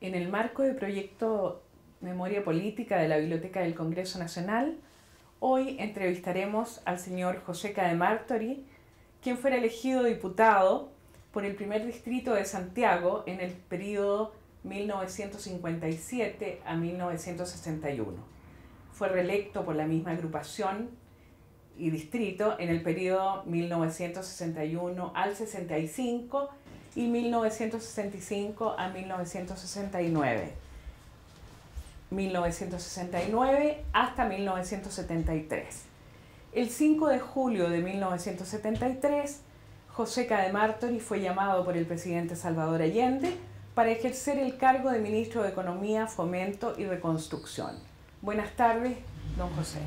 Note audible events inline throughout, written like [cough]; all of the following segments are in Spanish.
En el marco del proyecto Memoria Política de la Biblioteca del Congreso Nacional, hoy entrevistaremos al señor José de Martori, quien fue elegido diputado por el primer distrito de Santiago en el periodo 1957 a 1961. Fue reelecto por la misma agrupación y distrito en el periodo 1961 al 65 y 1965 a 1969. 1969 hasta 1973. El 5 de julio de 1973, José Cademartori fue llamado por el presidente Salvador Allende para ejercer el cargo de ministro de Economía, Fomento y Reconstrucción. Buenas tardes, don José.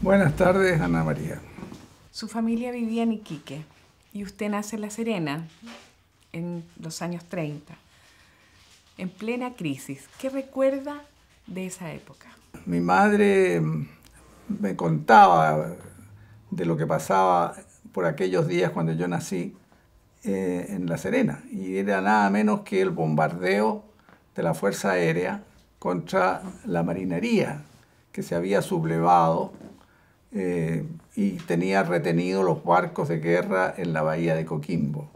Buenas tardes, Ana María. Su familia vivía en Iquique y usted nace en La Serena, en los años 30, en plena crisis. ¿Qué recuerda de esa época? Mi madre mm, me contaba de lo que pasaba por aquellos días cuando yo nací eh, en La Serena, y era nada menos que el bombardeo de la Fuerza Aérea contra la marinería que se había sublevado eh, y tenía retenido los barcos de guerra en la bahía de Coquimbo.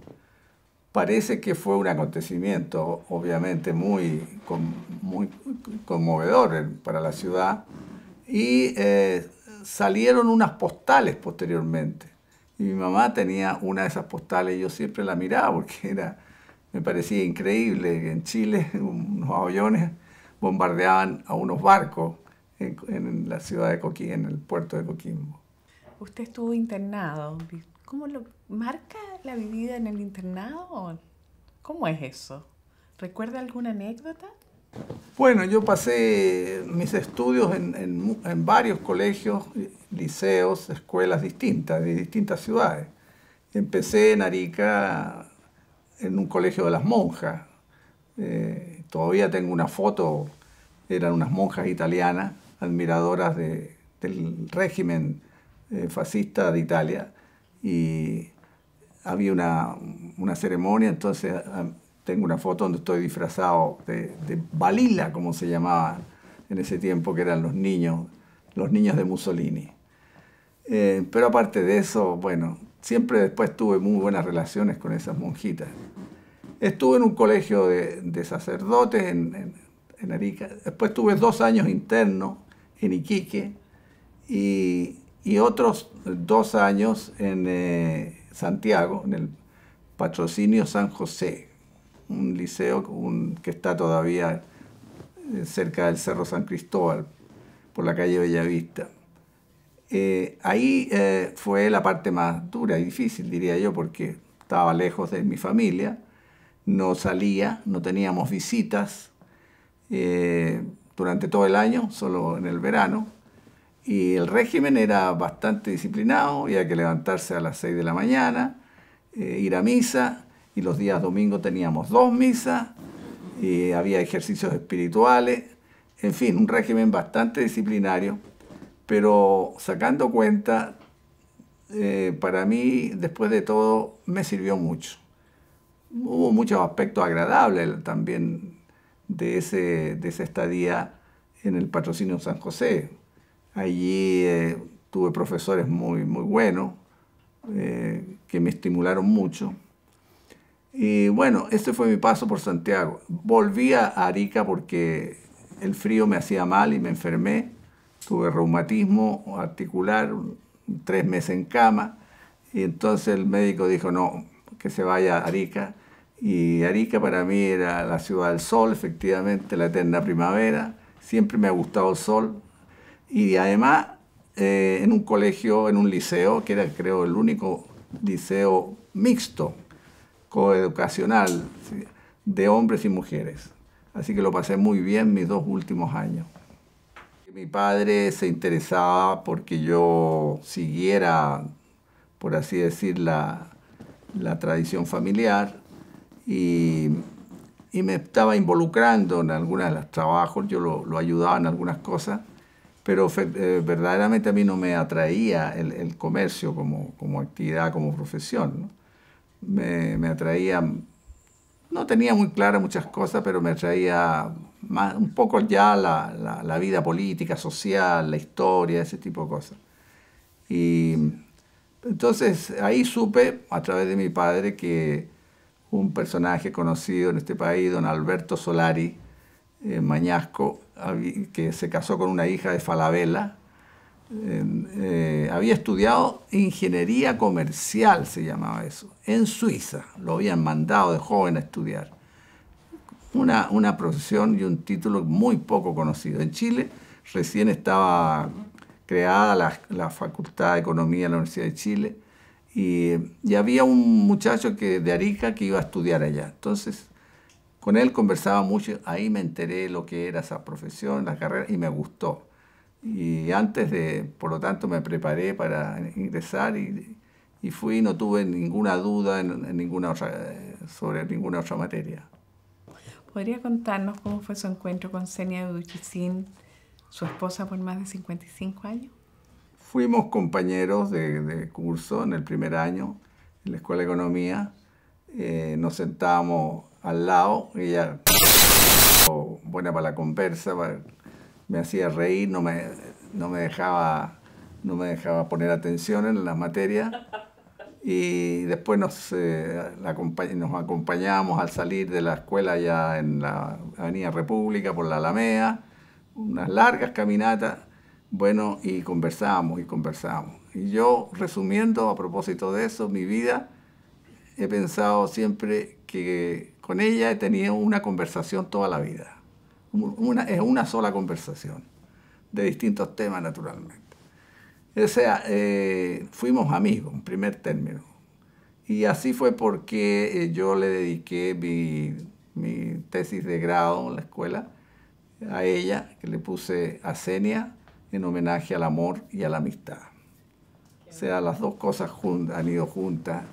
Parece que fue un acontecimiento obviamente muy, conmovedor para la ciudad y eh, salieron unas postales posteriormente. Y mi mamá tenía una de esas postales y yo siempre la miraba porque [laughs] era, me parecía increíble. En Chile [laughs] unos aviones bombardeaban a unos barcos en, la ciudad de Coquimbo, en el puerto de Coquimbo. Usted estuvo internado. ¿Cómo lo, marca la vivida en el internado? ¿Cómo es eso? ¿Recuerda alguna anécdota? Bueno, yo pasé mis estudios en, en, varios colegios, liceos, escuelas distintas, de distintas ciudades. Empecé en Arica en un colegio de las monjas. Eh, todavía tengo una foto, eran unas monjas italianas, admiradoras de, del régimen eh, fascista de Italia. Y había una, ceremonia, entonces ah, tengo una foto donde estoy disfrazado de, balila, como se llamaba en ese tiempo, que eran los niños, los niños de Mussolini. Eh, pero aparte de eso, bueno, siempre después tuve muy buenas relaciones con esas monjitas. Estuve en un colegio de, sacerdotes en, Arica, después tuve dos años interno en Iquique y, otros dos años en, eh, Santiago, en el Patrocinio San José, un liceo que está todavía eh, cerca del Cerro San Cristóbal, por la calle Bellavista. Eh, ahí eh, fue la parte más dura y difícil, diría yo, porque estaba lejos de mi familia, no salía, no teníamos visitas durante todo el año, solo en el verano y el régimen era bastante disciplinado, había que levantarse a las 6 de la mañana, eh, ir a misa, y los días domingos teníamos dos misas, y había ejercicios espirituales, en fin, un régimen bastante disciplinario, pero sacando cuenta, eh, para mí, después de todo, me sirvió mucho. Hubo muchos aspectos agradables también de, ese, de esa estadía en el patrocinio San José Allí eh, tuve profesores muy, muy buenos eh, que me estimularon mucho. Y bueno, este fue mi paso por Santiago. Volví a Arica porque el frío me hacía mal y me enfermé. Tuve reumatismo articular, tres meses en cama. Y entonces el médico dijo, no, que se vaya a Arica. Y Arica para mí era la ciudad del sol, efectivamente, la eterna primavera. Siempre me ha gustado el sol, y además, eh, en un colegio, en un liceo, que era creo el único liceo mixto, coeducacional, de hombres y mujeres. Así que lo pasé muy bien mis dos últimos años. Mi padre se interesaba porque yo siguiera, por así decir, la, la tradición familiar y, y, me estaba involucrando en algunos de los trabajos, yo lo, lo ayudaba en algunas cosas pero eh, verdaderamente a mí no me atraía el, comercio como, actividad, como profesión. ¿no? Me, me, atraía, no tenía muy clara muchas cosas, pero me atraía más, un poco ya la, la, vida política, social, la historia, ese tipo de cosas. Y entonces ahí supe, a través de mi padre, que un personaje conocido en este país, don Alberto Solari, eh, Mañasco, que se casó con una hija de Falabella, eh, había estudiado ingeniería comercial, se llamaba eso, en Suiza. Lo habían mandado de joven a estudiar. Una, una profesión y un título muy poco conocido. En Chile recién estaba creada la, la Facultad de Economía de la Universidad de Chile y, y había un muchacho que, de Arica que iba a estudiar allá. Entonces con él conversaba mucho, ahí me enteré lo que era esa profesión, la carrera, y me gustó. Y antes de, por lo tanto, me preparé para ingresar y, fui, no tuve ninguna duda en, ninguna sobre ninguna otra materia. ¿Podría contarnos cómo fue su encuentro con Senia Duchicín, su esposa por más de 55 años? Fuimos compañeros de, curso en el primer año en la Escuela de Economía. Eh, nos sentábamos al lado y ella, oh, buena para la conversa, me hacía reír, no me, no me, dejaba, no me dejaba poner atención en la materia. Y después nos, eh, acompañamos nos acompañábamos al salir de la escuela ya en la Avenida República por la Alameda, unas largas caminatas, bueno, y conversábamos y conversábamos. Y yo, resumiendo a propósito de eso, mi vida, he pensado siempre que con ella he tenido una conversación toda la vida. es una sola conversación, de distintos temas naturalmente. O sea, eh, fuimos amigos en primer término. Y así fue porque eh, yo le dediqué mi, mi tesis de grado en la escuela a ella, que le puse Acenia en homenaje al amor y a la amistad. O sea, las dos cosas han ido juntas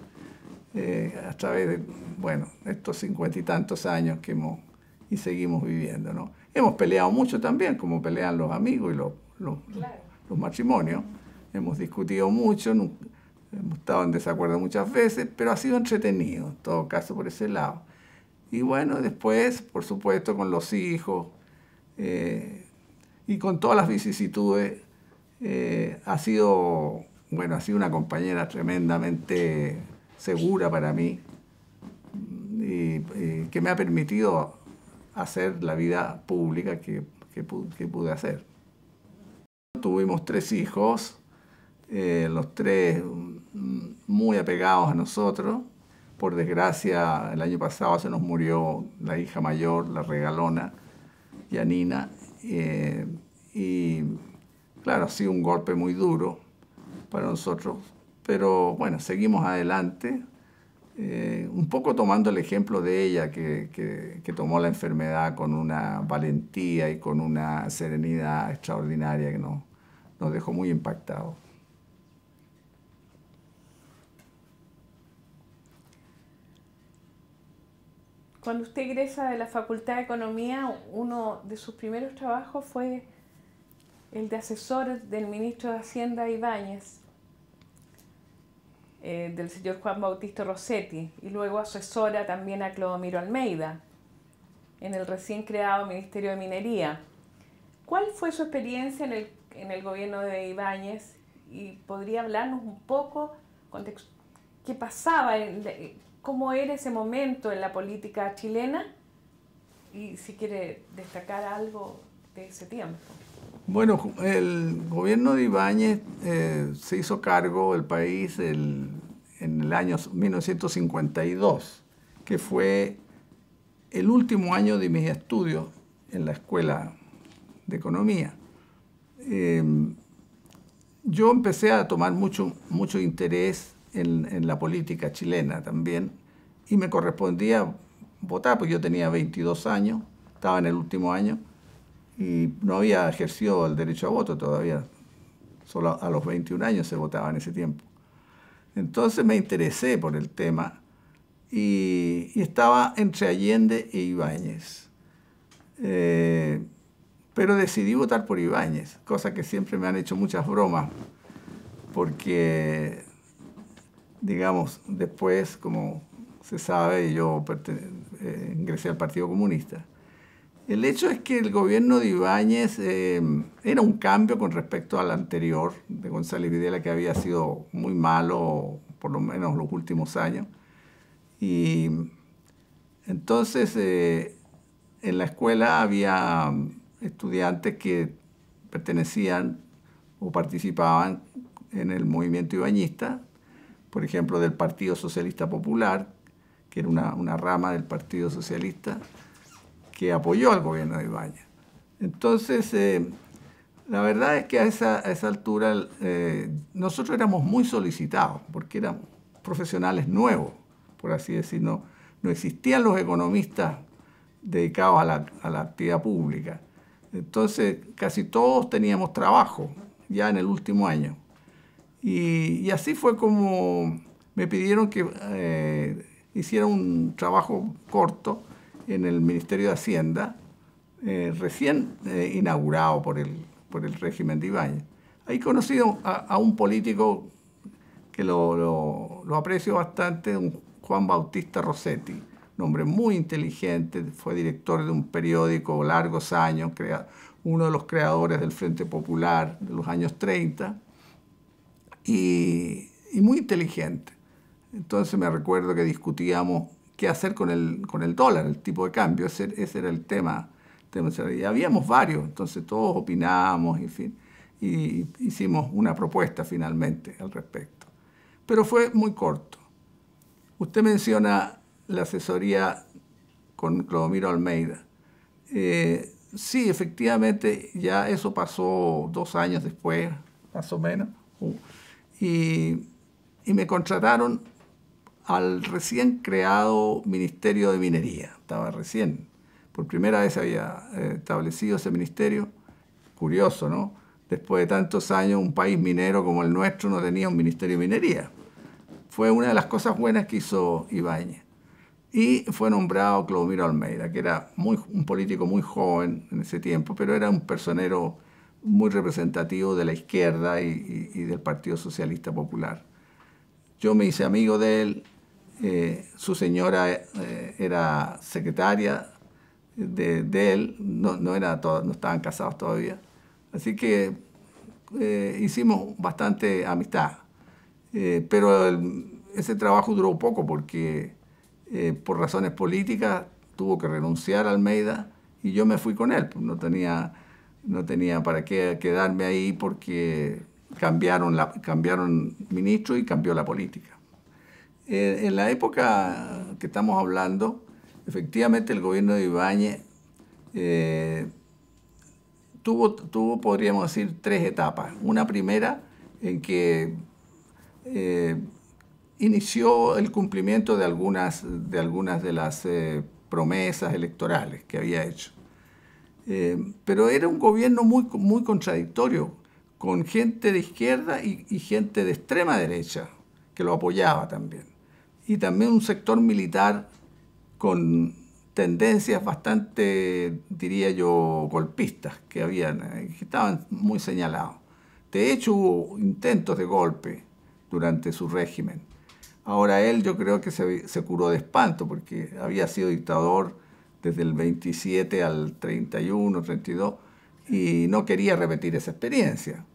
eh, a través de, bueno, estos cincuenta y tantos años que hemos y seguimos viviendo, ¿no? Hemos peleado mucho también, como pelean los amigos y los, matrimonios. Hemos discutido mucho, hemos estado en desacuerdo muchas veces, pero ha sido entretenido, en todo caso, por ese lado. Y bueno, después, por supuesto, con los hijos eh, y con todas las vicisitudes, eh, ha sido, bueno, ha sido una compañera tremendamente segura para mí y, eh, que me ha permitido hacer la vida pública que, pude hacer. Tuvimos tres hijos, eh, los tres mm, muy apegados a nosotros. Por desgracia, el año pasado se nos murió la hija mayor, la regalona, Yanina. Eh, y claro, ha sido un golpe muy duro para nosotros pero bueno, seguimos adelante, eh, un poco tomando el ejemplo de ella que, tomó la enfermedad con una valentía y con una serenidad extraordinaria que nos, nos dejó muy impactados. Cuando usted egresa de la Facultad de Economía, uno de sus primeros trabajos fue el de asesor del ministro de Hacienda Ibáñez. Eh, del señor Juan Bautista Rossetti y luego asesora también a Clodomiro Almeida en el recién creado Ministerio de Minería. ¿Cuál fue su experiencia en el, gobierno de Ibáñez y podría hablarnos un poco qué pasaba, cómo era ese momento en la política chilena y si quiere destacar algo de ese tiempo. Bueno, el gobierno de Ibáñez eh, se hizo cargo del país en el año 1952, que fue el último año de mis estudios en la escuela de economía. Em, yo empecé a tomar mucho, interés en, en, la política chilena también y me correspondía votar, porque yo tenía 22 años, estaba en el último año y no había ejercido el derecho a voto todavía. Solo a los 21 años se votaba en ese tiempo. Entonces me interesé por el tema y, estaba entre Allende e Ibáñez. Eh, pero decidí votar por Ibáñez, cosa que siempre me han hecho muchas bromas, porque, digamos, después, como se sabe, yo eh, ingresé al Partido Comunista. El hecho es que el gobierno de Ibáñez em, era un cambio con respecto al anterior de González Videla, que había sido muy malo, por lo menos los últimos años. Y entonces eh, en la escuela había em, estudiantes que pertenecían o participaban en el movimiento ibañista, por ejemplo, del Partido Socialista Popular, que era una rama del Partido Socialista que apoyó al gobierno de Ibaña. Entonces, eh, la verdad es que a esa, altura eh, nosotros éramos muy solicitados, porque éramos profesionales nuevos, por así decirlo. No, no existían los economistas dedicados a la, actividad pública. Entonces, casi todos teníamos trabajo ya en el último año. Y, así fue como me pidieron que eh, hiciera un trabajo corto en el Ministerio de Hacienda, eh, recién eh, inaugurado por el, por el régimen de Ibáñez. Ahí conocí a, un político que lo, lo, aprecio bastante, Juan Bautista Rossetti, un hombre muy inteligente, fue director de un periódico largos años, uno de los creadores del Frente Popular de los años 30, y, y muy inteligente. Entonces me recuerdo que discutíamos qué hacer con el, con el dólar, el tipo de cambio. Ese, era el tema. Y habíamos varios, entonces todos opinábamos, en fin. Y hicimos una propuesta finalmente al respecto. Pero fue muy corto. Usted menciona la asesoría con Clodomiro Almeida. Eh, sí, efectivamente, ya eso pasó dos años después, más o menos. Y, y me contrataron al recién creado Ministerio de Minería. Estaba recién, por primera vez había eh, establecido ese ministerio. Curioso, ¿no? Después de tantos años, un país minero como el nuestro no tenía un ministerio de minería. Fue una de las cosas buenas que hizo Ibáñez. Y fue nombrado Clodomiro Almeida, que era muy, un político muy joven en ese tiempo, pero era un personero muy representativo de la izquierda y del Partido Socialista Popular. Yo me hice amigo de él, eh, su señora eh, era secretaria de, él, no, era estaban casados todavía. Así que eh, hicimos bastante amistad, pero ese trabajo duró poco porque por razones políticas tuvo que renunciar Almeida y yo me fui con él, no tenía, para qué quedarme ahí porque cambiaron, la, cambiaron ministro y cambió la política. Eh, en la época que estamos hablando, efectivamente el gobierno de Ibáñez eh, tuvo, podríamos decir, tres etapas. Una primera en que eh, inició el cumplimiento de algunas de, las promesas electorales que había hecho. pero era un gobierno muy, contradictorio, con gente de izquierda y gente de extrema derecha, que lo apoyaba también y también un sector militar con tendencias bastante, diría yo, golpistas que habían, eh, estaban muy señalados. De hecho, hubo intentos de golpe durante su régimen. Ahora él yo creo que se, se curó de espanto porque había sido dictador desde el 27 al 31, 32 y no quería repetir esa experiencia.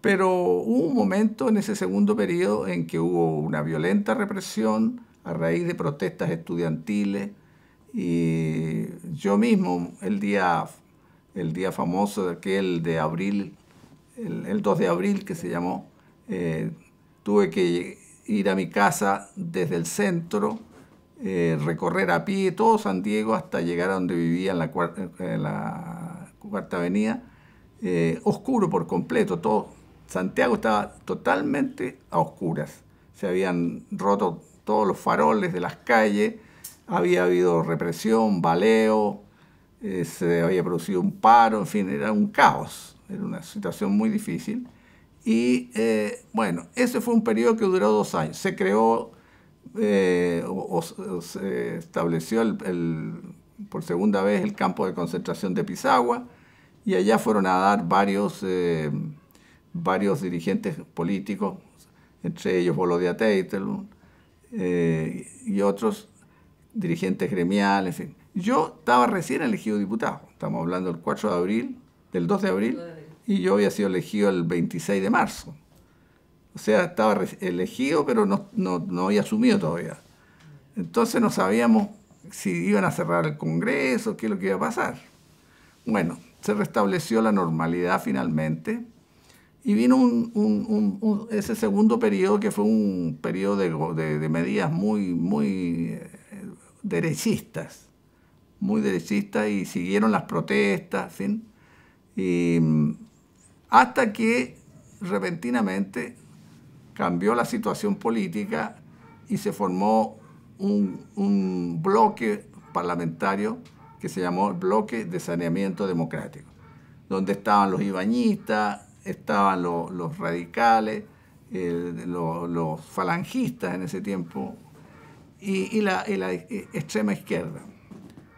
Pero hubo un momento en ese segundo periodo en que hubo una violenta represión a raíz de protestas estudiantiles y yo mismo el día, el día famoso de aquel de abril, el, 2 de abril que se llamó, eh, tuve que ir a mi casa desde el centro, eh, recorrer a pie todo San Diego hasta llegar a donde vivía en la, Cuarta Avenida, eh, oscuro por completo, todo Santiago estaba totalmente a oscuras. Se habían roto todos los faroles de las calles, había habido represión, baleo, eh, se había producido un paro, en fin, era un caos, era una situación muy difícil. Y eh, bueno, ese fue un periodo que duró dos años. Se creó eh, o, se estableció por segunda vez el campo de concentración de Pisagua y allá fueron a dar varios varios dirigentes políticos, entre ellos Volodya Teitelun eh, y otros dirigentes gremiales. Yo estaba recién elegido diputado, estamos hablando del 4 de abril, del 2 de abril, y yo había sido elegido el 26 de marzo. O sea, estaba elegido, pero no, no había asumido todavía. Entonces no sabíamos si iban a cerrar el Congreso, qué es lo que iba a pasar. Bueno, se restableció la normalidad finalmente y vino ese segundo periodo que fue un periodo de, medidas muy, muy eh, derechistas, muy derechistas y siguieron las protestas, y mm, hasta que repentinamente cambió la situación política y se formó un, un bloque parlamentario que se llamó el Bloque de Saneamiento Democrático, donde estaban los ibañistas, estaban los radicales, los falangistas en ese tiempo y, la, e, extrema izquierda.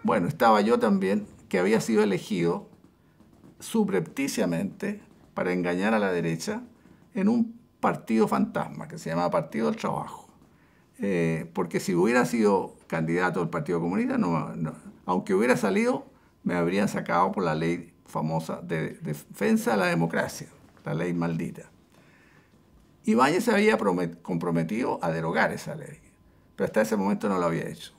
Bueno, estaba yo también, que había sido elegido subrepticiamente para engañar a la derecha en un partido fantasma que se llamaba Partido del Trabajo. Eh, porque si hubiera sido candidato al Partido Comunista, aunque hubiera salido, me habrían sacado por la ley famosa de defensa de la democracia, la ley maldita. Ibáñez se había comprometido a derogar esa ley, pero hasta ese momento no lo había hecho.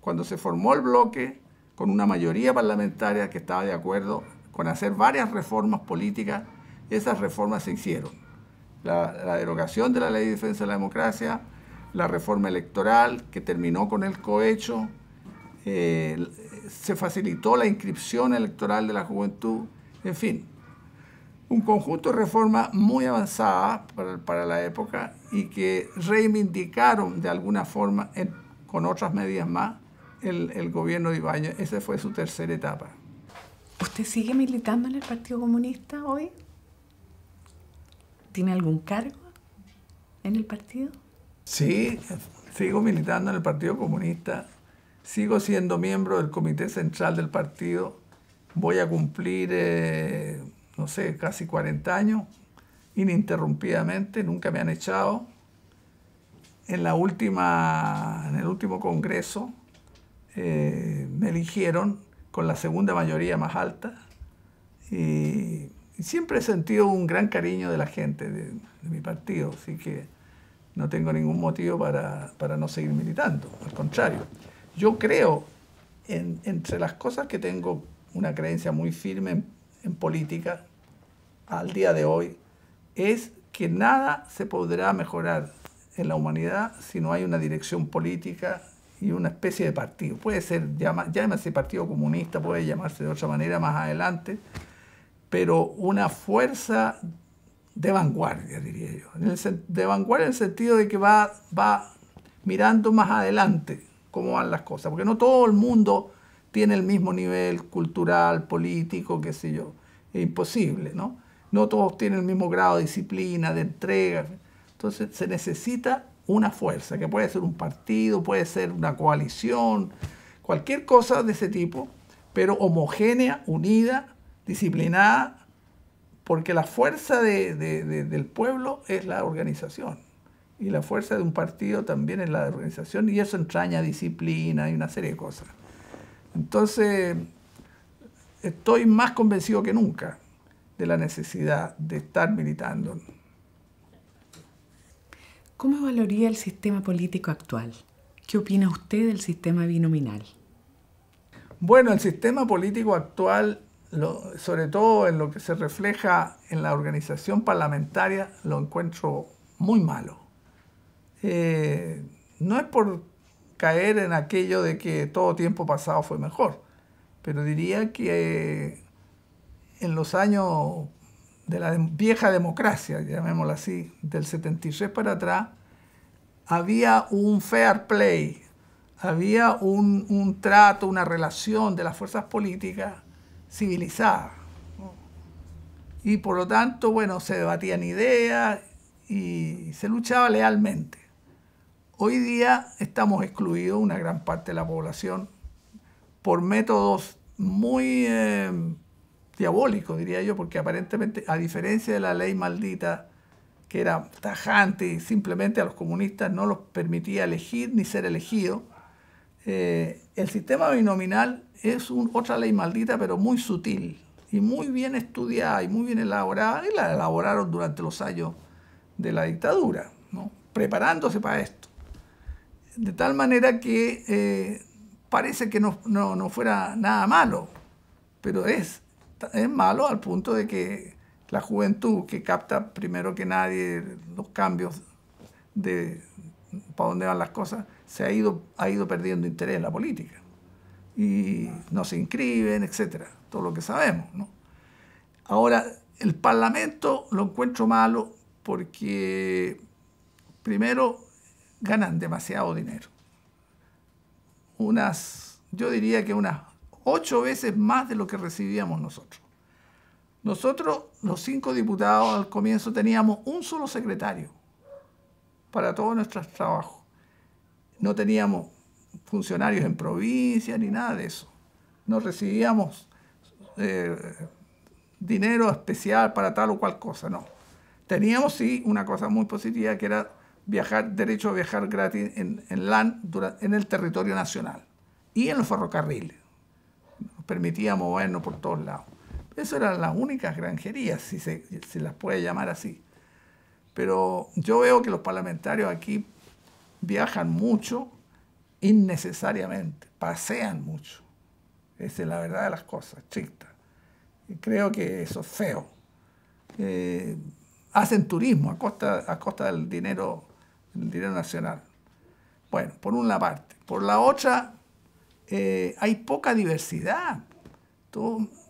Cuando se formó el bloque con una mayoría parlamentaria que estaba de acuerdo con hacer varias reformas políticas, esas reformas se hicieron. La, derogación de la ley de defensa de la democracia, la reforma electoral que terminó con el cohecho, eh, se facilitó la inscripción electoral de la juventud, en fin, un conjunto de reformas muy avanzadas para, la época y que reivindicaron de alguna forma, con otras medidas más, el, gobierno de Ibaño, Esa fue su tercera etapa. ¿Usted sigue militando en el Partido Comunista hoy? ¿Tiene algún cargo en el partido? Sí, sigo militando en el Partido Comunista sigo siendo miembro del comité central del partido, voy a cumplir, eh, no sé, casi 40 años, ininterrumpidamente, nunca me han echado. En, la última, en el último congreso eh, me eligieron con la segunda mayoría más alta y, siempre he sentido un gran cariño de la gente de, de mi partido, así que no tengo ningún motivo para, para no seguir militando, al contrario. Yo creo, entre las cosas que tengo una creencia muy firme en, política al día de hoy, es que nada se podrá mejorar en la humanidad si no hay una dirección política y una especie de partido. Puede ser, llámese Partido Comunista, puede llamarse de otra manera más adelante, pero una fuerza de vanguardia, diría yo. de vanguardia en el sentido de que va mirando más adelante, cómo van las cosas, porque no todo el mundo tiene el mismo nivel cultural, político, qué sé yo. Es imposible, ¿no? No todos tienen el mismo grado de disciplina, de entrega. Entonces se necesita una fuerza, que puede ser un partido, puede ser una coalición, cualquier cosa de ese tipo, pero homogénea, unida, disciplinada, porque la fuerza del pueblo es la organización. Y la fuerza de un partido también es la organización y eso entraña disciplina y una serie de cosas. Entonces, estoy más convencido que nunca de la necesidad de estar militando. ¿Cómo valoría el sistema político actual? ¿Qué opina usted del sistema binominal? Bueno, el sistema político actual, sobre todo en lo que se refleja en la organización parlamentaria, lo encuentro muy malo. Eh, no es por caer en aquello de que todo tiempo pasado fue mejor, pero diría que eh, en los años de la vieja democracia, llamémosla así, del 73 para atrás, había un fair play, había un, trato, una relación de las fuerzas políticas civilizada. Y por lo tanto, bueno, se debatían ideas y se luchaba lealmente. Hoy día estamos excluidos, una gran parte de la población, por métodos muy eh, diabólicos, diría yo, porque aparentemente, a diferencia de la ley maldita, que era tajante y simplemente a los comunistas no los permitía elegir ni ser elegido, eh, el sistema binominal es otra ley maldita, pero muy sutil y muy bien estudiada y muy bien elaborada, y la elaboraron durante los años de la dictadura, preparándose para esto de tal manera que eh, parece que no, fuera nada malo, pero es, malo al punto de que la juventud, que capta primero que nadie los cambios de para dónde van las cosas, se ha ido, ha ido perdiendo interés en la política. Y no se inscriben, etcétera, todo lo que sabemos. Ahora, el Parlamento lo encuentro malo porque, primero, ganan demasiado dinero. Unas, yo diría que unas ocho veces más de lo que recibíamos nosotros. Nosotros, los cinco diputados, al comienzo teníamos un solo secretario para todos nuestros trabajos. No teníamos funcionarios en provincia ni nada de eso. No recibíamos eh, dinero especial para tal o cual cosa, no. Teníamos sí una cosa muy positiva que era viajar, derecho a viajar gratis en, en en el territorio nacional y en los ferrocarriles. Nos permitía movernos por todos lados. Esas eran las únicas granjerías, si se, las puede llamar así. Pero yo veo que los parlamentarios aquí viajan mucho innecesariamente, pasean mucho. Esa es la verdad de las cosas, y Creo que eso es feo. Eh, hacen turismo a costa, a costa del dinero dinero nacional. Bueno, por una parte. Por la otra, eh, hay poca diversidad,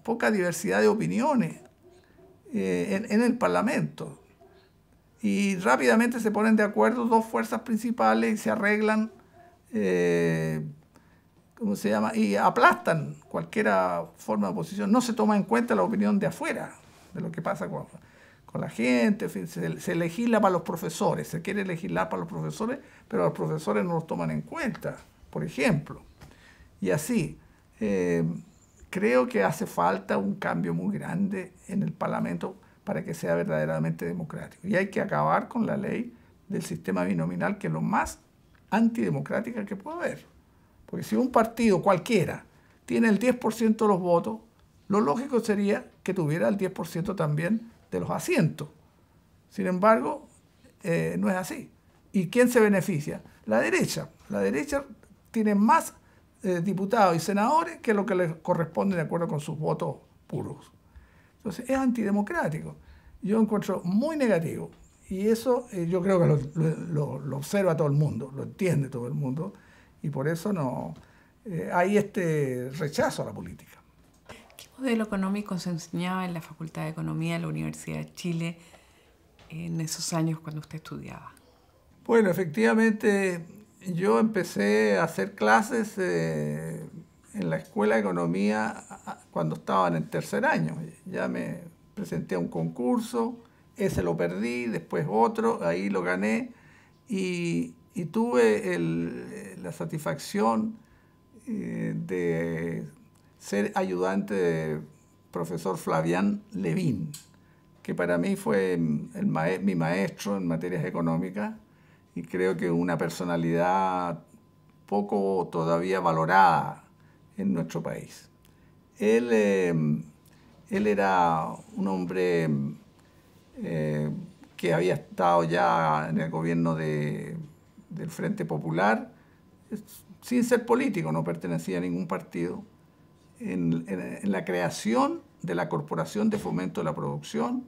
poca diversidad de opiniones eh, en, el Parlamento. Y rápidamente se ponen de acuerdo dos fuerzas principales y se arreglan eh, ¿cómo se llama? Y aplastan cualquier forma de oposición. No se toma en cuenta la opinión de afuera, de lo que pasa con con la gente, se, se, legisla para los profesores, se quiere legislar para los profesores, pero los profesores no los toman en cuenta, por ejemplo. Y así, eh, creo que hace falta un cambio muy grande en el Parlamento para que sea verdaderamente democrático. Y hay que acabar con la ley del sistema binominal, que es lo más antidemocrática que puede haber. Porque si un partido cualquiera tiene el 10% de los votos, lo lógico sería que tuviera el 10% también de los asientos. Sin embargo, eh, no es así. ¿Y quién se beneficia? La derecha. La derecha tiene más eh, diputados y senadores que lo que les corresponde de acuerdo con sus votos puros. Entonces, es antidemocrático. Yo encuentro muy negativo. Y eso eh, yo creo que lo, lo, observa todo el mundo, lo entiende todo el mundo. Y por eso no, hay este rechazo a la política. ¿Qué modelo económico se enseñaba en la Facultad de Economía de la Universidad de Chile en esos años cuando usted estudiaba? Bueno, efectivamente yo empecé a hacer clases eh, en la Escuela de Economía cuando estaba en tercer año. Ya me presenté a un concurso, ese lo perdí, después otro, ahí lo gané y, tuve la satisfacción eh, de ser ayudante de profesor Flavián Levín, que para mí fue mm, mi maestro en materias económicas y creo que una personalidad poco todavía valorada en nuestro país. Él, em, él era un hombre em, eh, que había estado ya en el gobierno del Frente Popular, sin ser político, no pertenecía a ningún partido, en, la creación de la Corporación de Fomento de la Producción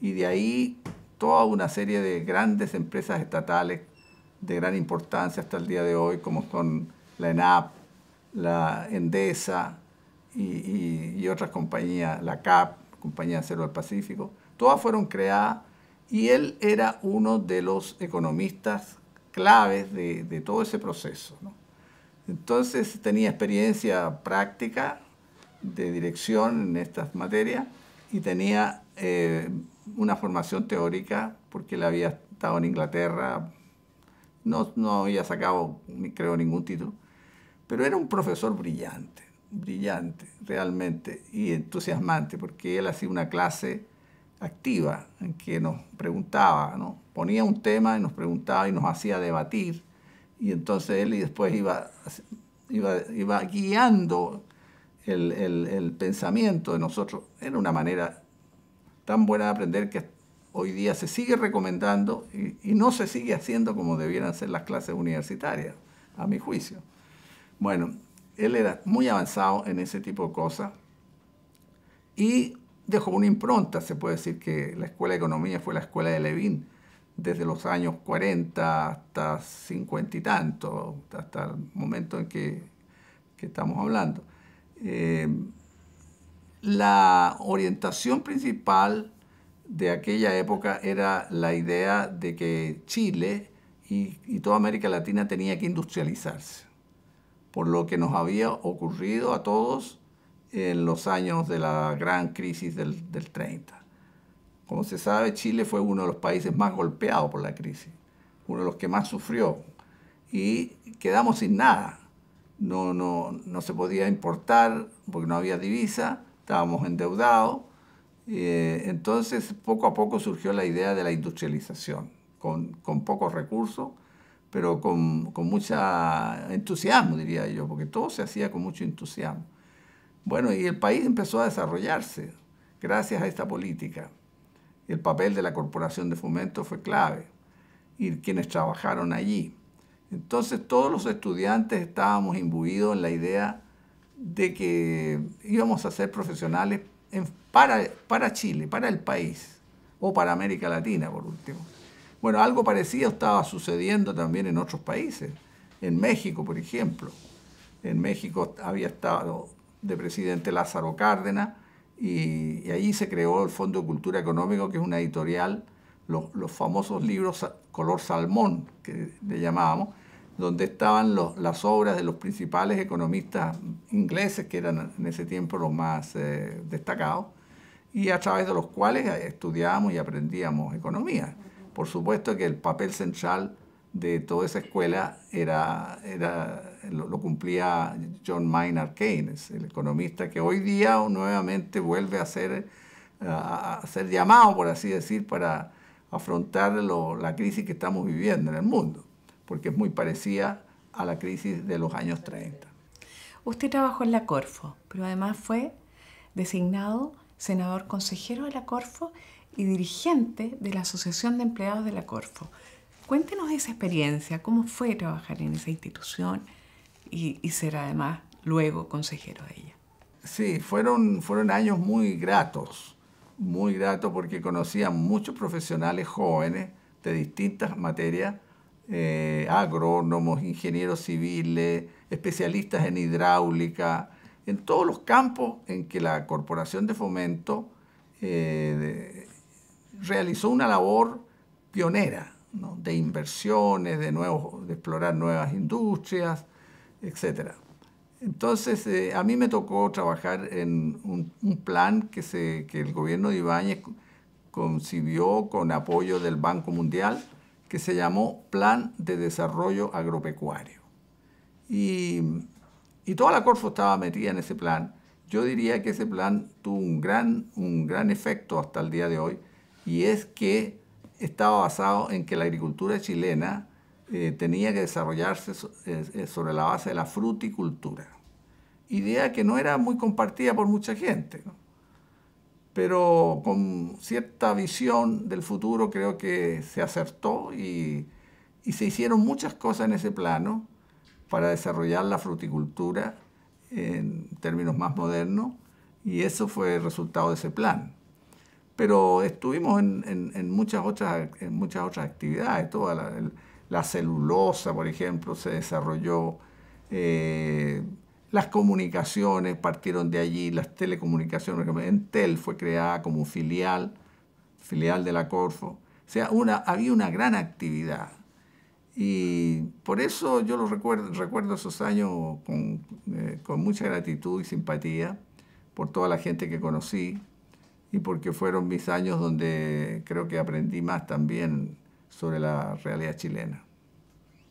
y de ahí toda una serie de grandes empresas estatales de gran importancia hasta el día de hoy, como con la ENAP, la Endesa y, otras compañías, la CAP, Compañía Acero del Pacífico, todas fueron creadas y él era uno de los economistas claves de, de todo ese proceso. ¿no? Entonces tenía experiencia práctica de dirección en estas materias y tenía eh, una formación teórica porque él había estado en Inglaterra, no, había sacado, creo, ningún título, pero era un profesor brillante, brillante realmente y entusiasmante porque él hacía una clase activa en que nos preguntaba, ponía un tema y nos preguntaba y nos hacía debatir y entonces él y después iba, guiando el, pensamiento de nosotros. Era una manera tan buena de aprender que hoy día se sigue recomendando y, no se sigue haciendo como debieran ser las clases universitarias, a mi juicio. Bueno, él era muy avanzado en ese tipo de cosas y dejó una impronta, se puede decir que la Escuela de Economía fue la escuela de Levin desde los años 40 hasta 50 y tanto, hasta el momento en que, estamos hablando. Eh, la orientación principal de aquella época era la idea de que Chile y, toda América Latina tenía que industrializarse, por lo que nos había ocurrido a todos en los años de la gran crisis del, del 30. Como se sabe, Chile fue uno de los países más golpeados por la crisis, uno de los que más sufrió. Y quedamos sin nada. No, no, no se podía importar porque no había divisa, estábamos endeudados. Eh, entonces, poco a poco surgió la idea de la industrialización, con, con pocos recursos, pero con, con mucho entusiasmo, diría yo, porque todo se hacía con mucho entusiasmo. Bueno, y el país empezó a desarrollarse gracias a esta política el papel de la Corporación de Fomento fue clave y quienes trabajaron allí. Entonces todos los estudiantes estábamos imbuidos en la idea de que íbamos a ser profesionales para, para Chile, para el país o para América Latina, por último. Bueno, algo parecido estaba sucediendo también en otros países. En México, por ejemplo. En México había estado de presidente Lázaro Cárdenas y, ahí se creó el Fondo de Cultura Económica, que es una editorial, los, los famosos libros color salmón, que le llamábamos, donde estaban los, las obras de los principales economistas ingleses, que eran en ese tiempo los más eh, destacados, y a través de los cuales estudiábamos y aprendíamos economía. Por supuesto que el papel central de toda esa escuela era, era lo, cumplía John Maynard Keynes, el economista que hoy día nuevamente vuelve a ser, eh, llamado, por así decir, para afrontar la crisis que estamos viviendo en el mundo, porque es muy parecida a la crisis de los años 30. Usted trabajó en la Corfo, pero además fue designado senador consejero de la Corfo y dirigente de la Asociación de Empleados de la Corfo. Cuéntenos esa experiencia, cómo fue trabajar en esa institución, y, ser además luego consejero de ella. Sí, fueron, años muy gratos, muy gratos porque conocí a muchos profesionales jóvenes de distintas materias, eh, agrónomos, ingenieros civiles, especialistas en hidráulica, en todos los campos en que la Corporación de Fomento eh, realizó una labor pionera de inversiones, de, de explorar nuevas industrias, etcétera. Entonces, eh, a mí me tocó trabajar en un, plan que, que el gobierno de Ibáñez concibió con apoyo del Banco Mundial, que se llamó Plan de Desarrollo Agropecuario. Y, y toda la Corfo estaba metida en ese plan. Yo diría que ese plan tuvo un gran efecto hasta el día de hoy, y es que estaba basado en que la agricultura chilena eh, tenía que desarrollarse eh, eh, sobre la base de la fruticultura. Idea que no era muy compartida por mucha gente, pero con cierta visión del futuro creo que se acertó y, se hicieron muchas cosas en ese plano para desarrollar la fruticultura en términos más modernos y eso fue el resultado de ese plan. Pero estuvimos en, muchas, otras, en muchas otras actividades, toda la celulosa, por ejemplo, se desarrolló, eh, las comunicaciones partieron de allí, las telecomunicaciones, Entel fue creada como filial, filial de la Corfo. O sea, una, había una gran actividad. Y por eso yo lo recuerdo, recuerdo esos años eh, con mucha gratitud y simpatía por toda la gente que conocí y porque fueron mis años donde creo que aprendí más también sobre la realidad chilena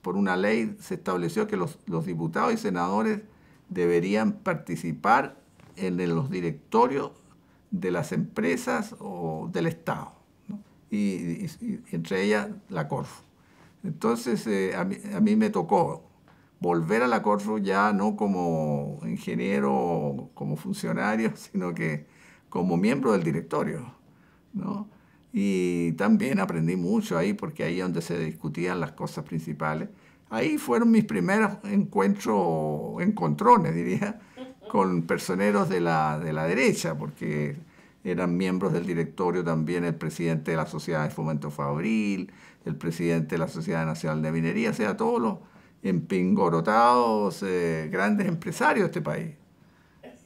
por una ley se estableció que los, diputados y senadores deberían participar en los directorios de las empresas o del Estado, y, entre ellas la Corfu. Entonces eh, a, mí, me tocó volver a la Corfu ya no como ingeniero, o como funcionario, [laughs] sino que como miembro del directorio. ¿no? Y también aprendí mucho ahí, porque ahí es donde se discutían las cosas principales. Ahí fueron mis primeros encuentros, encontrones, diría, con personeros de la, derecha, porque eran miembros del directorio también el presidente de la Sociedad de Fomento Fabril, el presidente de la Sociedad Nacional de Minería, o sea, todos los empingorotados eh, grandes empresarios de este país.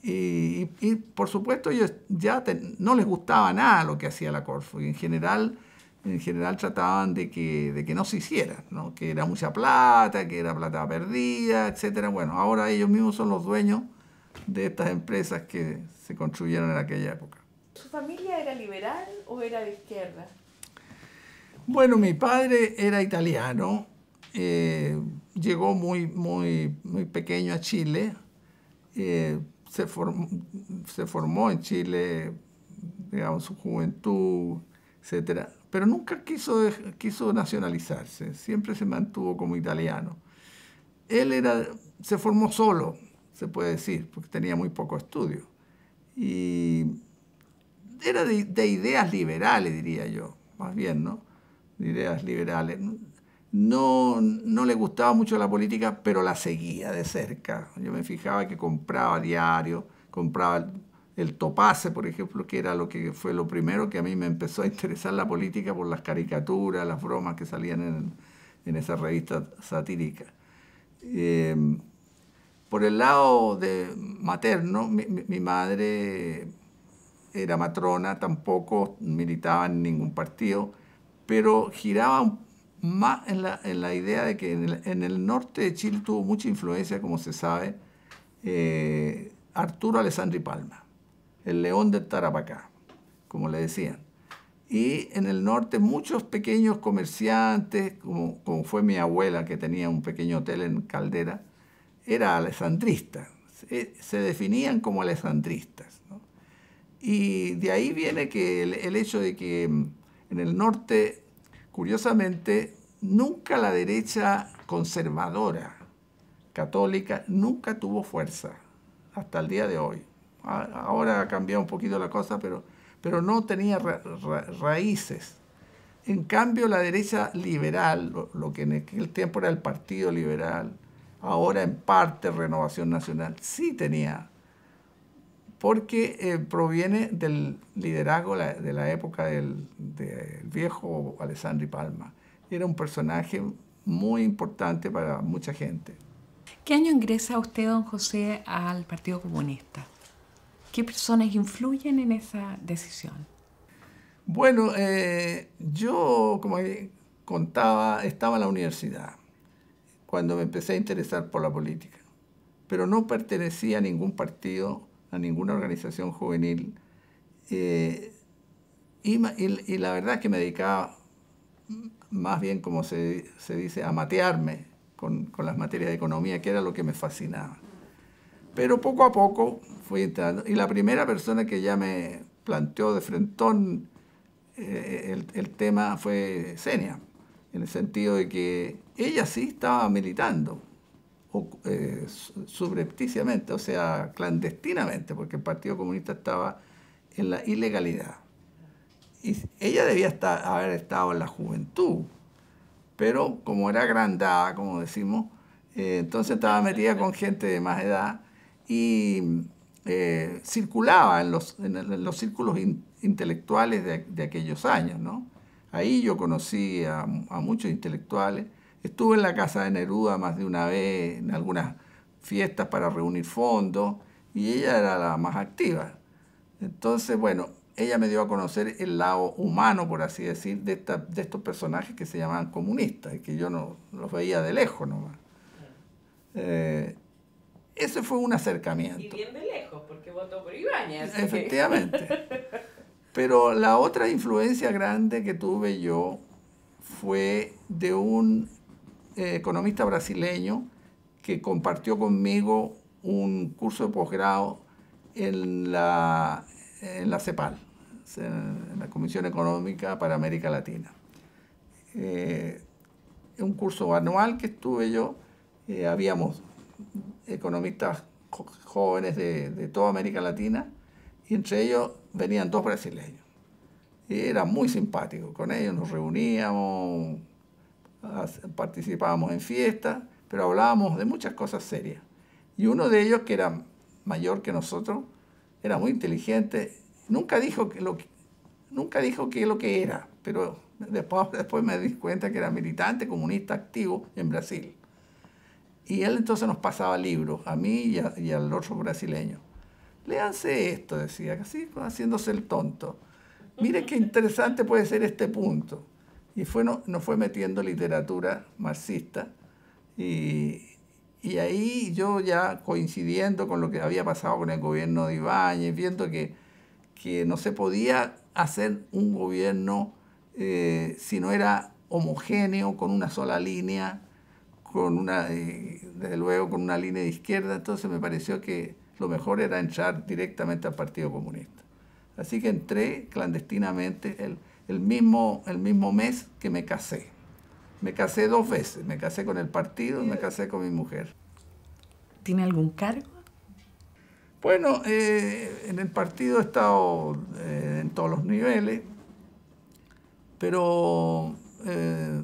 Y, por supuesto ellos ya no les gustaba nada lo que hacía la Corfu, y en general, en general trataban de que, de que no se hiciera, que era mucha plata, que era plata perdida, etc. Bueno, ahora ellos mismos son los dueños de estas empresas que se construyeron en aquella época. ¿Su familia era liberal o era de izquierda? Bueno, mi padre era italiano, eh, llegó muy, muy, muy pequeño a Chile. Eh, se, se formó en Chile, digamos, su juventud, etcétera, pero nunca quiso, quiso nacionalizarse, siempre se mantuvo como italiano. Él era, se formó solo, se puede decir, porque tenía muy poco estudio. Y era de, de ideas liberales, diría yo, más bien, ¿no? De ideas liberales no, le gustaba mucho la política, pero la seguía de cerca. Yo me fijaba que compraba diario, compraba el, Topaze, Topase, por ejemplo, que era lo que fue lo primero que a mí me empezó a interesar la política por las caricaturas, las bromas que salían en, en esa revista satírica. Em, por el lado de materno, mi, madre era matrona, tampoco militaba en ningún partido, pero giraba un más en la, idea de que en el, norte de Chile tuvo mucha influencia, como se sabe, eh, Arturo Alessandri Palma, el león del Tarapacá, como le decían. Y en el norte muchos pequeños comerciantes, como, fue mi abuela que tenía un pequeño hotel en Caldera, era alessandrista, se, definían como alessandristas. Y de ahí viene que el hecho de que mm, en el norte Curiosamente, nunca la derecha conservadora católica nunca tuvo fuerza hasta el día de hoy. Ahora ha cambiado un poquito la cosa, pero, pero no tenía raíces. En cambio, la derecha liberal, lo, lo, que en aquel tiempo era el Partido Liberal, ahora en parte Renovación Nacional, sí tenía porque eh, proviene del liderazgo de la época del, del viejo Alessandri Palma. Era un personaje muy importante para mucha gente. ¿Qué año ingresa usted, don José, al Partido Comunista? ¿Qué personas influyen en esa decisión? Bueno, eh, yo, como contaba, estaba en la universidad cuando me empecé a interesar por la política, pero no pertenecía a ningún partido a ninguna organización juvenil. Eh, y, la verdad es que me dedicaba más bien, como se, dice, a matearme con, las materias de economía, que era lo que me fascinaba. Pero poco a poco fui entrando. Y la primera persona que ya me planteó de frentón eh, el, el, tema fue Senia, en el sentido de que ella sí estaba militando eh, subrepticiamente, o sea, clandestinamente, porque el Partido Comunista estaba en la ilegalidad. Y ella debía estar, haber estado en la juventud, pero como era agrandada, como decimos, eh, entonces estaba metida con gente de más edad y eh, circulaba en los, en, los círculos intelectuales de, de, aquellos años. ¿no? Ahí yo conocí a, a muchos intelectuales Estuve en la casa de Neruda más de una vez, en algunas fiestas para reunir fondos, y ella era la más activa. Entonces, bueno, ella me dio a conocer el lado humano, por así decir, de, estos personajes que se llamaban comunistas, y que yo no los veía de lejos nomás. Eh, ese fue un acercamiento. Y bien de lejos, porque votó por Ibañez. Efectivamente. [laughs] Pero la otra influencia grande que tuve yo fue de un eh, economista brasileño que compartió conmigo un curso de posgrado en la, en la CEPAL, en la Comisión Económica para América Latina. Eh, un curso anual que estuve yo, eh, habíamos economistas jóvenes de, toda América Latina, y entre ellos venían dos brasileños. Y era muy simpático, con ellos nos reuníamos, participábamos en fiestas, pero hablábamos de muchas cosas serias. Y uno de ellos, que era mayor que nosotros, era muy inteligente, nunca dijo que lo que, nunca dijo que lo que era, pero después, [laughs] después me di cuenta que era militante comunista activo en Brasil. Y él entonces nos pasaba libros, a mí y, al otro brasileño. Léanse esto, decía, así haciéndose el tonto. Mire qué interesante puede ser este punto. Y fue, no, nos fue metiendo literatura marxista. Y, y, ahí yo ya coincidiendo con lo que había pasado con el gobierno de Ibáñez, viendo que, que no se podía hacer un gobierno eh, si no era homogéneo, con una sola línea, con una, eh, desde luego con una línea de izquierda. Entonces me pareció que lo mejor era entrar directamente al Partido Comunista. Así que entré clandestinamente. El, el mismo, el mismo mes que me casé. Me casé dos veces, me casé con el partido y me casé con mi mujer. ¿Tiene algún cargo? Bueno, eh, en el partido he estado eh, en todos los niveles, pero eh,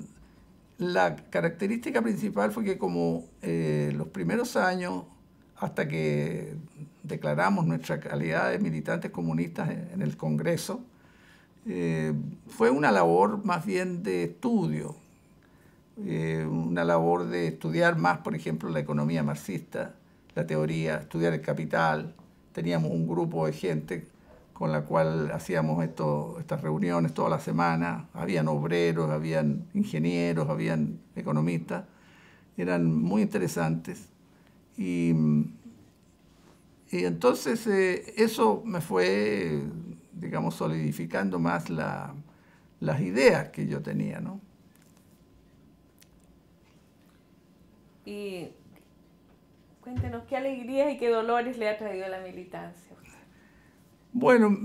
la característica principal fue que como los primeros años, hasta que declaramos nuestra calidad de militantes comunistas en el Congreso, eh, fue una labor más bien de estudio, eh, una labor de estudiar más, por ejemplo, la economía marxista, la teoría, estudiar el capital. Teníamos un grupo de gente con la cual hacíamos estas reuniones todas la semana. Habían obreros, habían ingenieros, habían economistas. Eran muy interesantes. Y, entonces eh, eso me fue digamos, solidificando más las ideas que yo tenía, ¿no? Y cuéntenos, ¿qué alegrías y qué dolores le ha traído la militancia? Bueno,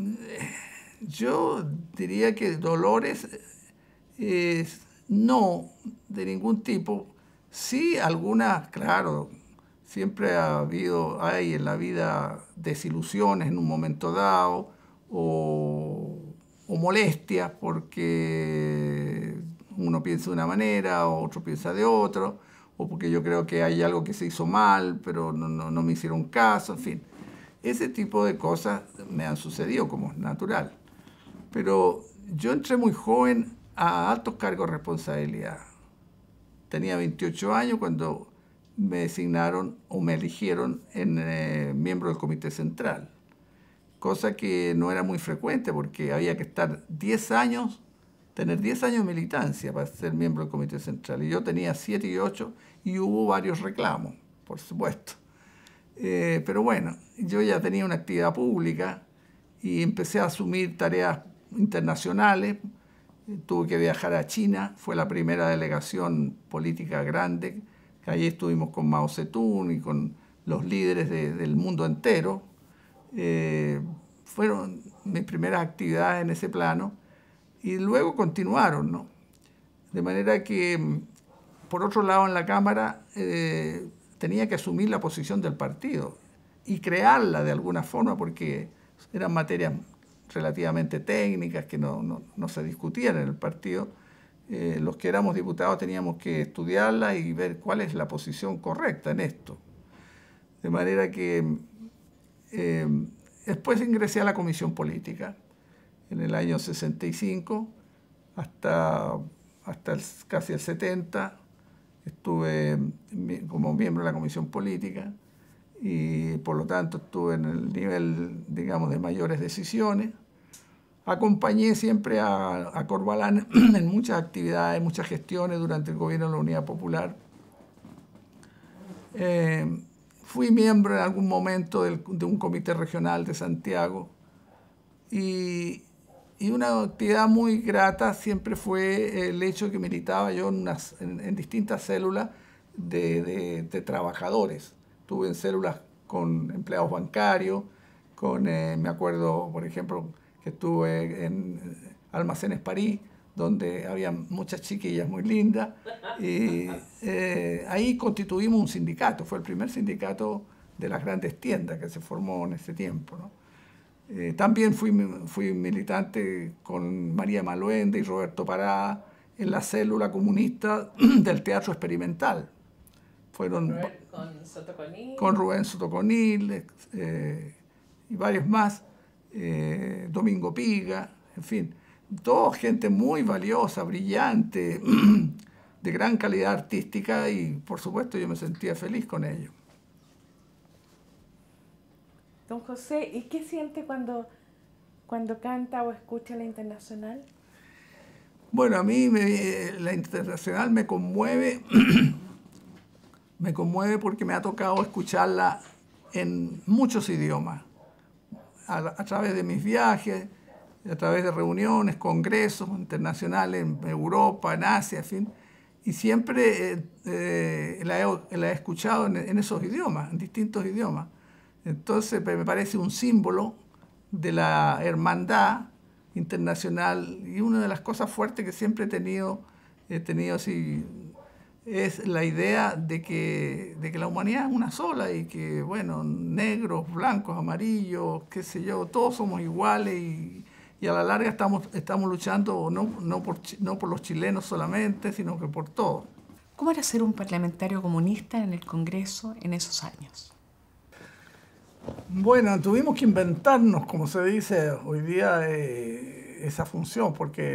yo diría que dolores eh, no de ningún tipo. Sí, algunas, claro, siempre ha habido, hay en la vida desilusiones en un momento dado, o, molestias porque uno piensa de una manera, o otro piensa de otro, o porque yo creo que hay algo que se hizo mal, pero no, no, me hicieron caso, en fin. Ese tipo de cosas me han sucedido como es natural. Pero yo entré muy joven a altos cargos de responsabilidad. Tenía 28 años cuando me designaron o me eligieron en eh, miembro del Comité Central cosa que no era muy frecuente porque había que estar 10 años, tener 10 años de militancia para ser miembro del Comité Central. Y yo tenía 7 y 8 y hubo varios reclamos, por supuesto. Eh, pero bueno, yo ya tenía una actividad pública y empecé a asumir tareas internacionales. Tuve que viajar a China, fue la primera delegación política grande. Allí estuvimos con Mao Zedong y con los líderes del mundo entero, eh, fueron mis primeras actividades en ese plano y luego continuaron, ¿no? De manera que, mm, por otro lado, en la Cámara eh, tenía que asumir la posición del partido y crearla de alguna forma porque eran materias relativamente técnicas que no, se discutían en el partido. Eh, los que éramos diputados teníamos que estudiarla y ver cuál es la posición correcta en esto. De manera que mm, Em, después ingresé a la comisión política en el año 65 hasta, hasta casi el 70. Estuve em, como miembro de la comisión política y por lo tanto estuve en el nivel, digamos, de mayores decisiones. Acompañé siempre a, a Corbalán [clears throat] en muchas actividades, muchas gestiones durante el gobierno de la Unidad Popular. Em, Fui miembro en algún momento de un comité regional de Santiago y, una actividad muy grata siempre fue el hecho que militaba yo en, distintas células de, trabajadores. Tuve en células con empleados bancarios, con, eh, me acuerdo, por ejemplo, que estuve en eh, Almacenes París, donde había muchas chiquillas muy lindas, y eh, ahí constituimos un sindicato, fue el primer sindicato de las grandes tiendas que se formó en ese tiempo. ¿no? Eh, también fui, fui militante con María Maluende y Roberto Pará en la célula comunista [clears throat] del Teatro Experimental. Fueron con, Sotoconil. con Rubén Sotoconil eh, y varios más, Domingo Piga, en fin. Dos, gente muy valiosa, brillante, [clears throat] de gran calidad artística y por supuesto yo me sentía feliz con ellos. Don José, ¿y qué siente cuando, cuando canta o escucha la internacional? Bueno, a mí la internacional me conmueve, [clears throat] me conmueve porque me ha tocado escucharla en muchos idiomas, a través de mis viajes, a través de reuniones, congresos internacionales en Europa, en Asia, Y siempre eh, eh, la, he, escuchado en, esos idiomas, en distintos idiomas. Entonces me parece un símbolo de la hermandad internacional y una de las cosas fuertes que siempre he tenido, he tenido así, es la idea de que, de que la humanidad es una sola y que, bueno, negros, blancos, amarillos, qué sé yo, todos somos iguales y, y a la larga estamos, estamos luchando no, no, por, no por los chilenos solamente, sino que por todos. ¿Cómo era ser un parlamentario comunista en el Congreso en esos años? Bueno, tuvimos que inventarnos, como se dice hoy día, eh, esa función, porque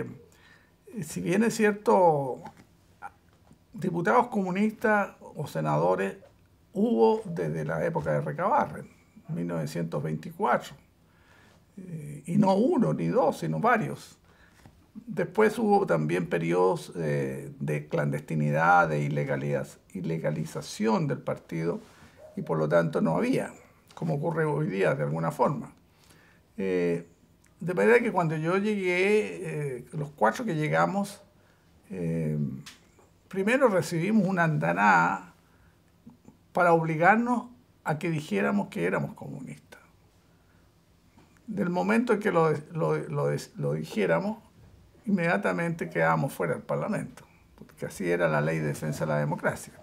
eh, si bien es cierto, diputados comunistas o senadores hubo desde la época de Recabarren, 1924. Eh, y no uno ni dos, sino varios. Después hubo también periodos eh, de clandestinidad, de ilegalidad, ilegalización del partido y por lo tanto no había, como ocurre hoy día de alguna forma. Eh, de manera que cuando yo llegué, los cuatro que llegamos, primero recibimos una andanada para obligarnos a que dijéramos que éramos comunistas del momento en que lo, lo, lo, dijéramos, inmediatamente quedábamos fuera del Parlamento, porque así era la ley de defensa de la democracia.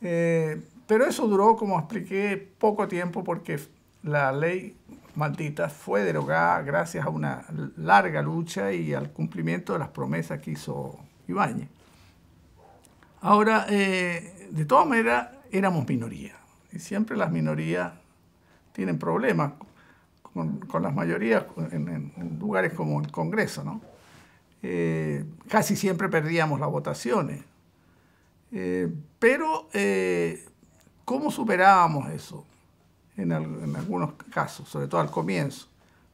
Eh, pero eso duró, como expliqué, poco tiempo porque la ley maldita fue derogada gracias a una larga lucha y al cumplimiento de las promesas que hizo Ibáñez. Ahora, eh, de todas maneras, éramos minoría. Y siempre las minorías tienen problemas con, las mayorías en, lugares como el Congreso, ¿no? Eh, casi siempre perdíamos las votaciones. Eh, pero, eh, ¿cómo superábamos eso? En, algunos casos, sobre todo al comienzo.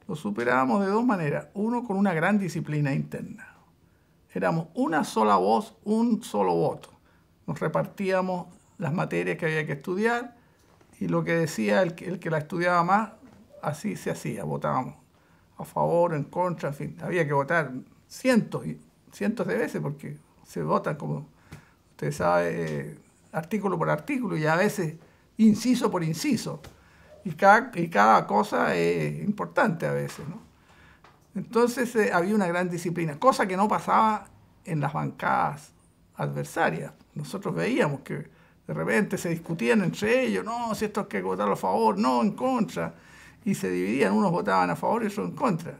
Lo superábamos de dos maneras. Uno, con una gran disciplina interna. Éramos una sola voz, un solo voto. Nos repartíamos las materias que había que estudiar y lo que decía el que la estudiaba más así se hacía, votábamos a favor, en contra, en fin, había que votar cientos y cientos de veces porque se vota, como usted sabe, artículo por artículo y a veces inciso por inciso. Y cada, cada cosa es importante a veces, Entonces eh, había una gran disciplina, cosa que no pasaba en las bancadas adversarias. Nosotros veíamos que de repente se discutían entre ellos, no, si esto hay que votar a favor, no, en contra y se dividían, unos votaban a favor y otros en contra.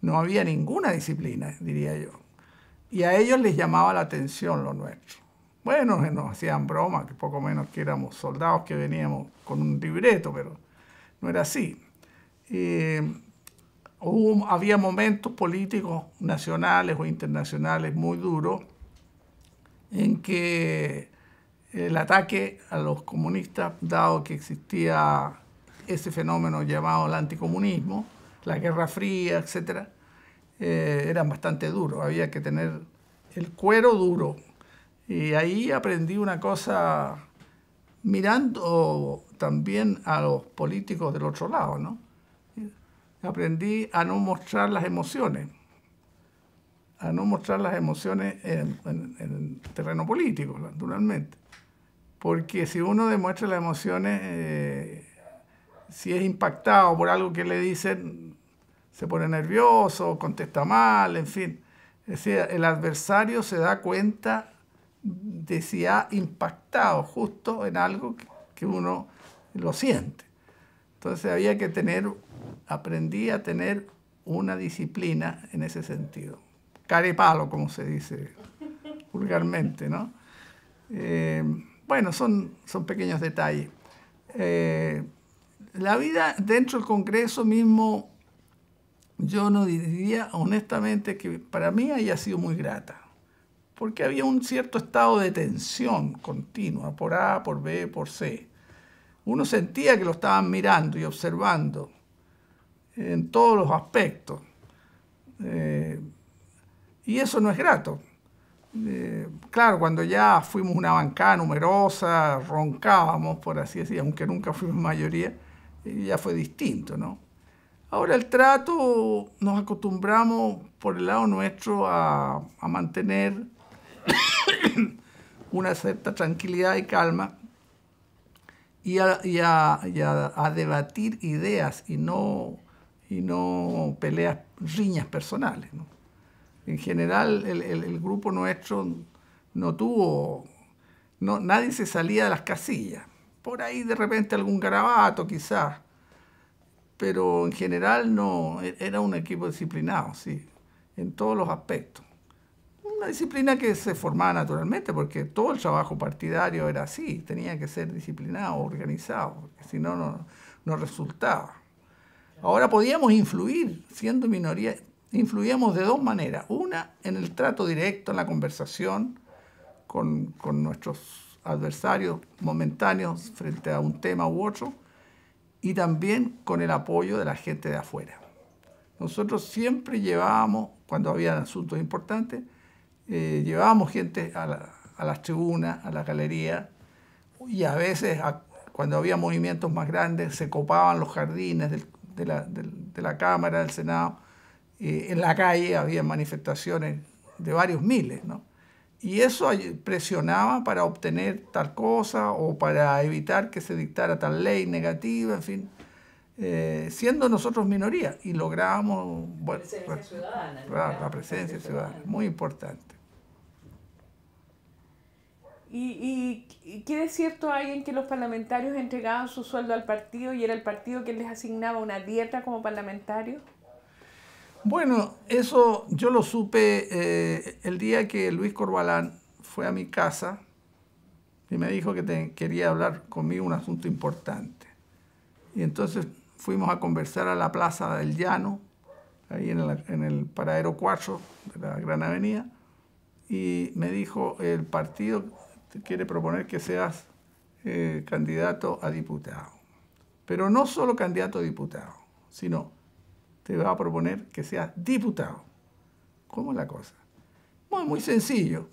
No había ninguna disciplina, diría yo. Y a ellos les llamaba la atención lo nuestro. Bueno, nos hacían broma, que poco menos que éramos soldados que veníamos con un libreto, pero no era así. Eh, había momentos políticos nacionales o internacionales muy duros en que el ataque a los comunistas, dado que existía ese fenómeno llamado el anticomunismo, la Guerra Fría, etc., eh, era bastante duro, Había que tener el cuero duro. Y ahí aprendí una cosa mirando también a los políticos del otro lado, ¿no? Aprendí a no mostrar las emociones, a no mostrar las emociones en, el terreno político, naturalmente. Porque si uno demuestra las emociones, eh, si es impactado por algo que le dicen, se pone nervioso, contesta mal, en fin. Es decir, el adversario se da cuenta de si ha impactado justo en algo que uno lo siente. Entonces había que tener, aprendí a tener una disciplina en ese sentido. Carepalo, como se dice vulgarmente, ¿no? Eh, bueno, son, son pequeños detalles. Eh, la vida dentro del Congreso mismo, yo no diría honestamente que para mí haya sido muy grata, porque había un cierto estado de tensión continua, por A, por B, por C. Uno sentía que lo estaban mirando y observando en todos los aspectos. Eh, y eso no es grato. Eh, claro, cuando ya fuimos una bancada numerosa, roncábamos, por así decir, aunque nunca fuimos mayoría, ya fue distinto, ¿no? Ahora el trato nos acostumbramos por el lado nuestro a, mantener [coughs] una cierta tranquilidad y calma y, a, debatir ideas y no, y no peleas, riñas personales. ¿no? En general el, el, grupo nuestro no tuvo, no, nadie se salía de las casillas por ahí de repente algún garabato quizás, pero en general no, e-, era un equipo disciplinado, sí, en todos los aspectos. Una disciplina que se formaba naturalmente, porque todo el trabajo partidario era así, tenía que ser disciplinado, organizado, porque si no, no, resultaba. Ahora podíamos influir, siendo minoría, influíamos de dos maneras. Una, en el trato directo, en la conversación con nuestros adversarios momentáneos frente a un tema u otro, y también con el apoyo de la gente de afuera. Nosotros siempre llevábamos, cuando había asuntos importantes, eh, llevábamos gente a, las tribunas, a la galería, y a veces cuando había movimientos más grandes se copaban los jardines de, la, Cámara, del Senado, eh, en la calle había manifestaciones de varios miles, ¿no? Y eso presionaba para obtener tal cosa o para evitar que se dictara tal ley negativa, en fin. Eh, siendo nosotros minoría y lográbamos bueno, pues, presencia ciudadana, la presencia ciudadana, muy importante. ¿Y, ¿Y, qué de cierto hay en que los parlamentarios entregaban su sueldo al partido y era el partido quien les asignaba una dieta como parlamentarios? Bueno, eso yo lo supe eh, el día que Luis Corbalán fue a mi casa y me dijo que quería hablar conmigo un asunto importante. Y entonces fuimos a conversar a la Plaza del Llano, ahí en el, en paradero 4 de la Gran Avenida, y me dijo, el partido quiere proponer que seas eh, candidato a diputado. Pero no solo candidato a diputado, sino te va a proponer que seas diputado. ¿Cómo es la cosa? Muy, muy sencillo.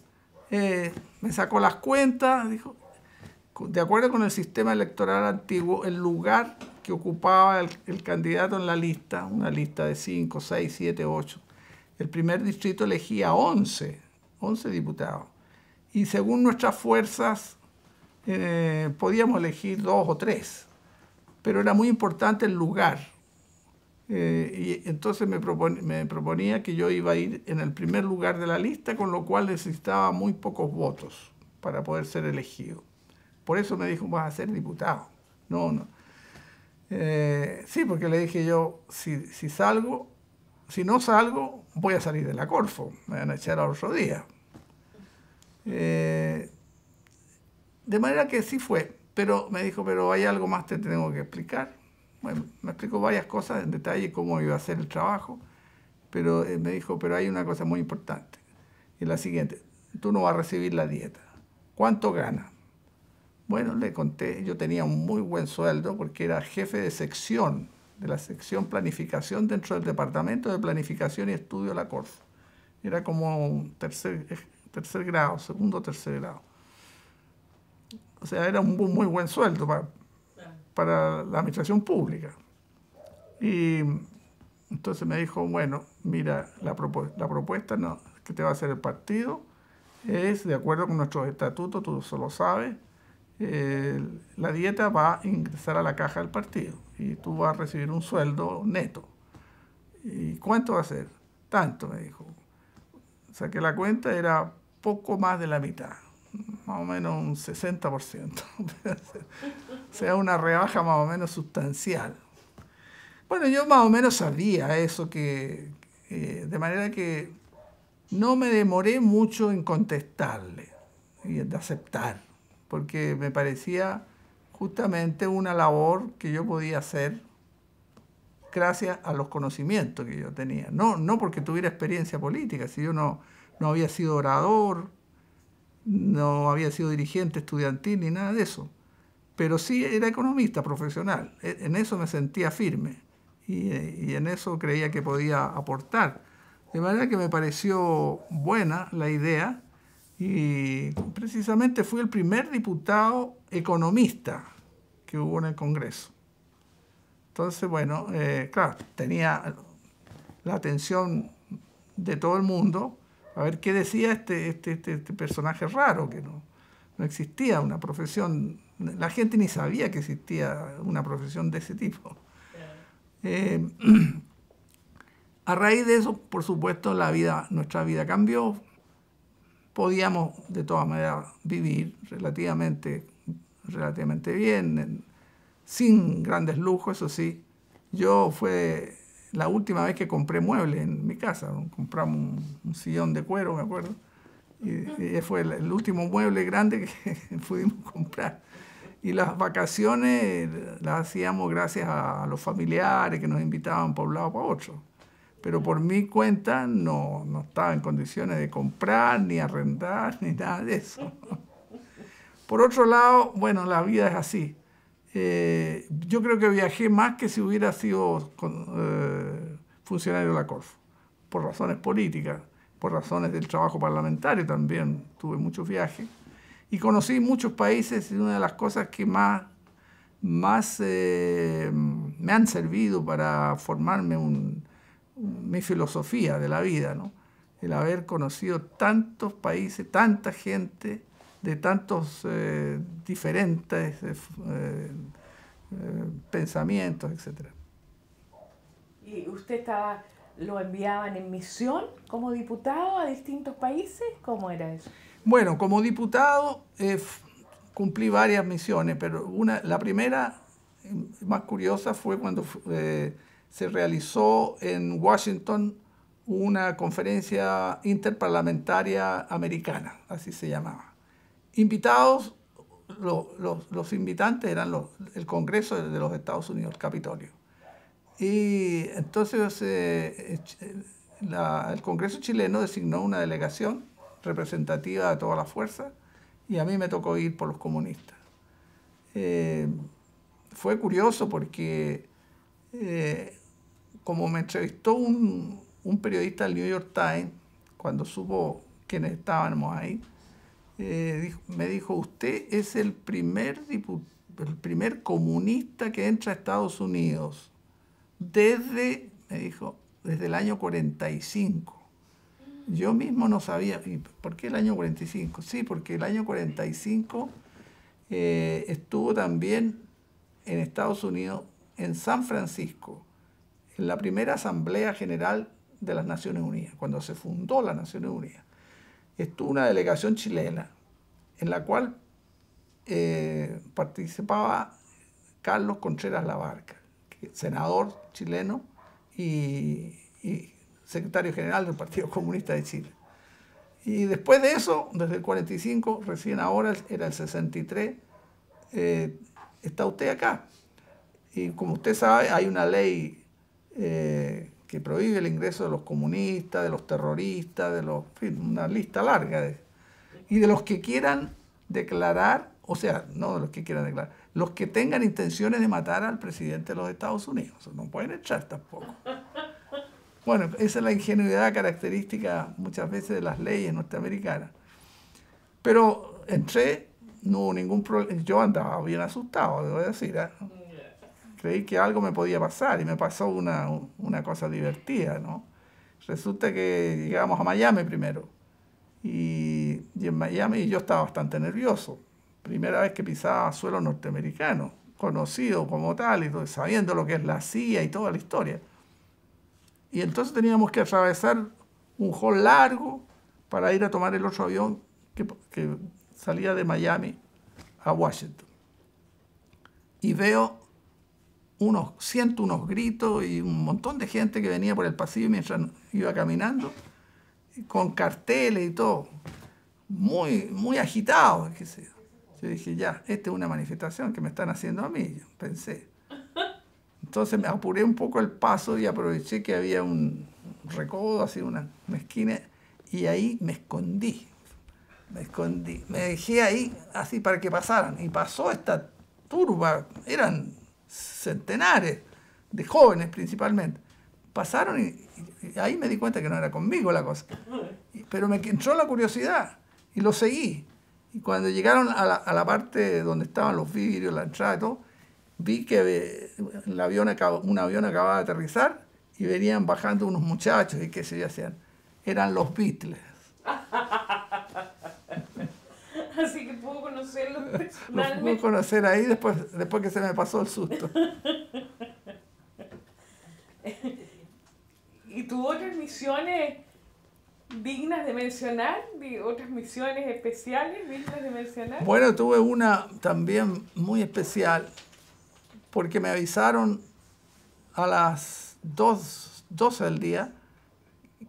Eh, me sacó las cuentas, dijo, de acuerdo con el sistema electoral antiguo, el lugar que ocupaba el, candidato en la lista, una lista de 5, 6, 7, 8, el primer distrito elegía 11, 11 diputados. Y según nuestras fuerzas, eh, podíamos elegir dos o tres, pero era muy importante el lugar eh, y entonces me, proponía que yo iba a ir en el primer lugar de la lista, con lo cual necesitaba muy pocos votos para poder ser elegido. Por eso me dijo, vas a ser diputado. No, no. Eh, sí, porque le dije yo, si, salgo, si no salgo, voy a salir de la Corfo, me van a echar a otro día. Eh, de manera que sí fue, pero me dijo, pero hay algo más que te tengo que explicar bueno, me explicó varias cosas en detalle cómo iba a hacer el trabajo, pero eh, me dijo, pero hay una cosa muy importante, y la siguiente, tú no vas a recibir la dieta. ¿Cuánto gana? Bueno, le conté, yo tenía un muy buen sueldo porque era jefe de sección, de la sección planificación dentro del Departamento de Planificación y Estudio de la Corte. Era como un tercer, eh, tercer grado, segundo o tercer grado. O sea, era un muy buen sueldo para, para la administración pública. Y entonces me dijo, bueno, mira, la, propuesta no, que te va a hacer el partido es, de acuerdo con nuestros estatutos, tú solo sabes, la dieta va a ingresar a la caja del partido y tú vas a recibir un sueldo neto. ¿Y cuánto va a ser? Tanto, me dijo. Saqué la cuenta, era poco más de la mitad más o menos un 60%. [laughs] o sea, una rebaja más o menos sustancial. Bueno, yo más o menos sabía eso, que, de manera que no me demoré mucho en contestarle y en aceptar, porque me parecía justamente una labor que yo podía hacer gracias a los conocimientos que yo tenía. No, no porque tuviera experiencia política, si yo no, no había sido orador, no había sido dirigente estudiantil ni nada de eso, pero sí era economista profesional, e, en eso me sentía firme eh, y, en eso creía que podía aportar. De manera que me pareció buena la idea y precisamente fui el primer diputado economista que hubo en el Congreso. Entonces, bueno, eh, claro, tenía la atención de todo el mundo, a ver qué decía este este, este, este, personaje raro, que no, no, existía una profesión, la gente ni sabía que existía una profesión de ese tipo. Eh, [clears throat] a raíz de eso, por supuesto, la vida, nuestra vida cambió. Podíamos, de todas maneras, vivir relativamente, relativamente bien, sin grandes lujos, eso sí. Yo fue la última vez que compré muebles en mi casa. Compramos un, sillón de cuero, me acuerdo. Y, fue el, último mueble grande que [laughs] pudimos comprar. Y las vacaciones las hacíamos gracias a, los familiares que nos invitaban por un lado para otro. Pero por mi cuenta no, no estaba en condiciones de comprar, ni arrendar, [laughs] ni nada de eso. Por otro lado, bueno, la vida es así eh, yo creo que viajé más que si hubiera sido eh, funcionario de la Corfo, por razones políticas, por razones del trabajo parlamentario también, tuve muchos viajes y conocí muchos países y una de las cosas que más, más eh, me han servido para formarme mi filosofía de la vida, ¿no? el haber conocido tantos países, tanta gente, de tantos eh, diferentes eh, eh, pensamientos, etc. ¿Y usted estaba, lo enviaban en misión como diputado a distintos países? ¿Cómo era eso? Bueno, como diputado cumplí varias misiones, pero una, la primera mm, más curiosa fue cuando se realizó en Washington una conferencia interparlamentaria americana, así se llamaba invitados, los invitantes eran el Congreso de los Estados Unidos, el Capitolio. Y entonces eh, eh, el Congreso chileno designó una delegación representativa de todas las fuerzas y a mí me tocó ir por los comunistas. Eh, fue curioso porque como me entrevistó un, un periodista del New York Times cuando supo quiénes estábamos ahí, eh, me dijo, usted es el primer, el primer comunista que entra a Estados Unidos desde, me dijo, desde el año 45. Yo mismo no sabía, ¿por qué el año 45? Sí, porque el año 45 eh, estuvo también en Estados Unidos, en San Francisco, en la primera Asamblea General de las Naciones Unidas, cuando se fundó las Naciones Unidas estuvo una delegación chilena en la cual eh, participaba Carlos Contreras Labarca, senador chileno y, secretario general del Partido Comunista de Chile. Y después de eso, desde el 45, recién ahora era el 63, eh, está usted acá. Y como usted sabe, hay una ley eh, que prohíbe el ingreso de los comunistas, de los terroristas, de los, en fin, una lista larga de, y de los que quieran declarar, o sea, no de los que quieran declarar, los que tengan intenciones de matar al presidente de los Estados Unidos, no pueden entrar tampoco. Bueno, esa es la ingenuidad característica muchas veces de las leyes norteamericanas. Pero entré, no hubo ningún problema, yo andaba bien asustado, debo decir. ¿ah? creí que algo me podía pasar y me pasó una, cosa divertida, ¿no? Resulta que llegamos a Miami primero y, en Miami yo estaba bastante nervioso. Primera vez que pisaba suelo norteamericano, conocido como tal y sabiendo lo que es la CIA y toda la historia. Y entonces teníamos que atravesar un hall largo para ir a tomar el otro avión que salía de Miami a Washington. Y veo unos, siento unos gritos y un montón de gente que venía por el pasillo mientras iba caminando, con carteles y todo, muy, muy agitado. yo. dije, ya, esta es una manifestación que me están haciendo a mí, pensé. Entonces me apuré un poco el paso y aproveché que había un recodo, así una, una esquina, y ahí me escondí. Me escondí, me dejé ahí así para que pasaran. Y pasó esta turba, eran centenares de jóvenes principalmente. Pasaron y, ahí me di cuenta que no era conmigo la cosa. pero me entró la curiosidad y lo seguí. Y cuando llegaron a la, parte donde estaban los vidrios, la entrada y todo, vi que eh, avión un avión acababa de aterrizar y venían bajando unos muchachos y qué se hacían. Eran los Beatles. [laughs] Así conocerlo Lo [laughs] conocer ahí después, después que se me pasó el susto. [laughs] ¿Y tuvo otras misiones dignas de mencionar? ¿Otras misiones especiales dignas de mencionar? Bueno, tuve una también muy especial porque me avisaron a las 2, 12 del día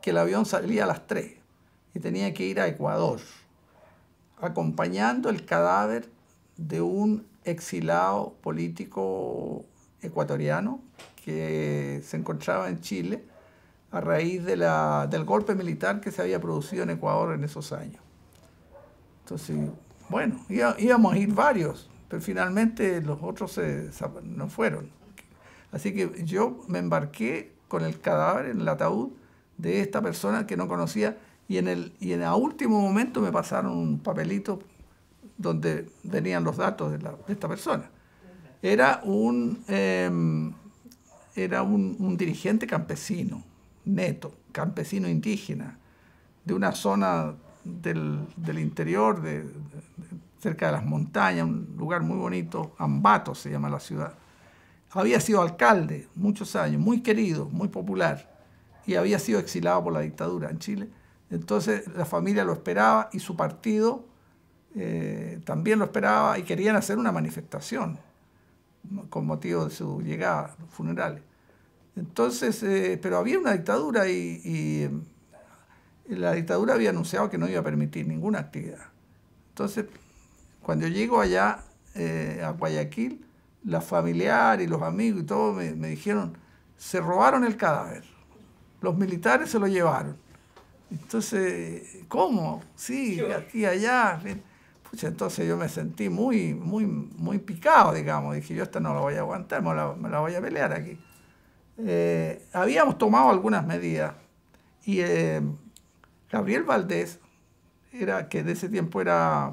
que el avión salía a las 3 y tenía que ir a Ecuador acompañando el cadáver de un exilado político ecuatoriano que se encontraba en Chile a raíz de la, del golpe militar que se había producido en Ecuador en esos años. Entonces, bueno, íbamos a ir varios, pero finalmente los otros no fueron. Así que yo me embarqué con el cadáver en el ataúd de esta persona que no conocía y en el, y en el último momento me pasaron un papelito donde venían los datos de, esta persona. Era un, em, era un, dirigente campesino, neto, campesino indígena, de una zona del, interior, cerca de las montañas, un lugar muy bonito, Ambato se llama la ciudad. Había sido alcalde muchos años, muy querido, muy popular, y había sido exilado por la dictadura en Chile entonces la familia lo esperaba y su partido eh, también lo esperaba y querían hacer una manifestación con motivo de su llegada, funerales. Entonces, eh, pero había una dictadura y, eh, la dictadura había anunciado que no iba a permitir ninguna actividad. Entonces, cuando yo llego allá a Guayaquil, la familiar y los amigos y todo me dijeron, se robaron el cadáver, los militares se lo llevaron. Entonces, ¿cómo? Sí, aquí, allá. entonces yo me sentí muy, muy, muy picado, digamos. Dije, yo esta no la voy a aguantar, me la, voy a pelear aquí. Eh, habíamos tomado algunas medidas y eh, Gabriel Valdés, era, que de ese tiempo era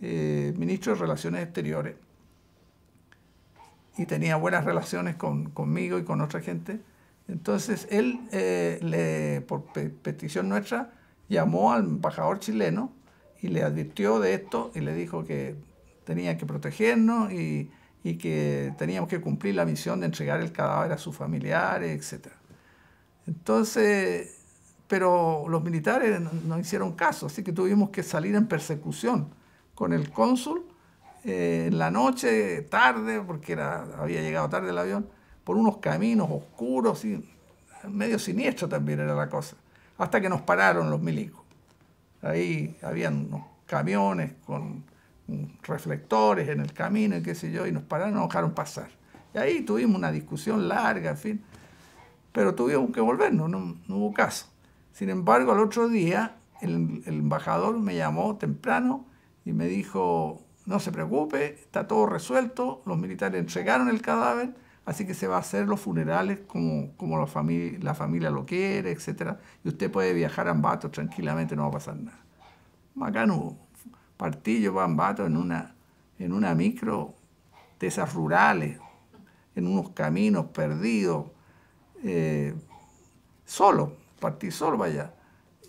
eh, ministro de Relaciones Exteriores y tenía buenas relaciones conmigo y con otra gente, entonces, él, eh, por petición nuestra, llamó al embajador chileno y le advirtió de esto y le dijo que tenía que protegernos y, que teníamos que cumplir la misión de entregar el cadáver a sus familiares, etc. Entonces, pero los militares no, hicieron caso, así que tuvimos que salir en persecución con el cónsul eh, en la noche, tarde, porque era, había llegado tarde el avión, por unos caminos oscuros y medio siniestro también era la cosa. Hasta que nos pararon los milicos. Ahí habían unos camiones con reflectores en el camino y qué sé yo, y nos pararon, nos dejaron pasar. Y ahí tuvimos una discusión larga, en fin, pero tuvimos que volvernos, no, hubo caso. Sin embargo, al otro día el embajador me llamó temprano y me dijo, no se preocupe, está todo resuelto, los militares entregaron el cadáver así que se va a hacer los funerales como, como la, familia, la familia lo quiere, etc. Y usted puede viajar a Ambato tranquilamente, no va a pasar nada. Macano, partí yo a Ambato en una, en una micro de esas rurales, en unos caminos perdidos, eh, solo, partí solo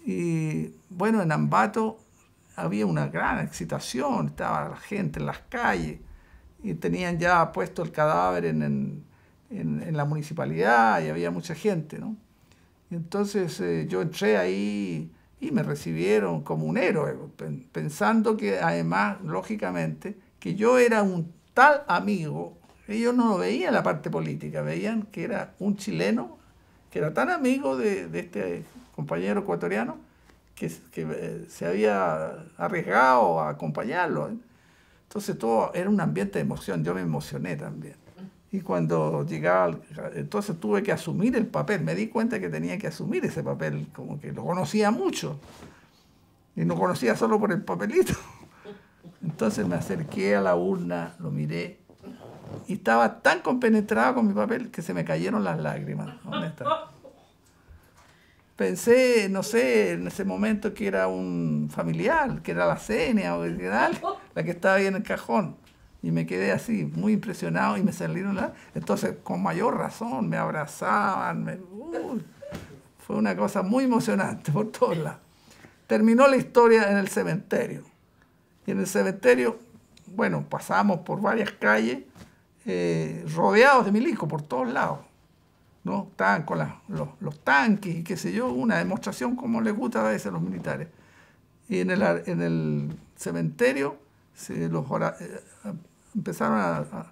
Y bueno, en Ambato había una gran excitación, estaba la gente en las calles y tenían ya puesto el cadáver en, el en, la municipalidad y había mucha gente, ¿no? entonces eh, yo entré ahí y me recibieron como un héroe, pensando que además, lógicamente, que yo era un tal amigo, ellos no veían la parte política, veían que era un chileno, que era tan amigo de, este compañero ecuatoriano, que, eh, se había arriesgado a acompañarlo. ¿eh? Entonces todo era un ambiente de emoción, yo me emocioné también. Y cuando llegaba, entonces tuve que asumir el papel, me di cuenta que tenía que asumir ese papel, como que lo conocía mucho. Y no conocía solo por el papelito. [laughs] Entonces me acerqué a la urna, lo miré y estaba tan compenetrado con mi papel que se me cayeron las lágrimas, Pensé, no sé, en ese momento que era un familiar, que era la cena o la que estaba ahí en el cajón. Y me quedé así, muy impresionado y me salieron Entonces, con mayor razón, me abrazaban. Me... Uh, fue una cosa muy emocionante por todos lados. Terminó la historia en el cementerio. Y en el cementerio, bueno, pasamos por varias calles eh, rodeados de milicos por todos lados. ¿no? Estaban con los, tanques y qué sé yo, una demostración como les gusta a veces a los militares. Y en el, en el cementerio, los los, empezaron a,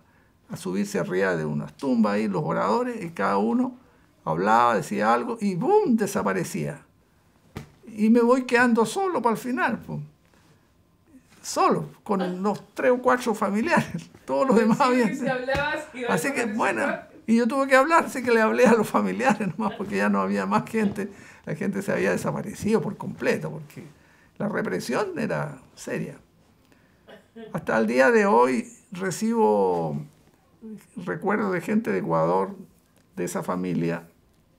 subirse arriba de unas tumbas ahí los oradores y cada uno hablaba, decía algo y ¡boom! desaparecía. Y me voy quedando solo para el final, pues. solo, con ah. los tres o cuatro familiares. [laughs] Todos los demás habían. Así que, bueno, y yo tuve que hablar, así que le hablé a los familiares nomás, porque ya no había más gente. La gente se había desaparecido por completo, porque la represión era seria. Hasta el día de hoy recibo recuerdos de gente de Ecuador, de esa familia,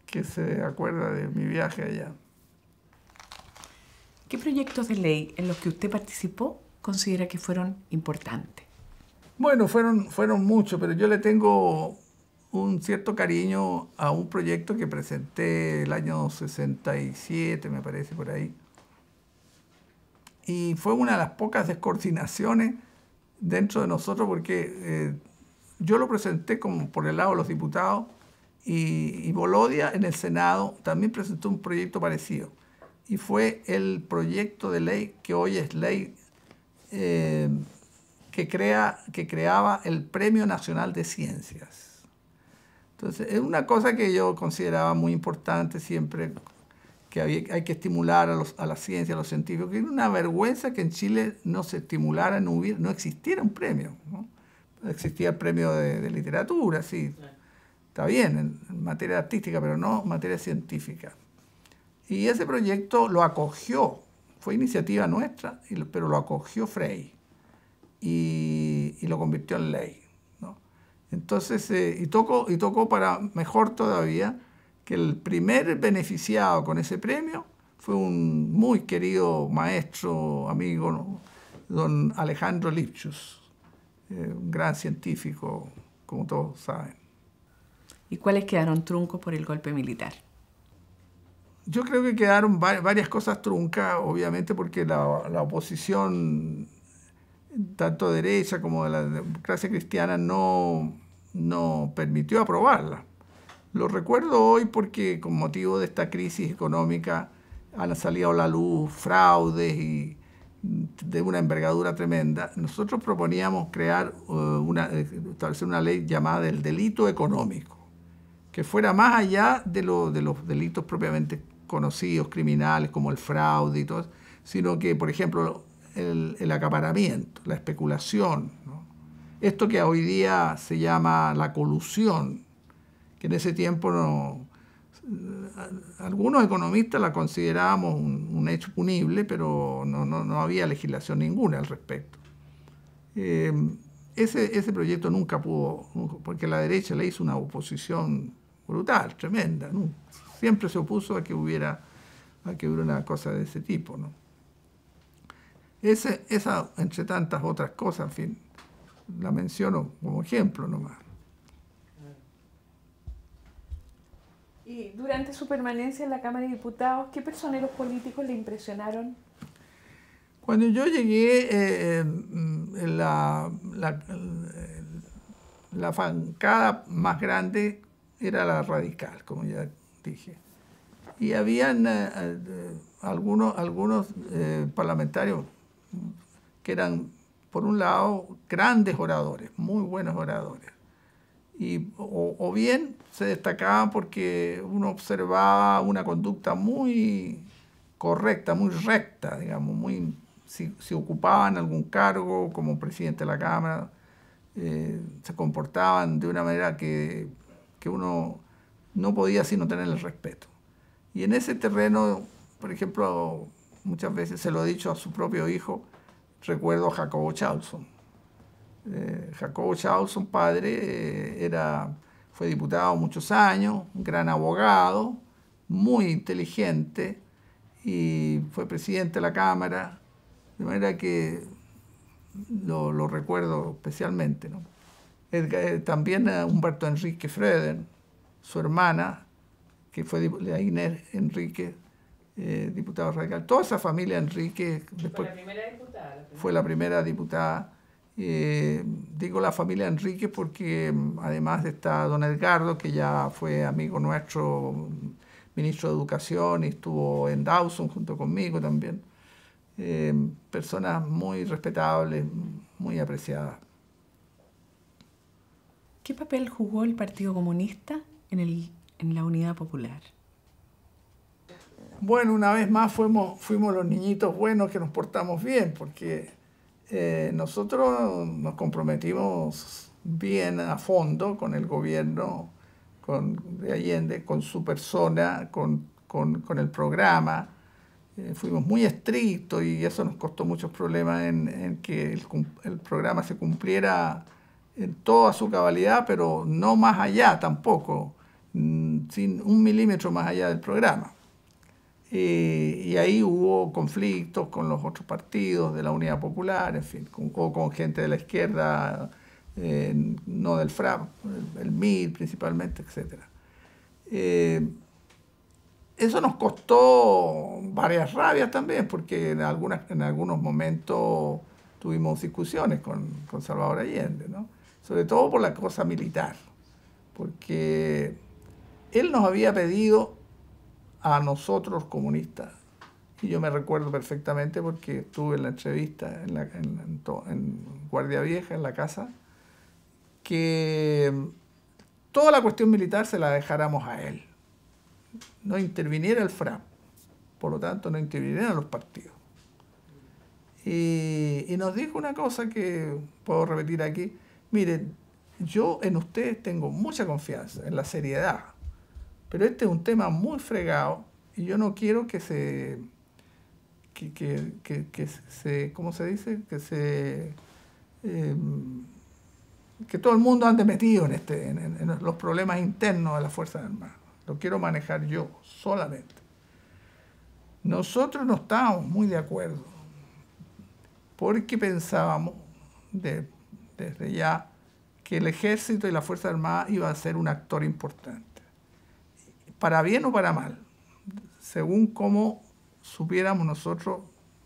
que se acuerda de mi viaje allá. ¿Qué proyectos de ley en los que usted participó considera que fueron importantes? Bueno, fueron, fueron muchos, pero yo le tengo un cierto cariño a un proyecto que presenté el año 67, me parece, por ahí. Y fue una de las pocas descoordinaciones dentro de nosotros porque eh, yo lo presenté como por el lado de los diputados y, Bolodia en el Senado también presentó un proyecto parecido y fue el proyecto de ley que hoy es ley eh, que, crea, que creaba el Premio Nacional de Ciencias. Entonces, es una cosa que yo consideraba muy importante siempre que hay que estimular a, la ciencia, a los científicos, que era una vergüenza que en Chile no se estimulara, no, hubiera, no existiera un premio. ¿no? Existía el premio de, literatura, sí, está bien, en, materia artística, pero no en materia científica. Y ese proyecto lo acogió, fue iniciativa nuestra, pero lo acogió Frey y, lo convirtió en ley. Entonces, eh, y, tocó, y tocó para mejor todavía que el primer beneficiado con ese premio fue un muy querido maestro, amigo, don Alejandro Lipschus, eh, un gran científico, como todos saben. ¿Y cuáles quedaron truncos por el golpe militar? Yo creo que quedaron varias cosas truncas, obviamente, porque la, oposición, tanto derecha como de la democracia cristiana, no, no permitió aprobarla. Lo recuerdo hoy porque con motivo de esta crisis económica han salido a la luz fraudes y de una envergadura tremenda. Nosotros proponíamos crear eh, una, eh, establecer una ley llamada el delito económico, que fuera más allá de, los delitos propiamente conocidos, criminales, como el fraude y todo, sino que, por ejemplo, el, acaparamiento, la especulación, esto que hoy día se llama la colusión, que en ese tiempo algunos economistas la considerábamos un, hecho punible, pero no, había legislación ninguna al respecto. Eh, ese, ese, proyecto nunca pudo, porque la derecha le hizo una oposición brutal, tremenda. Siempre se opuso a que hubiera a que hubiera una cosa de ese tipo. ¿no? esa, entre tantas otras cosas, fin, la menciono como ejemplo nomás. Y durante su permanencia en la Cámara de Diputados, ¿qué personeros políticos le impresionaron? Cuando yo llegué, eh, mm, la, la, fancada más grande era la radical, como ya dije. Y habían eh, eh, algunos, algunos parlamentarios que eran, por un lado, grandes oradores, muy buenos oradores. Y, o bien se destacaban porque uno observaba una conducta muy correcta, muy recta, digamos, muy si, ocupaban algún cargo como presidente de la Cámara, eh, se comportaban de una manera que, que uno no podía sino tener el respeto. Y en ese terreno, por ejemplo, muchas veces se lo he dicho a su propio hijo, recuerdo a Jacobo Chausson. Eh, Jacobo Chausson, padre, eh, era fue diputado muchos años, un gran abogado, muy inteligente y fue presidente de la Cámara, de manera que lo, lo recuerdo especialmente. Eh, también Humberto Enrique Freden, su hermana, que fue la Inés Enrique, eh, diputado radical. Toda esa familia Enrique fue la primera diputada. Fue la primera diputada eh, digo la familia Enrique porque mm, además está don Edgardo, que ya fue amigo nuestro, mm, ministro de Educación, y estuvo en Dawson junto conmigo también. Eh, personas muy respetables, mm, muy apreciadas. ¿Qué papel jugó el Partido Comunista en, el, en la Unidad Popular? Bueno, una vez más fuimos, fuimos los niñitos buenos que nos portamos bien, porque eh, nosotros nos comprometimos bien a fondo con el gobierno con, de Allende, con su persona, con, el programa. Eh, fuimos muy estrictos y eso nos costó muchos problemas en, que el, el, programa se cumpliera en toda su cabalidad, pero no más allá tampoco, mm, sin un milímetro más allá del programa. Eh, y, ahí hubo conflictos con los otros partidos de la Unidad Popular, en fin, con, con gente de la izquierda, eh, no del FRAP, el, MIR principalmente, etc. Eh, eso nos costó varias rabias también, porque en, algunas, en algunos momentos tuvimos discusiones con, con Salvador Allende, ¿no? sobre todo por la cosa militar, porque él nos había pedido a nosotros comunistas. Y yo me recuerdo perfectamente porque estuve en la entrevista en, en, Guardia Vieja, en la casa, que toda la cuestión militar se la dejáramos a él. No interviniera el FRAP, por lo tanto no intervinieran los partidos. Y, y, nos dijo una cosa que puedo repetir aquí. Miren, yo en ustedes tengo mucha confianza, en la seriedad, pero este es un tema muy fregado y yo no quiero que se. se. ¿cómo se dice? que se. Em, que todo el mundo ande metido en, este, los problemas internos de las Fuerzas Armadas. Lo quiero manejar yo solamente. Nosotros no estábamos muy de acuerdo porque pensábamos desde ya que el ejército y la Fuerza Armada iban a ser un actor importante para bien o para mal, según cómo supiéramos nosotros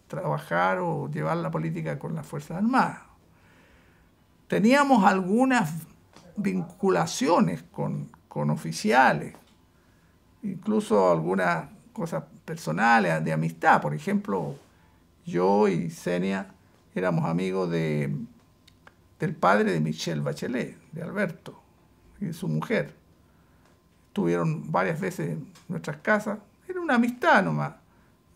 trabajar o llevar la política con las Fuerzas Armadas. Teníamos algunas vinculaciones con, oficiales, incluso algunas cosas personales, de amistad. Por ejemplo, yo y Senia éramos amigos de, del padre de Michelle Bachelet, de Alberto, y de su mujer estuvieron varias veces en nuestras casas. Era una amistad nomás.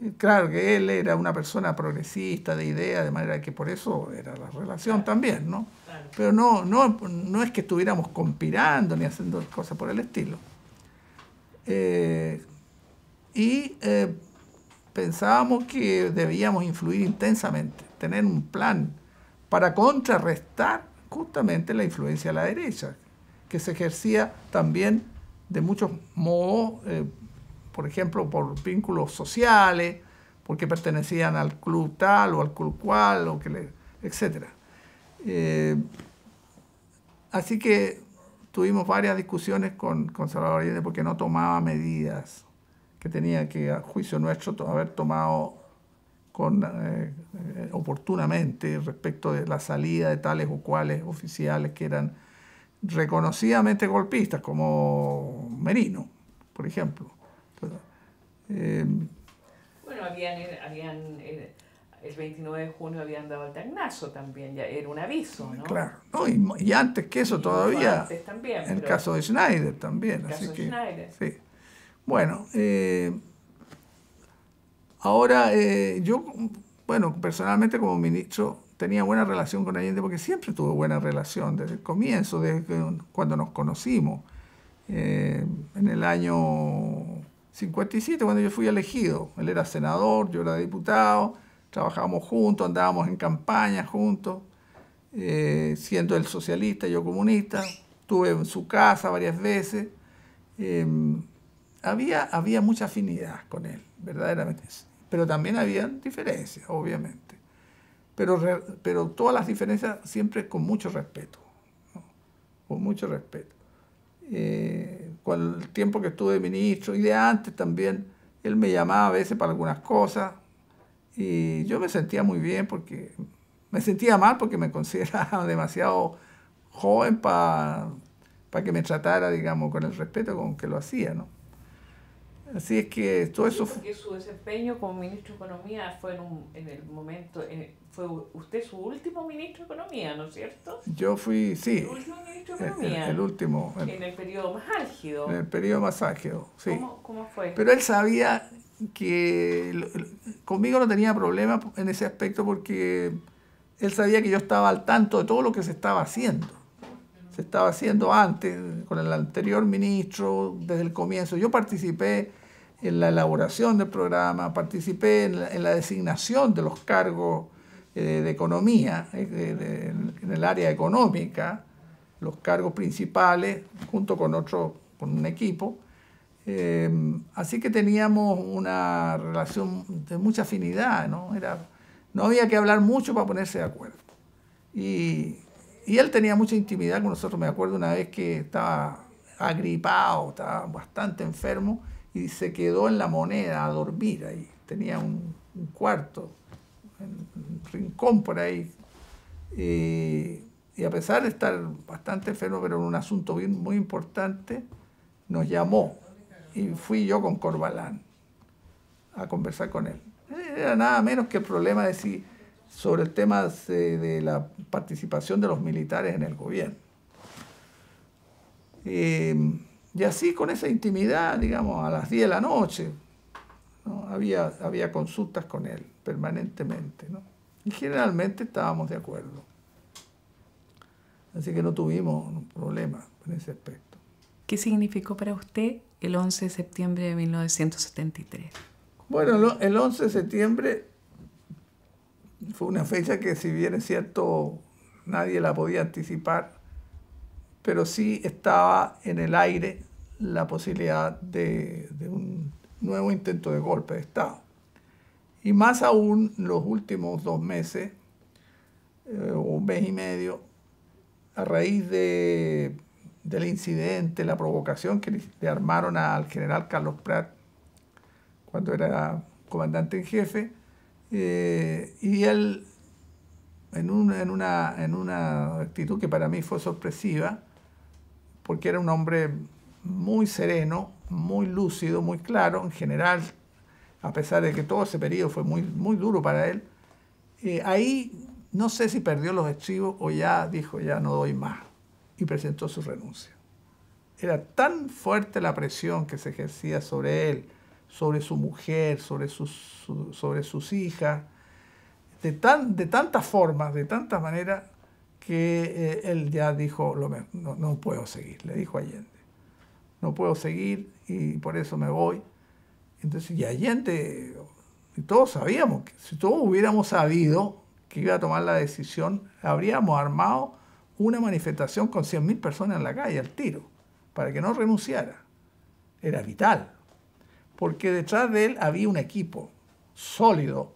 Eh, claro que él era una persona progresista de idea, de manera que por eso era la relación también, ¿no? Pero no, no, no es que estuviéramos conspirando ni haciendo cosas por el estilo. Eh, y eh, pensábamos que debíamos influir intensamente, tener un plan para contrarrestar justamente la influencia de la derecha, que se ejercía también de muchos modos, eh, por ejemplo, por vínculos sociales, porque pertenecían al club tal o al club cual, o que le, etc. Eh, así que tuvimos varias discusiones con, con Salvador Allende porque no tomaba medidas que tenía que, a juicio nuestro, haber tomado con, eh, oportunamente respecto de la salida de tales o cuales oficiales que eran reconocidamente golpistas, como Merino, por ejemplo. Em, bueno, habían, eh, habían eh, el 29 de junio habían dado el tagnazo también, ya era un aviso, ¿no? Claro, y, antes que eso todavía. Antes también. En el caso de Schneider también. El caso de Schneider. Sí. Bueno, eh, ahora eh, yo, bueno, personalmente como ministro tenía buena relación con gente porque siempre tuve buena relación desde el comienzo, desde cuando nos conocimos. Eh, en el año 57, cuando yo fui elegido, él era senador, yo era diputado, trabajábamos juntos, andábamos en campaña juntos, eh, siendo él socialista, yo comunista, estuve en su casa varias veces. Eh, había, había mucha afinidad con él, verdaderamente. Pero también había diferencias, obviamente pero, todas las diferencias siempre con mucho respeto, con mucho respeto. Eh, con el tiempo que estuve ministro y de antes también, él me llamaba a veces para algunas cosas y yo me sentía muy bien porque me sentía mal porque me [laughs] consideraba demasiado joven para que me tratara, digamos, con el respeto con que lo hacía, ¿no? Así es que todo eso... Porque su desempeño como ministro de Economía fue en, un, en el momento, fue usted su último ministro de Economía, ¿no es cierto? Yo fui, sí. El último El, en el periodo más álgido. En el periodo más álgido, sí. ¿Cómo, fue? Pero él sabía que conmigo no tenía problema en ese aspecto porque él sabía que yo estaba al tanto de todo lo que se estaba haciendo se estaba haciendo antes, con el anterior ministro, desde el comienzo. Yo participé en la elaboración del programa, participé en la, designación de los cargos eh, de economía, eh, en el área económica, los cargos principales, junto con otro, con un equipo. Eh, así que teníamos una relación de mucha afinidad, ¿no? Era, no había que hablar mucho para ponerse de acuerdo. Y, y él tenía mucha intimidad con nosotros. Me acuerdo una vez que estaba agripado, estaba bastante enfermo, y se quedó en la moneda a dormir ahí. Tenía un, cuarto, un rincón por ahí. Eh, y, a pesar de estar bastante enfermo, pero en un asunto muy importante, nos llamó y fui yo con Corbalán a conversar con él. Era nada menos que el problema de si, sobre el tema de, la participación de los militares en el gobierno. Eh, y así con esa intimidad, digamos, a las 10 de la noche, había, había consultas con él permanentemente. Y generalmente estábamos de acuerdo. Así que no tuvimos problema en ese aspecto. ¿Qué significó para usted el 11 de septiembre de 1973? Bueno, el 11 de septiembre fue una fecha que si bien es cierto nadie la podía anticipar, pero sí estaba en el aire la posibilidad de, un nuevo intento de golpe de Estado. Y más aún los últimos dos meses, eh, o un mes y medio, a raíz del incidente, la provocación que le armaron al general Carlos Pratt cuando era comandante en jefe, eh, y él, en, en, una, en una actitud que para mí fue sorpresiva, porque era un hombre muy sereno, muy lúcido, muy claro, en general, a pesar de que todo ese periodo fue muy, muy duro para él, eh, ahí no sé si perdió los estribos o ya dijo, ya no doy más, y presentó su renuncia. Era tan fuerte la presión que se ejercía sobre él, sobre su mujer, sobre sus, sobre sus hijas, de, tan, de tantas formas, de tantas maneras, que eh, él ya dijo, lo, no, no puedo seguir, le dijo Allende no puedo seguir y por eso me voy. Entonces, y y todos sabíamos, que si todos hubiéramos sabido que iba a tomar la decisión, habríamos armado una manifestación con 100.000 personas en la calle al tiro, para que no renunciara. Era vital, porque detrás de él había un equipo sólido,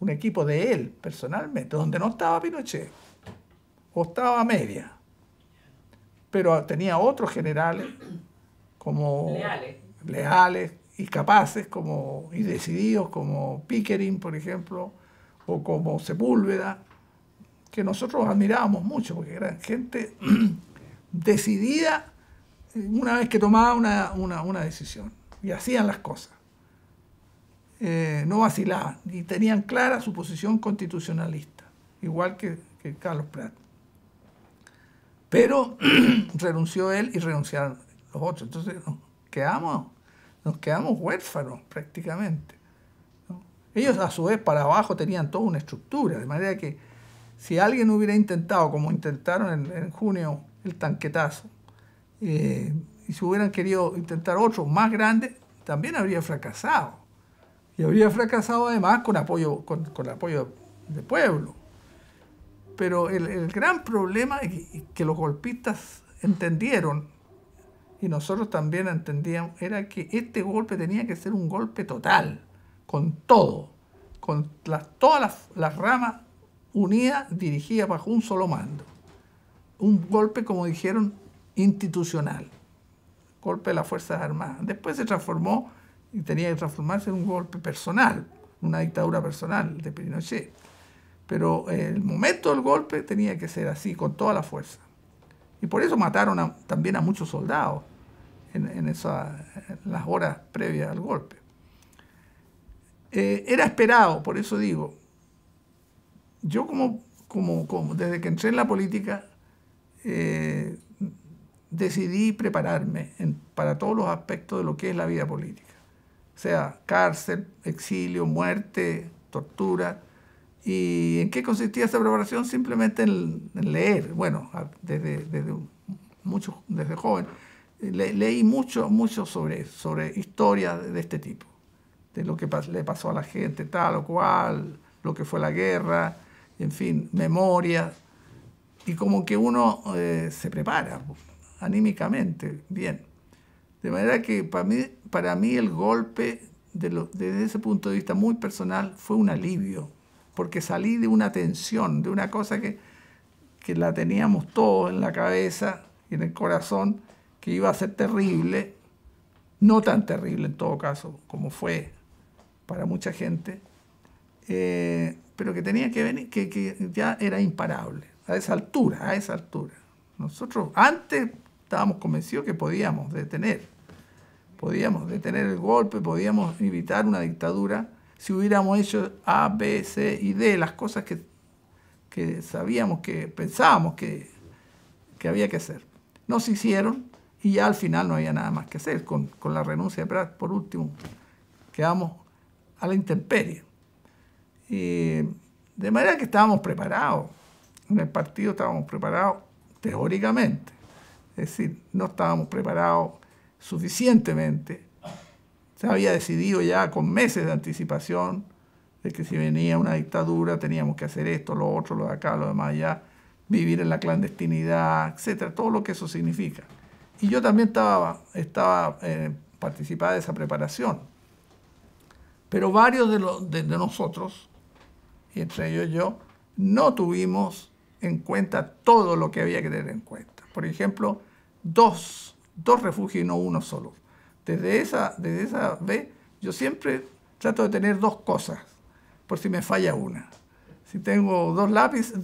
un equipo de él personalmente, donde no estaba Pinochet, o estaba Media, pero tenía otros generales como leales. y capaces como, y decididos como Pickering, por ejemplo, o como Sepúlveda, que nosotros admirábamos mucho, porque eran gente [clears throat] decidida una vez que tomaba una, decisión y hacían las cosas. Eh, no vacilaban y tenían clara su posición constitucionalista, igual que, Carlos Prat. Pero [clears throat] renunció él y renunciaron los otros. Entonces nos quedamos, nos quedamos huérfanos prácticamente. Ellos a su vez para abajo tenían toda una estructura, de manera que si alguien hubiera intentado, como intentaron en, junio, el tanquetazo, eh, y si hubieran querido intentar otro más grande, también habría fracasado. Y habría fracasado además con apoyo, con, el apoyo de pueblo. Pero el, gran problema es que los golpistas entendieron y nosotros también entendíamos, era que este golpe tenía que ser un golpe total, con todo, con las, todas las, ramas unidas, dirigidas bajo un solo mando. Un golpe, como dijeron, institucional, golpe de las Fuerzas Armadas. Después se transformó y tenía que transformarse en un golpe personal, una dictadura personal de Pinochet. Pero el momento del golpe tenía que ser así, con toda la fuerza. Y por eso mataron también a muchos soldados en, en, las horas previas al golpe. Eh, era esperado, por eso digo, yo como, como, desde que entré en la política eh, decidí prepararme para todos los aspectos de lo que es la vida política, o sea, cárcel, exilio, muerte, tortura. ¿Y en qué consistía esa preparación? Simplemente en, leer, bueno, desde, desde, desde joven leí mucho, mucho sobre, sobre historia de, este tipo, de lo que le pasó a la gente, tal o cual, lo que fue la guerra, en fin, memorias Y como que uno eh, se prepara anímicamente, bien. De manera que para mí, para mí el golpe, desde ese punto de vista muy personal, fue un alivio, porque salí de una tensión, de una cosa que, que la teníamos todos en la cabeza y en el corazón, que iba a ser terrible, no tan terrible en todo caso como fue para mucha gente, eh, pero que tenía que venir, que, ya era imparable, a esa altura, a esa altura. Nosotros antes estábamos convencidos que podíamos detener, podíamos detener el golpe, podíamos evitar una dictadura si hubiéramos hecho A, B, C y D, las cosas que, sabíamos, que pensábamos que había que hacer. No se hicieron, y ya al final no había nada más que hacer. Con, la renuncia de por último, quedamos a la intemperie. de manera que estábamos preparados. En el partido estábamos preparados teóricamente. Es decir, no estábamos preparados suficientemente. Se había decidido ya con meses de anticipación de que si venía una dictadura teníamos que hacer esto, lo otro, lo de acá, lo demás allá, vivir en la clandestinidad, etcétera, todo lo que eso significa. Y yo también estaba, estaba eh, participada de esa preparación. Pero varios de, los de, nosotros, y entre ellos yo, no tuvimos en cuenta todo lo que había que tener en cuenta. Por ejemplo, dos, dos refugios y no uno solo. Desde esa, desde esa vez yo siempre trato de tener dos cosas, por si me falla una. Si tengo dos lápices,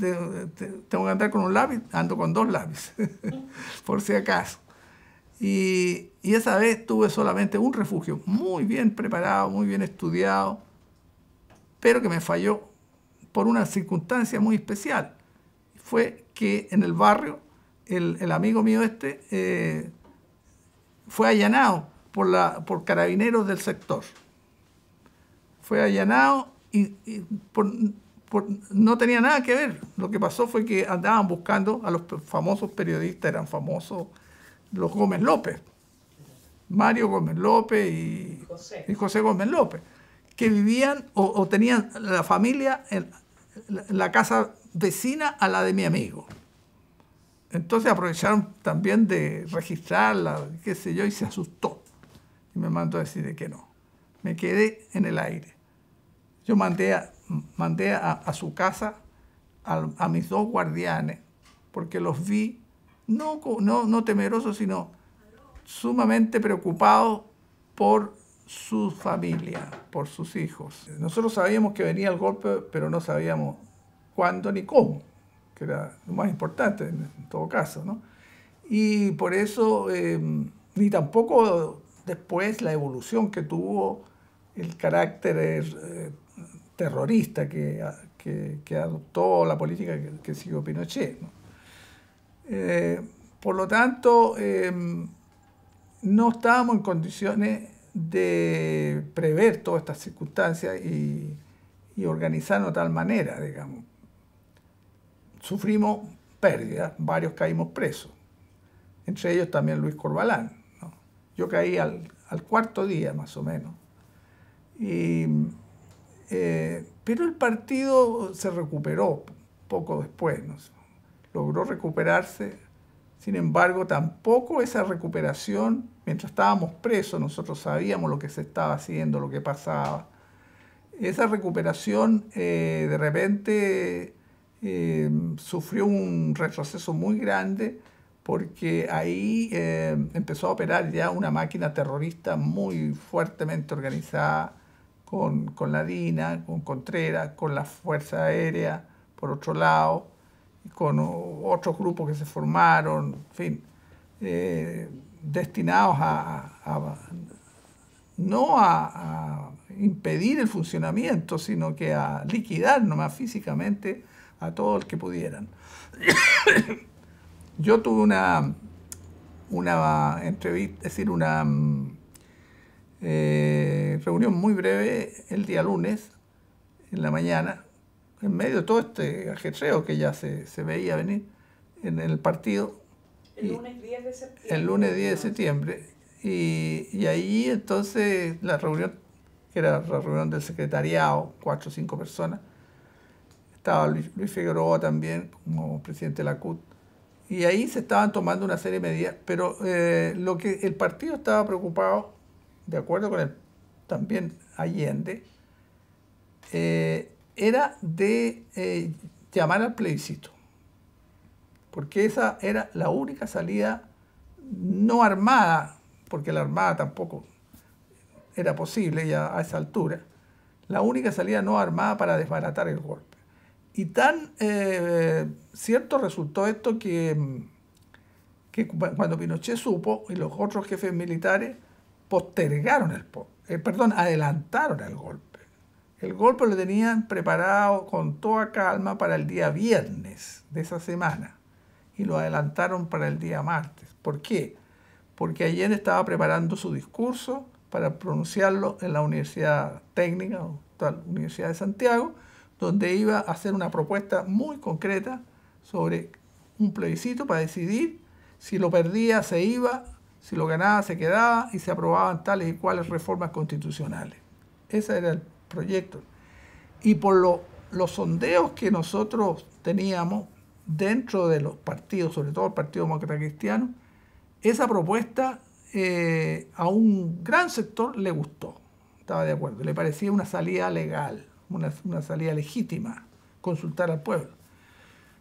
tengo que andar con un lápiz, ando con dos lápices, [laughs] por si acaso. Y, esa vez tuve solamente un refugio, muy bien preparado, muy bien estudiado, pero que me falló por una circunstancia muy especial. Fue que en el barrio el, amigo mío este eh, fue allanado por, la, por carabineros del sector. Fue allanado y, no tenía nada que ver. Lo que pasó fue que andaban buscando a los famosos periodistas, eran famosos los Gómez López, Mario Gómez López y José, Gómez López, que vivían o, tenían la familia en la, casa vecina a la de mi amigo. Entonces aprovecharon también de registrarla, qué sé yo, y se asustó. Y me mandó a decir que no. Me quedé en el aire. Yo mandé a, mandé a, su casa a, a mis dos guardianes, porque los vi no, no, sino sumamente preocupado por su familia, por sus hijos. Nosotros sabíamos que venía el golpe, pero no sabíamos cuándo ni cómo, que era lo más importante en todo caso. ¿no? Y por eso, em, ni tampoco después la evolución que tuvo el carácter eh, terrorista que, que, adoptó la política que, que siguió Pinochet. Eh, por lo tanto, eh, no estábamos en condiciones de prever todas estas circunstancias y, y organizarnos de tal manera, digamos. Sufrimos pérdidas, varios caímos presos, entre ellos también Luis Corbalán. Yo caí al, cuarto día más o menos. Eh, pero el partido se recuperó poco después. ¿no? logró recuperarse. Sin embargo, tampoco esa recuperación, mientras estábamos presos, nosotros sabíamos lo que se estaba haciendo, lo que pasaba. Esa recuperación eh, de repente eh, sufrió un retroceso muy grande porque ahí eh, empezó a operar ya una máquina terrorista muy fuertemente organizada con, con la DINA, con Contreras, con la Fuerza Aérea, por otro lado con otros grupos que se formaron, en fin, eh, destinados a, no a, impedir el funcionamiento, sino que a liquidar nomás físicamente a todo el que pudieran. [coughs] Yo tuve una, una entrevista, es decir, una mm, eh, reunión muy breve el día lunes, en la mañana, en medio de todo este ajetreo que ya se, veía venir en el partido. El lunes 10 de septiembre. El lunes 10 de septiembre. Y, ahí entonces la reunión, que era la reunión del secretariado, cuatro o cinco personas, estaba Luis, Figueroa también como presidente de la CUT, y ahí se estaban tomando una serie de medidas, pero eh, lo que el partido estaba preocupado, de acuerdo con el, también Allende, eh, era de eh, llamar al plebiscito, porque esa era la única salida no armada, porque la armada tampoco era posible ya a esa altura, la única salida no armada para desbaratar el golpe. Y tan eh, cierto resultó esto que, cuando Pinochet supo y los otros jefes militares postergaron el, eh, perdón, adelantaron el golpe. El golpe lo tenían preparado con toda calma para el día viernes de esa semana y lo adelantaron para el día martes. ¿Por qué? Porque ayer estaba preparando su discurso para pronunciarlo en la Universidad Técnica, o tal, Universidad de Santiago, donde iba a hacer una propuesta muy concreta sobre un plebiscito para decidir si lo perdía se iba, si lo ganaba se quedaba y se aprobaban tales y cuales reformas constitucionales. Esa era el proyectos. Y por los sondeos que nosotros teníamos dentro de los partidos, sobre todo el Partido Demócrata Cristiano, esa propuesta eh, a un gran sector le gustó, estaba de acuerdo, le parecía una salida legal, una, salida legítima, consultar al pueblo.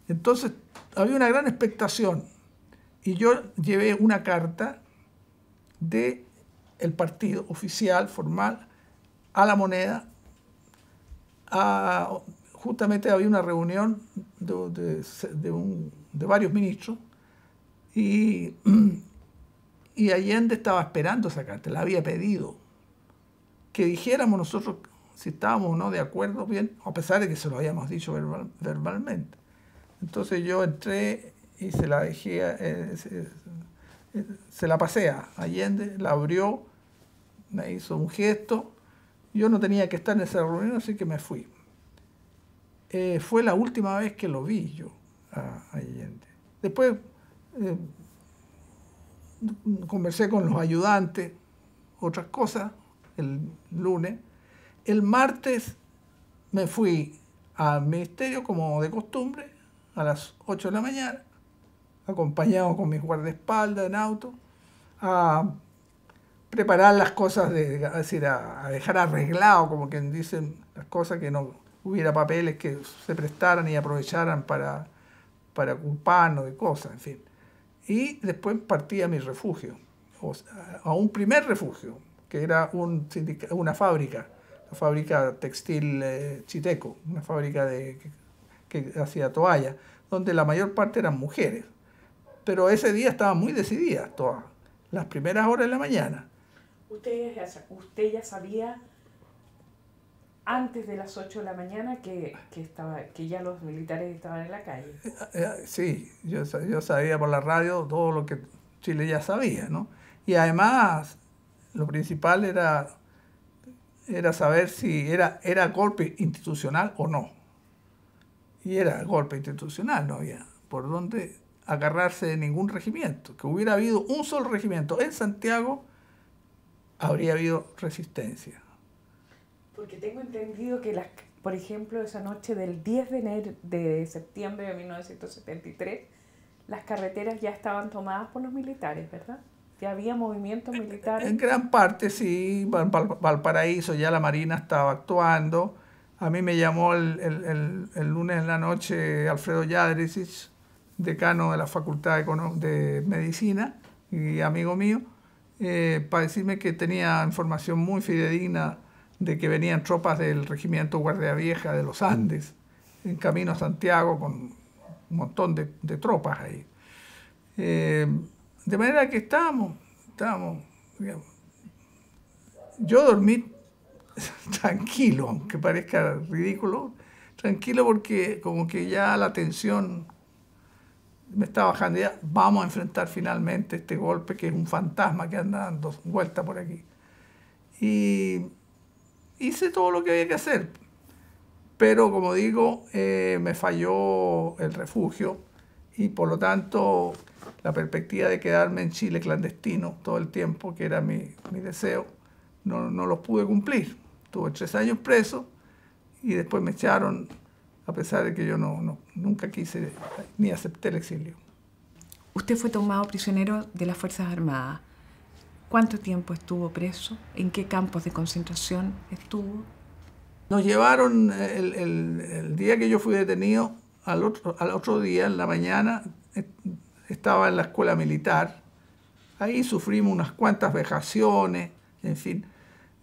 Entonces había una gran expectación y yo llevé una carta de partido oficial, formal, a la moneda justamente había una reunión de, varios ministros [clears throat] y, Allende estaba esperando esa carta, la había pedido, que dijéramos nosotros si estábamos o no de acuerdo bien, a pesar de que se lo habíamos dicho verbalmente. Entonces yo entré y se la dejé, eh, eh, se, la pasé a Allende, la abrió, me hizo un gesto yo no tenía que estar en esa reunión, así que me fui. Eh, fue la última vez que lo vi yo a Allende. Después eh, conversé con los ayudantes, otras cosas, el lunes. El martes me fui al ministerio, como de costumbre, a las 8 de la mañana, acompañado con mis guardaespaldas en auto, a preparar las cosas, de, decir, a, dejar arreglado, como quien dicen, las cosas que no hubiera papeles que se prestaran y aprovecharan para, para culparnos de cosas, en fin. Y después partí a mi refugio, a un primer refugio, que era una fábrica, la fábrica textil eh, chiteco, una fábrica de, que, hacía toallas, donde la mayor parte eran mujeres. Pero ese día estaba muy decidida todas, las primeras horas de la mañana Usted ya, usted ya sabía antes de las 8 de la mañana que, estaba, que ya los militares estaban en la calle. Eh, eh, eh, sí, yo, sabía por la radio todo lo que Chile ya sabía, ¿no? Y además, lo principal era, era saber si era, era golpe institucional o no. Y era golpe institucional, no había por dónde agarrarse de ningún regimiento. Que hubiera habido un solo regimiento en Santiago habría habido resistencia. Porque tengo entendido que, las, por ejemplo, esa noche del 10 de, enero, de septiembre de 1973, las carreteras ya estaban tomadas por los militares, ¿verdad? Ya había movimientos militares. En, gran parte, sí. Valparaíso, ya la Marina estaba actuando. A mí me llamó el, lunes en la noche Alfredo Yadrisic, decano de la Facultad de Medicina y amigo mío, eh, para decirme que tenía información muy fidedigna de que venían tropas del regimiento Guardia Vieja de los Andes en camino a Santiago con un montón de, tropas ahí. Eh, de manera que estábamos, estábamos, yo dormí [laughs] tranquilo, aunque parezca ridículo, tranquilo porque como que ya la tensión me estaba bajando ya, vamos a enfrentar finalmente este golpe que es un fantasma que anda dando vuelta por aquí. Y hice todo lo que había que hacer, pero como digo, eh, me falló el refugio y por lo tanto la perspectiva de quedarme en Chile clandestino todo el tiempo, que era mi, deseo, no, no lo pude cumplir. Tuve tres años preso y después me echaron a pesar de que yo no, nunca quise ni acepté el exilio. Usted fue tomado prisionero de las Fuerzas Armadas. ¿Cuánto tiempo estuvo preso? ¿En qué campos de concentración estuvo? Nos llevaron eh, el, día que yo fui detenido, al otro, al otro día, en la mañana, eh, estaba en la escuela militar. Ahí sufrimos unas cuantas vejaciones, en fin.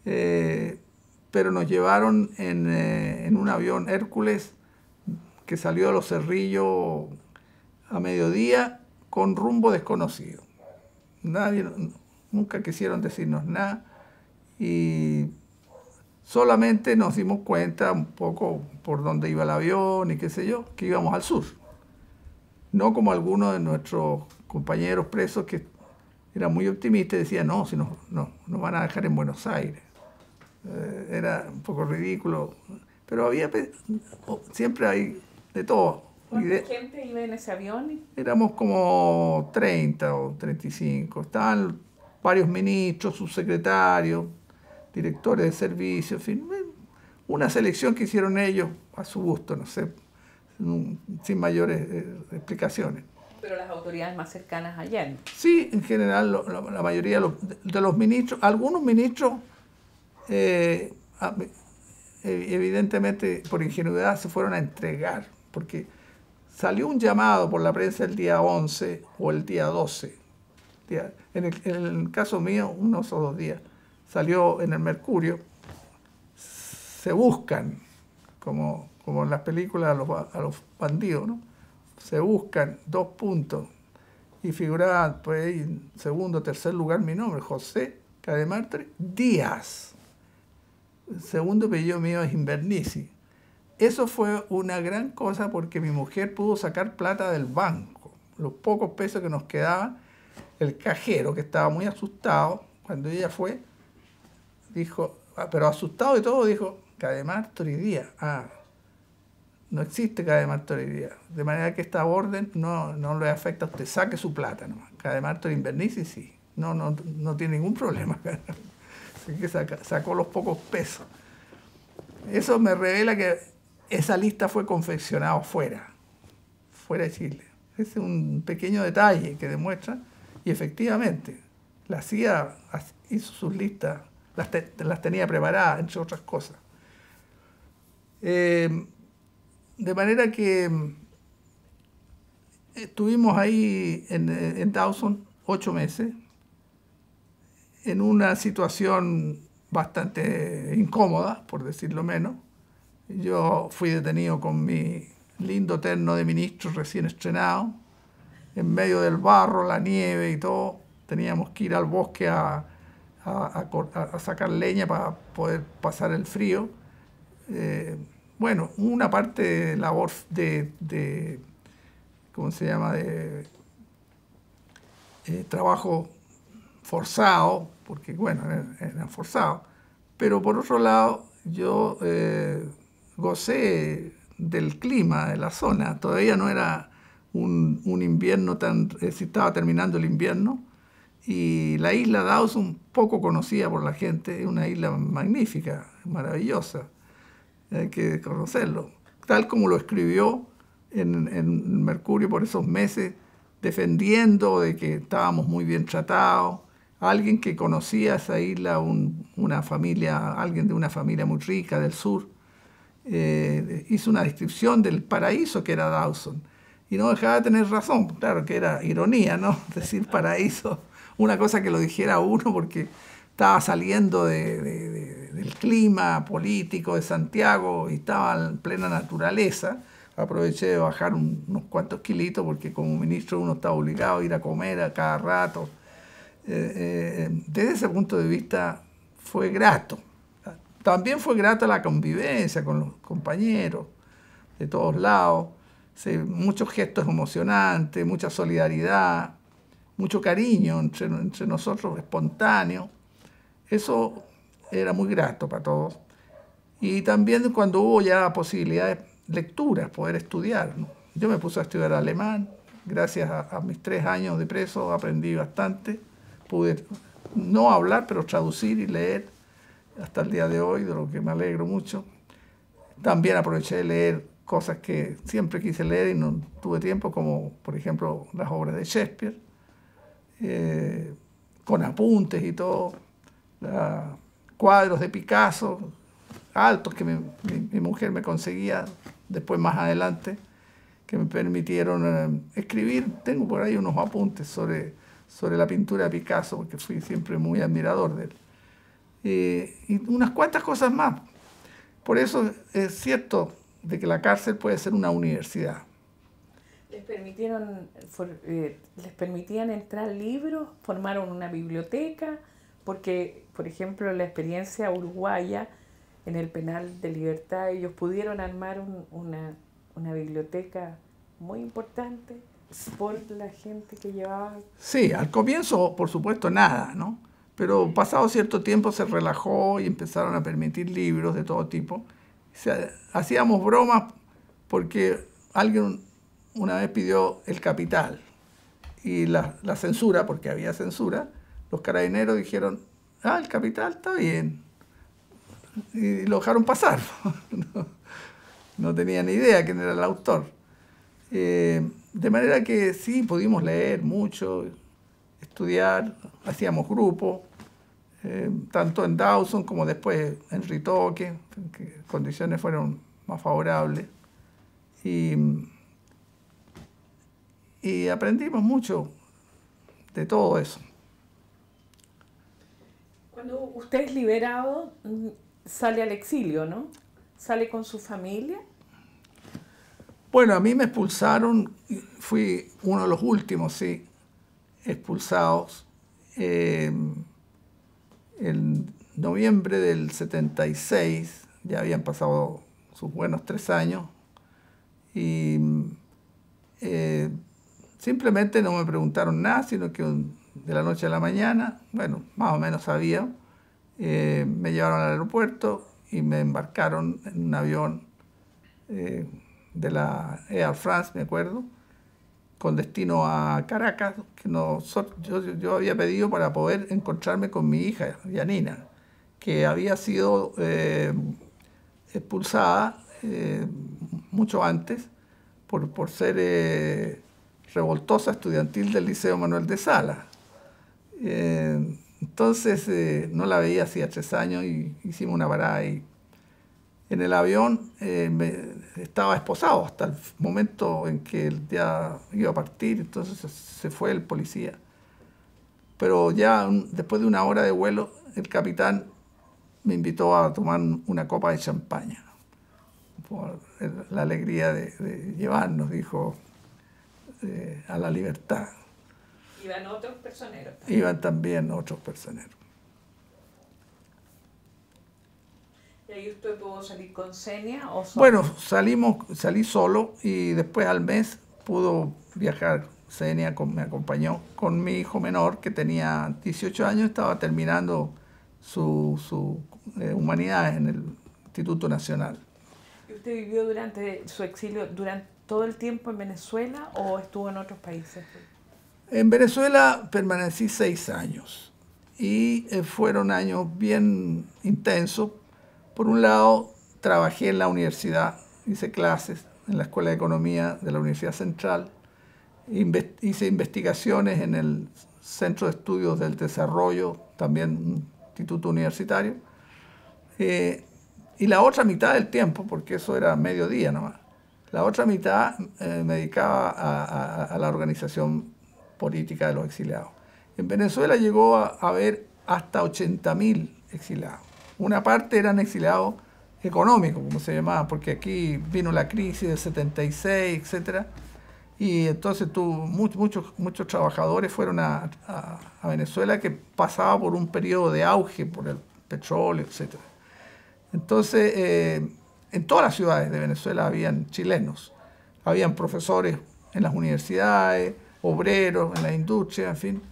Eh, pero nos llevaron en, en un avión Hércules que salió a los cerrillos a mediodía con rumbo desconocido. Nadie, nunca quisieron decirnos nada y solamente nos dimos cuenta un poco por dónde iba el avión y qué sé yo, que íbamos al sur. No como algunos de nuestros compañeros presos que eran muy optimistas y decían, no, si no, no, nos van a dejar en Buenos Aires. Eh, era un poco ridículo, pero había, siempre hay de todo. ¿Cuánta gente iba en ese avión? Éramos como 30 o 35. Estaban varios ministros, subsecretarios, directores de servicios, una selección que hicieron ellos a su gusto, no sé, sin mayores eh, explicaciones. Pero las autoridades más cercanas allá. Sí, en general, la mayoría de, los ministros, algunos ministros, eh, eh, evidentemente por ingenuidad, se fueron a entregar porque salió un llamado por la prensa el día 11 o el día 12. En el, caso mío, unos o dos días. Salió en el Mercurio. Se buscan, como, como en las películas a los, a bandidos, ¿no? Se buscan dos puntos. Y figuraba, pues, en segundo, tercer lugar mi nombre, José Cademartre Díaz. segundo apellido mío es Invernici eso fue una gran cosa porque mi mujer pudo sacar plata del banco, los pocos pesos que nos quedaban. El cajero, que estaba muy asustado, cuando ella fue, dijo, ah, pero asustado y todo, dijo, Cademar Toridía. Ah, no existe Cademar Toridía. De manera que esta orden no, le afecta a usted. Saque su plata nomás. Cademar sí. No, no, no tiene ningún problema. [laughs] Así que sacó los pocos pesos. Eso me revela que esa lista fue confeccionada fuera, fuera de Chile. Es un pequeño detalle que demuestra, y efectivamente, la CIA hizo sus listas, las, tenía preparadas, entre otras cosas. Eh, de manera que eh, estuvimos ahí en, en Dawson ocho meses, en una situación bastante incómoda, por decirlo menos, yo fui detenido con mi lindo terno de ministro recién estrenado, en medio del barro, la nieve y todo. Teníamos que ir al bosque a, sacar leña para poder pasar el frío. Eh, bueno, una parte de labor de, de ¿cómo se llama?, de eh, trabajo forzado, porque bueno, era forzado, Pero por otro lado, yo eh, gocé del clima de la zona. Todavía no era un, invierno tan... Eh, si estaba terminando el invierno. Y la isla Dawson, poco conocida por la gente, es una isla magnífica, maravillosa. Hay que conocerlo. Tal como lo escribió en, Mercurio por esos meses, defendiendo de que estábamos muy bien tratados. Alguien que conocía esa isla, una familia, alguien de una familia muy rica del sur, eh, hizo una descripción del paraíso que era Dawson. Y no dejaba de tener razón, claro que era ironía, ¿no? [laughs] Decir paraíso, una cosa que lo dijera uno porque estaba saliendo del clima político de Santiago y estaba en plena naturaleza. Aproveché de bajar unos cuantos kilitos porque como ministro uno está obligado a ir a comer a cada rato. Eh, eh, desde ese punto de vista fue grato. También fue grata la convivencia con los compañeros de todos lados, muchos gestos emocionantes, mucha solidaridad, mucho cariño entre, nosotros, espontáneo. Eso era muy grato para todos. Y también cuando hubo ya posibilidades, lecturas, poder estudiar. Yo me puse a estudiar alemán, gracias a, a, mis tres años de preso aprendí bastante, pude no hablar, pero traducir y leer hasta el día de hoy, de lo que me alegro mucho. También aproveché de leer cosas que siempre quise leer y no tuve tiempo, como por ejemplo las obras de Shakespeare, eh, con apuntes y todo, cuadros de Picasso, altos que mi, mujer me conseguía después más adelante, que me permitieron eh, escribir. Tengo por ahí unos apuntes sobre, sobre la pintura de Picasso, porque fui siempre muy admirador de él. Eh, y unas cuantas cosas más. Por eso es cierto de que la cárcel puede ser una universidad. ¿Les, permitieron, eh, permitían entrar libros? ¿Formaron una biblioteca? Porque, por ejemplo, la experiencia uruguaya en el penal de libertad, ellos pudieron armar una, una biblioteca muy importante por la gente que llevaba. Sí, al comienzo, por supuesto, nada, ¿no? Pero pasado cierto tiempo se relajó y empezaron a permitir libros de todo tipo. hacíamos bromas porque alguien una vez pidió el capital y la, censura, porque había censura, los carabineros dijeron, ah, el capital está bien. Y lo dejaron pasar. [laughs] no, tenían tenía ni idea quién era el autor. Eh, de manera que sí, pudimos leer mucho, estudiar, hacíamos grupo, eh, tanto en Dawson como después en Ritoque, que condiciones fueron más favorables. Y, y aprendimos mucho de todo eso. Cuando usted es liberado, mm, sale al exilio, ¿no? ¿Sale con su familia? Bueno, a mí me expulsaron, fui uno de los últimos, sí expulsados em, en noviembre del 76, ya habían pasado sus buenos tres años, y eh, simplemente no me preguntaron nada, sino que de la noche a la mañana, bueno, más o menos sabía, eh, me llevaron al aeropuerto y me embarcaron en un avión eh, de la Air France, me acuerdo, con destino a Caracas que nosotros, yo, yo, había pedido para poder encontrarme con mi hija, Yanina, que había sido eh, expulsada eh, mucho antes por, ser eh, revoltosa estudiantil del Liceo Manuel de Sala. entonces no la veía hacía tres años y hicimos una parada ahí en el avión estaba esposado hasta el momento en que él día iba a partir, entonces se fue el policía. Pero ya después de una hora de vuelo, el capitán me invitó a tomar una copa de champaña. Por la alegría de, llevarnos, dijo, eh, a la libertad. Iban otros personeros. Iban también otros personeros. ¿Y usted pudo salir con Senia o Bueno, salimos, salí solo y después al mes pudo viajar. Senia me acompañó con mi hijo menor que tenía 18 años, estaba terminando su, su eh, humanidades en el Instituto Nacional. ¿Y usted vivió durante su exilio durante todo el tiempo en Venezuela o estuvo en otros países? En Venezuela permanecí seis años y eh, fueron años bien intensos por un lado, trabajé en la universidad, hice clases en la Escuela de Economía de la Universidad Central, hice investigaciones en el Centro de Estudios del Desarrollo, también un instituto universitario. Eh, y la otra mitad del tiempo, porque eso era mediodía nomás, la otra mitad eh, me dedicaba a, la organización política de los exiliados. En Venezuela llegó a haber hasta 80.000 exiliados. Una parte eran exiliados económicos, como se llamaba, porque aquí vino la crisis del 76, etcétera, y entonces muchos, muchos, muchos trabajadores fueron a, Venezuela que pasaba por un periodo de auge por el petróleo, etcétera. Entonces, eh, en todas las ciudades de Venezuela habían chilenos, habían profesores en las universidades, obreros en la industria, en fin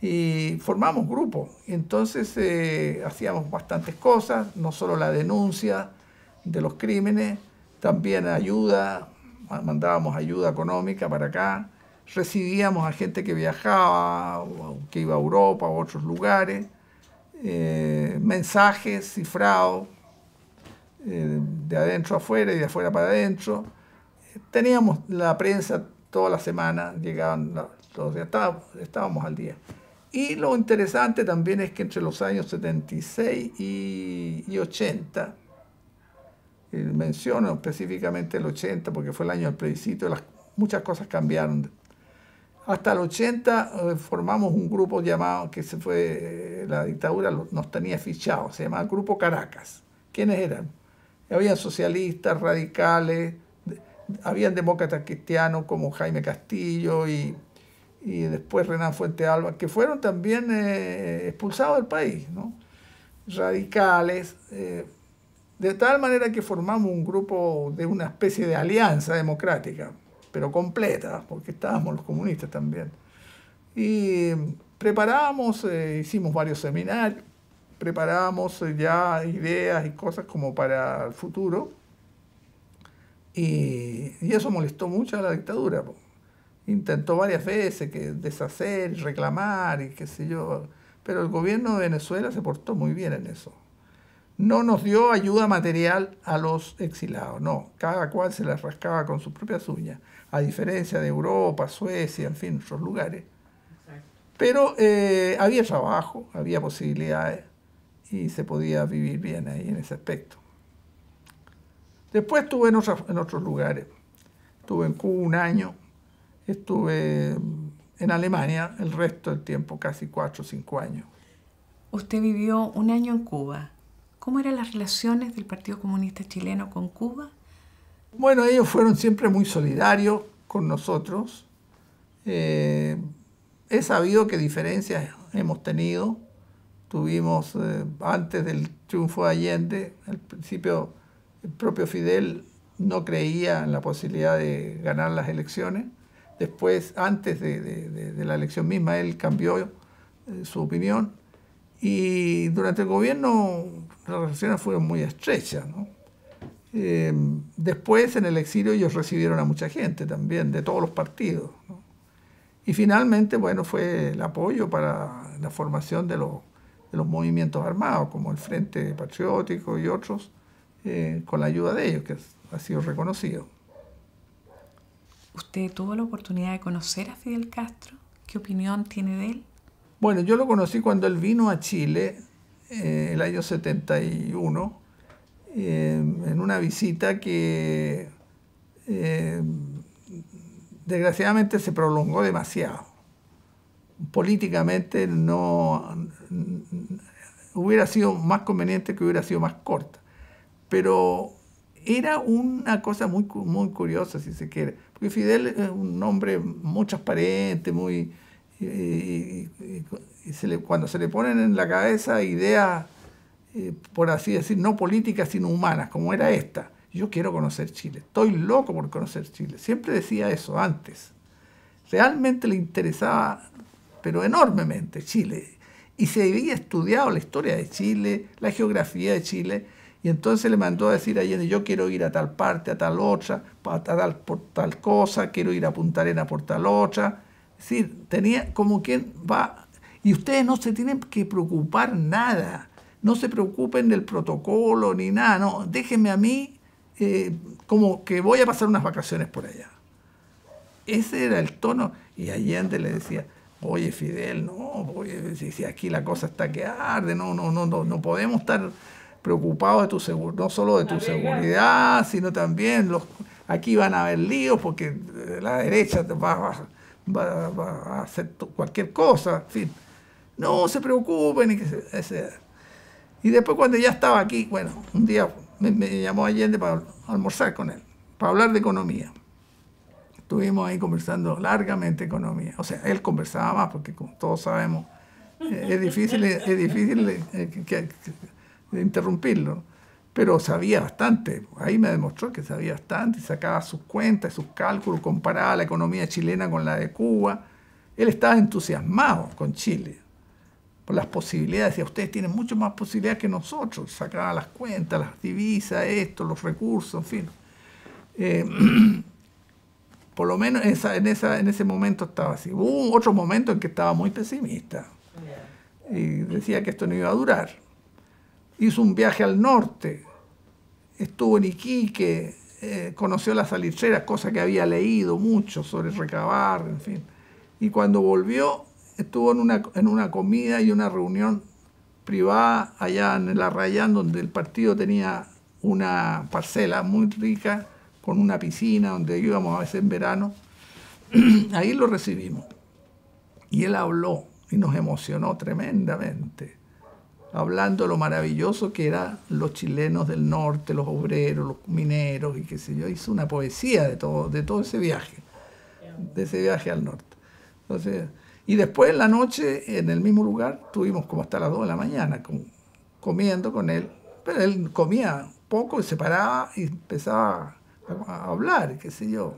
y formamos grupo, Entonces eh, hacíamos bastantes cosas, no solo la denuncia de los crímenes, también ayuda, mandábamos ayuda económica para acá, recibíamos a gente que viajaba, que iba a Europa o a otros lugares, eh, mensajes cifrados eh, de adentro a afuera y de afuera para adentro. Teníamos la prensa toda la semana, llegaban los, días, estábamos al día. Y lo interesante también es que entre los años 76 y, 80, menciono específicamente el 80 porque fue el año del plebiscito, muchas cosas cambiaron. Hasta el 80 eh, formamos un grupo llamado, que se fue, eh, la dictadura nos tenía fichados, se llamaba Grupo Caracas. ¿Quiénes eran? Habían socialistas, radicales, habían demócratas cristianos como Jaime Castillo y y después Renan Fuente Alba, que fueron también eh, expulsados del país, ¿no? radicales, eh, de tal manera que formamos un grupo de una especie de alianza democrática, pero completa, porque estábamos los comunistas también. Y preparábamos, eh, hicimos varios seminarios, preparábamos ya ideas y cosas como para el futuro, y, y eso molestó mucho a la dictadura intentó varias veces que deshacer reclamar y qué sé yo, pero el gobierno de Venezuela se portó muy bien en eso. No nos dio ayuda material a los exilados, no, cada cual se las rascaba con sus propias uñas, a diferencia de Europa, Suecia, en fin, otros lugares. Pero eh, había trabajo, había posibilidades y se podía vivir bien ahí en ese aspecto. Después estuve en, otros, en otros lugares. Estuve en Cuba un año, estuve en Alemania el resto del tiempo, casi cuatro o cinco años. Usted vivió un año en Cuba. ¿Cómo eran las relaciones del Partido Comunista Chileno con Cuba? Bueno, ellos fueron siempre muy solidarios con nosotros. Eh, he sabido qué diferencias hemos tenido. Tuvimos, eh, antes del triunfo de Allende, al principio el propio Fidel no creía en la posibilidad de ganar las elecciones Después, antes de, la elección misma, él cambió eh, su opinión y durante el gobierno las relaciones fueron muy estrechas. Eh, después, en el exilio, ellos recibieron a mucha gente también, de todos los partidos. Y finalmente, bueno, fue el apoyo para la formación de los, movimientos armados, como el Frente Patriótico y otros, eh, con la ayuda de ellos, que ha sido reconocido. ¿Usted tuvo la oportunidad de conocer a Fidel Castro? ¿Qué opinión tiene de él? Bueno, yo lo conocí cuando él vino a Chile eh, el año 71, eh, en una visita que eh, desgraciadamente se prolongó demasiado. Políticamente no hubiera sido más conveniente que hubiera sido más corta, pero era una cosa muy, muy curiosa, si se quiere Fidel es un hombre muy transparente, muy... cuando se le ponen en la cabeza ideas, eh, por así decir, no políticas, sino humanas, como era esta. Yo quiero conocer Chile, estoy loco por conocer Chile. Siempre decía eso antes. Realmente le interesaba, pero enormemente, Chile. Y se había estudiado la historia de Chile, la geografía de Chile, y entonces le mandó a decir a Allende, yo quiero ir a tal parte, a tal otra, para tal, por tal cosa, quiero ir a Punta Arena por tal otra. Es decir, tenía como quien va... Y ustedes no se tienen que preocupar nada. No se preocupen del protocolo ni nada. No, déjenme a mí eh, como que voy a pasar unas vacaciones por allá. Ese era el tono. Y Allende le decía, oye Fidel, no, oye, si, aquí la cosa está que arde, no, no, no, no, no podemos estar preocupados de tu seguro, no solo de tu seguridad, sino también los, aquí van a haber líos porque la derecha va, va, a hacer cualquier cosa, en fin. No se preocupen. Y, que y después cuando ya estaba aquí, bueno, un día me, llamó Allende para almorzar con él, para hablar de economía estuvimos ahí conversando largamente economía. O sea, él conversaba más porque como todos sabemos, eh, es difícil, es difícil eh, que, de interrumpirlo, pero sabía bastante, ahí me demostró que sabía bastante, sacaba sus cuentas, sus cálculos, comparaba la economía chilena con la de Cuba. Él estaba entusiasmado con Chile, por las posibilidades, decía, ustedes tienen mucho más posibilidades que nosotros, sacaba las cuentas, las divisas, esto, los recursos, en fin. Eh, [clears throat] por lo menos esa, en, esa, en ese momento estaba así. Hubo otro momento en que estaba muy pesimista y decía que esto no iba a durar hizo un viaje al norte, estuvo en Iquique, eh, conoció las salitreras, cosa que había leído mucho sobre recabar, en fin. Y cuando volvió, estuvo en una, en una comida y una reunión privada allá en el Arrayán, donde el partido tenía una parcela muy rica, con una piscina donde íbamos a veces en verano. [clears throat] Ahí lo recibimos. Y él habló y nos emocionó tremendamente hablando de lo maravilloso que eran los chilenos del norte, los obreros, los mineros y qué sé yo. Hizo una poesía de todo, de todo ese viaje, de ese viaje al norte. y después en la noche, en el mismo lugar, estuvimos como hasta las 2 de la mañana comiendo con él. Pero él comía poco y se paraba y empezaba a, hablar, qué sé yo.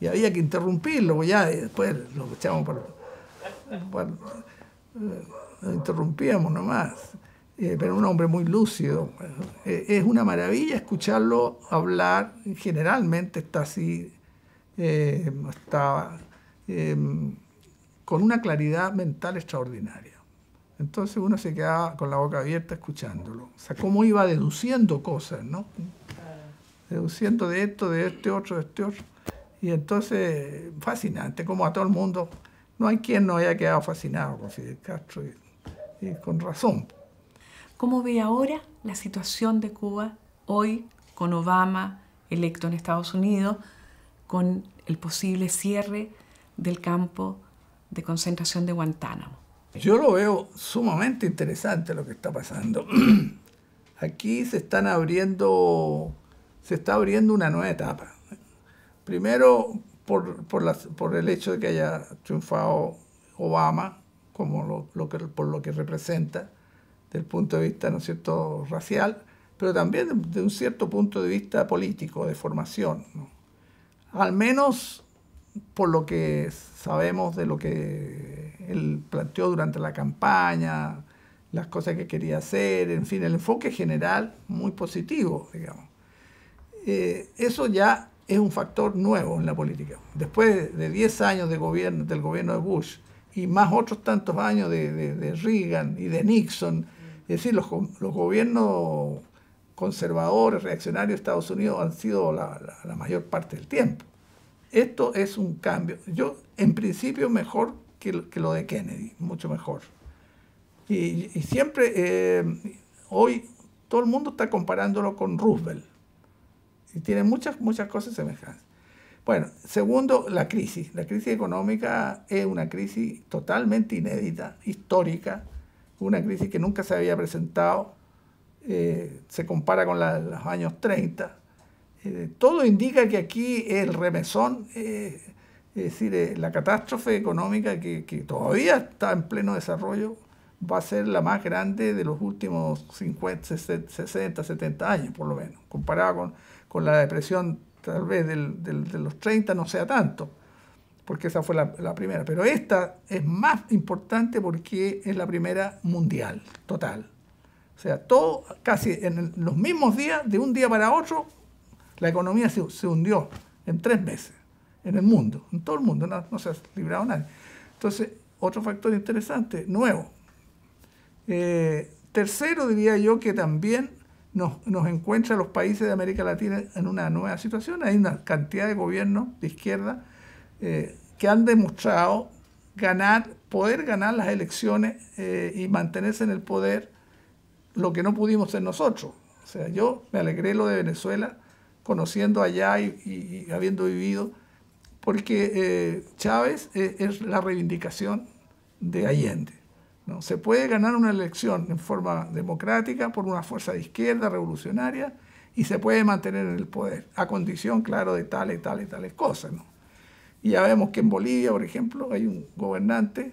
Y había que interrumpirlo, ya después lo echamos por... por eh, interrumpíamos nomás. Eh, pero un hombre muy lúcido. Eh, es una maravilla escucharlo hablar, generalmente está así, eh, está em, con una claridad mental extraordinaria. Entonces uno se quedaba con la boca abierta escuchándolo. O sea, cómo iba deduciendo cosas, ¿no? Deduciendo de esto, de este otro, de este otro. Y entonces, fascinante, como a todo el mundo. No hay quien no haya quedado fascinado con Fidel Castro, y con razón. ¿Cómo ve ahora la situación de Cuba hoy con Obama electo en Estados Unidos, con el posible cierre del campo de concentración de Guantánamo? Yo lo veo sumamente interesante lo que está pasando. [clears throat] Aquí se están abriendo, se está abriendo una nueva etapa. Primero, por, por, el hecho de que haya triunfado Obama, como lo, lo que, por lo que representa, del punto de vista, ¿no cierto?, racial, pero también de un cierto punto de vista político, de formación. Al menos por lo que sabemos de lo que él planteó durante la campaña, las cosas que quería hacer, en fin, el enfoque general muy positivo, eh, eso ya es un factor nuevo en la política. Después de 10 años del gobierno de Bush y más otros tantos años de Reagan y de Nixon, es decir, los, gobiernos conservadores, reaccionarios de Estados Unidos han sido la, mayor parte del tiempo. Esto es un cambio. Yo, en principio, mejor que, lo de Kennedy, mucho mejor. Y, siempre, eh, hoy, todo el mundo está comparándolo con Roosevelt. Y tiene muchas, muchas cosas semejantes. Bueno, segundo, la crisis. La crisis económica es una crisis totalmente inédita, histórica, una crisis que nunca se había presentado, eh, se compara con los años 30. Eh, todo indica que aquí el remesón, eh, es decir, la catástrofe económica que, todavía está en pleno desarrollo, va a ser la más grande de los últimos 50, 60, 70 años, por lo menos. Comparado con, la depresión, tal vez de los 30 no sea tanto, porque esa fue la, primera. Pero esta es más importante porque es la primera mundial, total. O sea, todo casi en los mismos días, de un día para otro, la economía se, hundió en tres meses, en el mundo, en todo el mundo, no, se ha librado nadie. Entonces, otro factor interesante, nuevo. Eh, tercero, diría yo que también nos, nos encuentra los países de América Latina en una nueva situación. Hay una cantidad de gobiernos de izquierda eh, que han demostrado ganar, poder ganar las elecciones eh, y mantenerse en el poder, lo que no pudimos ser nosotros. O sea, yo me alegré lo de Venezuela, conociendo allá y, habiendo vivido, porque eh, Chávez eh, es, la reivindicación de Allende. ¿no? Se puede ganar una elección en forma democrática por una fuerza de izquierda revolucionaria y se puede mantener en el poder, a condición, claro, de tal y tal y tales cosas. ¿no? Y ya vemos que en Bolivia, por ejemplo, hay un gobernante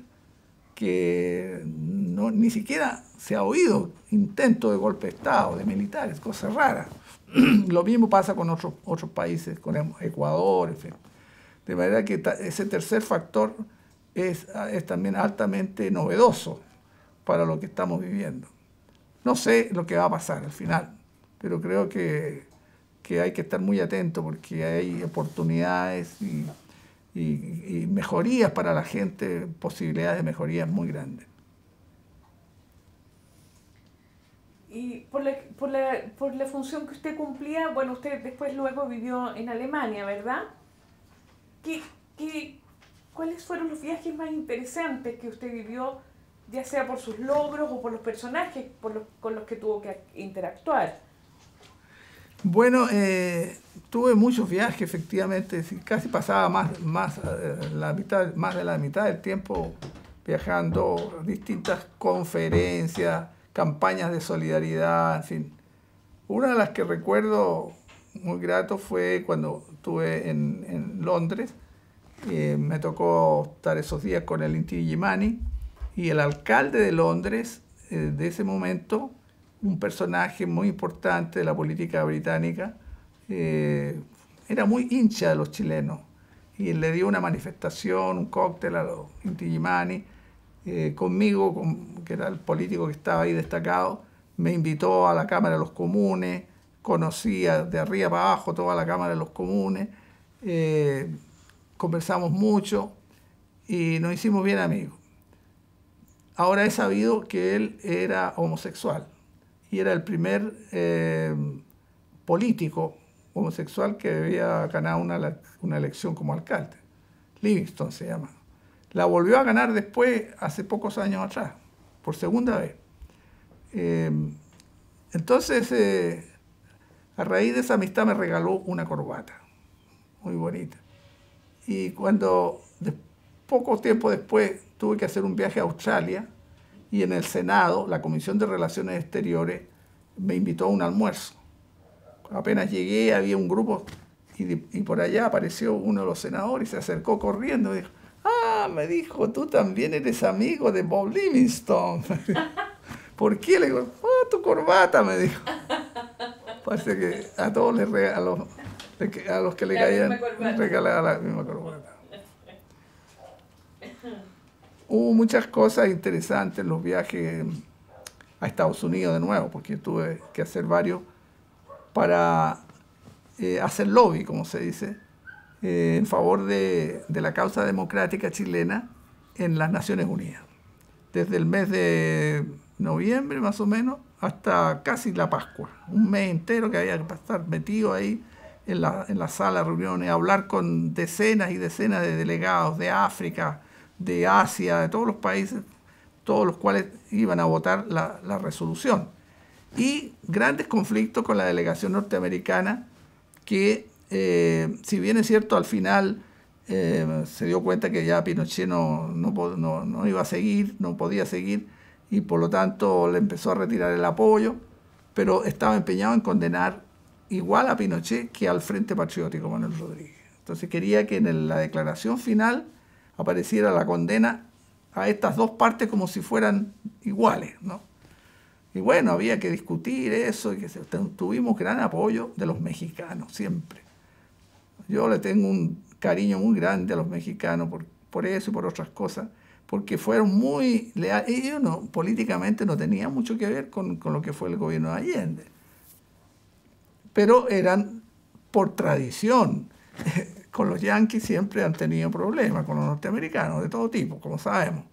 que ni siquiera se ha oído intento de golpe de Estado, de militares, cosas raras. [clears throat] Lo mismo pasa con otros, otros países, con em, Ecuador, en fin. De manera que ese tercer factor es, ah, es también altamente novedoso para lo que estamos viviendo. No sé lo que va a pasar al final, pero creo que, que hay que estar muy atento porque hay oportunidades y y, mejorías para la gente, posibilidades de mejorías muy grandes. y por la, por la, función que usted cumplía, bueno, usted después luego vivió en Alemania, ¿verdad? ¿Qué, qué, cuáles fueron los viajes más interesantes que usted vivió, ya sea por sus logros o por los personajes por los, con los que tuvo que interactuar? Bueno, eh, tuve muchos viajes, efectivamente, casi pasaba más, más, eh, la mitad, más de la mitad del tiempo viajando, distintas conferencias, campañas de solidaridad, en fin. Una de las que recuerdo muy grato fue cuando estuve en, Londres, eh, me tocó estar esos días con el Inti Gimani, y el alcalde de Londres eh, de ese momento un personaje muy importante de la política británica, eh, era muy hincha de los chilenos y le dio una manifestación, un cóctel a los Intigimani. Eh, conmigo, que era el político que estaba ahí destacado, me invitó a la Cámara de los Comunes, conocía de arriba para abajo toda la Cámara de los Comunes, eh, conversamos mucho y nos hicimos bien amigos. Ahora he sabido que él era homosexual y era el primer eh, político homosexual que había ganado una, una elección como alcalde. Livingston se llama. La volvió a ganar después, hace pocos años atrás, por segunda vez. Eh, entonces, eh, a raíz de esa amistad me regaló una corbata, muy bonita. Y cuando, poco tiempo después, tuve que hacer un viaje a Australia, y en el Senado, la Comisión de Relaciones Exteriores me invitó a un almuerzo. Apenas llegué, había un grupo y, por allá apareció uno de los senadores y se acercó corriendo y dijo, ah, me dijo, tú también eres amigo de Bob Livingstone. [laughs] ¿Por qué? Le digo, ah, tu corbata, me dijo. Parece que a todos les regaló, a los que le caían me regalaba la misma corbata hubo muchas cosas interesantes los viajes a Estados Unidos de nuevo, porque tuve que hacer varios para eh, hacer lobby, como se dice, eh, en favor de, la causa democrática chilena en las Naciones Unidas. Desde el mes de noviembre, más o menos, hasta casi la Pascua. Un mes entero que había que estar metido ahí en la, en sala de reuniones, hablar con decenas y decenas de delegados de África, de Asia, de todos los países, todos los cuales iban a votar la, resolución. Y grandes conflictos con la delegación norteamericana que, eh, si bien es cierto, al final eh, se dio cuenta que ya Pinochet no, no, no iba a seguir, no podía seguir, y por lo tanto le empezó a retirar el apoyo, pero estaba empeñado en condenar igual a Pinochet que al Frente Patriótico Manuel Rodríguez. Entonces quería que en la declaración final apareciera la condena a estas dos partes como si fueran iguales, ¿no? Y bueno, había que discutir eso y que tuvimos gran apoyo de los mexicanos siempre. Yo le tengo un cariño muy grande a los mexicanos por, eso y por otras cosas, porque fueron muy leales. Ellos no, políticamente no tenían mucho que ver con, con lo que fue el gobierno de Allende, pero eran por tradición [laughs] con los yanquis siempre han tenido problemas, con los norteamericanos, de todo tipo, como sabemos.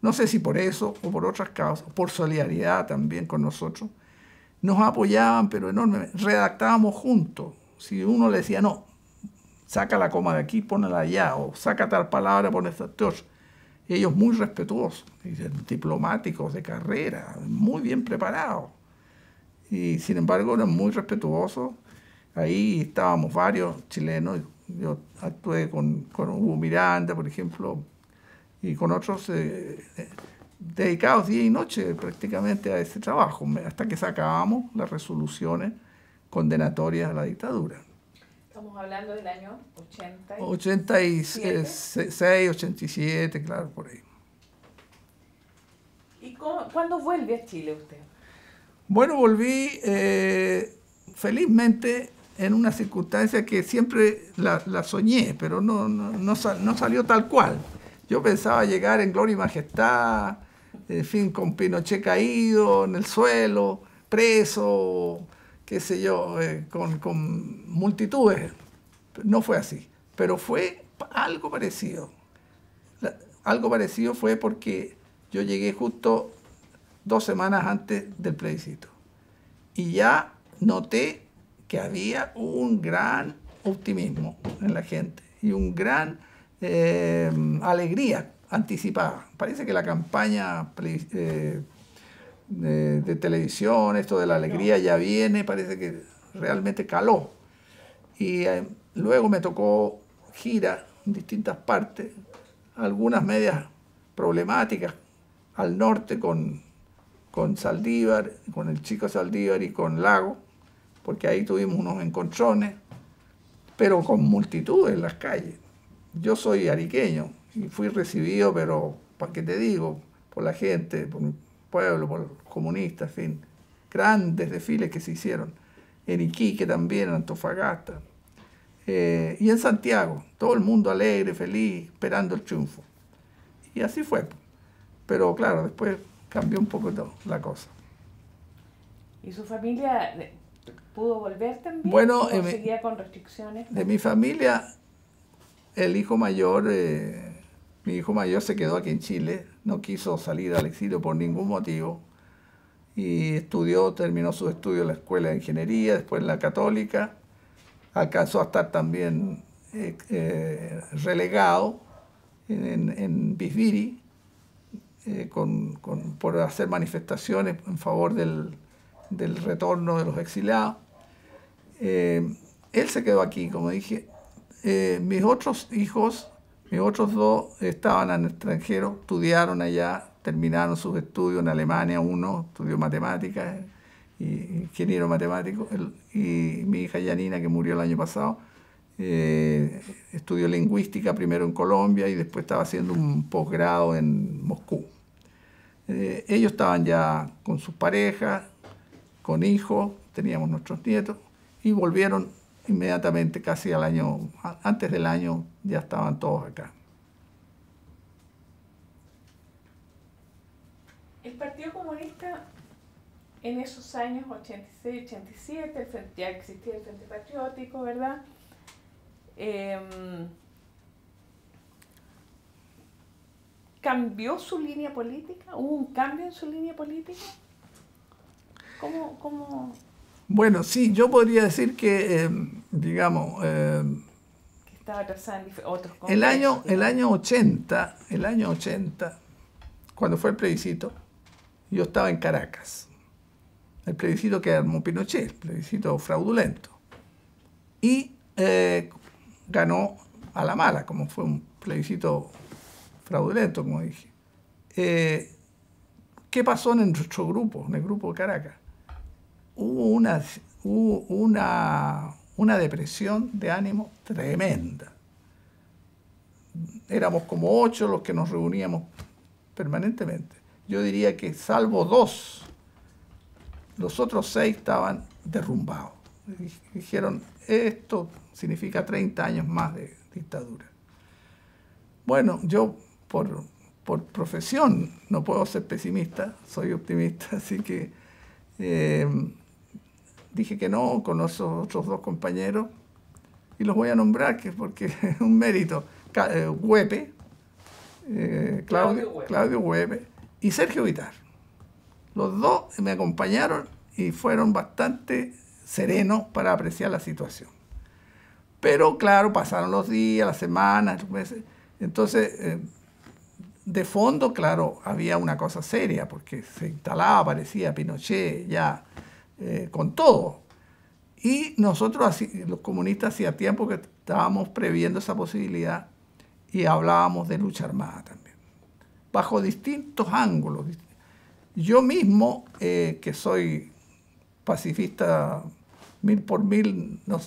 No sé si por eso o por otras causas, por solidaridad también con nosotros, nos apoyaban, pero enormemente. Redactábamos juntos. Si uno le decía, no, saca la coma de aquí, ponela allá, o saca tal palabra, pon esta este otra. Ellos muy respetuosos, diplomáticos de carrera, muy bien preparados. Y sin embargo, eran muy respetuosos. Ahí estábamos varios chilenos yo actué con, con Hugo Miranda, por ejemplo, y con otros eh, eh, dedicados día y noche prácticamente a ese trabajo, hasta que sacábamos las resoluciones condenatorias a la dictadura. Estamos hablando del año 86, 87, claro, por ahí. ¿Y cuándo vuelve a Chile usted? Bueno, volví eh, felizmente en una circunstancia que siempre la, soñé, pero no, salió tal cual. Yo pensaba llegar en gloria y majestad, en fin, con Pinochet caído en el suelo, preso, qué sé yo, eh, con, multitudes. No fue así, pero fue algo parecido. algo parecido fue porque yo llegué justo dos semanas antes del plebiscito y ya noté que había un gran optimismo en la gente y un gran eh, alegría anticipada. Parece que la campaña eh, eh, de, televisión, esto de la alegría ya viene, parece que realmente caló. Y luego me tocó gira en distintas partes, algunas medias problemáticas, al norte con, con Saldívar, con el chico Saldívar y con Lago porque ahí tuvimos unos encontrones, pero con multitud en las calles. Yo soy ariqueño y fui recibido, pero, ¿para qué te digo? Por la gente, por mi pueblo, por los comunistas, en fin. Grandes desfiles que se hicieron. En Iquique también, en Antofagasta. Eh, y en Santiago, todo el mundo alegre, feliz, esperando el triunfo. Y así fue. Pero claro, después cambió un poco la cosa. ¿Y su familia ¿Pudo volver también? Bueno, eh, con restricciones? De mi familia, el hijo mayor, eh, mi hijo mayor se quedó aquí en Chile, no quiso salir al exilio por ningún motivo y estudió, terminó sus estudios en la Escuela de Ingeniería, después en la Católica, alcanzó a estar también eh, relegado en, en Bisbiri por hacer manifestaciones en favor del del retorno de los exiliados. Eh, él se quedó aquí, como dije. Eh, mis otros hijos, mis otros dos estaban en el extranjero, estudiaron allá, terminaron sus estudios en Alemania, uno estudió matemáticas, y, ingeniero matemático, y mi hija Yanina, que murió el año pasado, eh, estudió lingüística primero en Colombia y después estaba haciendo un posgrado en Moscú. ellos estaban ya con sus parejas, con hijos, teníamos nuestros nietos y volvieron inmediatamente, casi al año, antes del año, ya estaban todos acá. El Partido Comunista en esos años 86-87, ya existía el Frente Patriótico, ¿verdad? Em, ¿Cambió su línea política? ¿Hubo un cambio en su línea política? ¿Cómo, Bueno, sí, yo podría decir que, em, digamos... Em, que estaba otros el año, el año 80, el año 80, cuando fue el plebiscito, yo estaba en Caracas. El plebiscito que armó Pinochet, el plebiscito fraudulento. Y eh, ganó a la mala, como fue un plebiscito fraudulento, como dije. Eh, ¿Qué pasó en nuestro grupo, en el grupo de Caracas? hubo una, una, depresión de ánimo tremenda. Éramos como ocho los que nos reuníamos permanentemente. Yo diría que salvo dos, los otros seis estaban derrumbados. Dijeron, esto significa 30 años más de dictadura. Bueno, yo por, profesión no puedo ser pesimista, soy optimista, [laughs] así que eh, dije que no con esos otros dos compañeros y los voy a nombrar que porque es [laughs] un mérito. Eh, Huepe, eh, Claudio, Claudio Huepe y Sergio Vitar. Los dos me acompañaron y fueron bastante serenos para apreciar la situación. Pero claro, pasaron los días, las semanas, los meses. Entonces, eh, de fondo, claro, había una cosa seria, porque se instalaba, parecía Pinochet, ya eh, con todo. Y nosotros, los comunistas, hacía tiempo que estábamos previendo esa posibilidad y hablábamos de lucha armada también, bajo distintos ángulos. Yo mismo, eh, que soy pacifista mil por mil, no,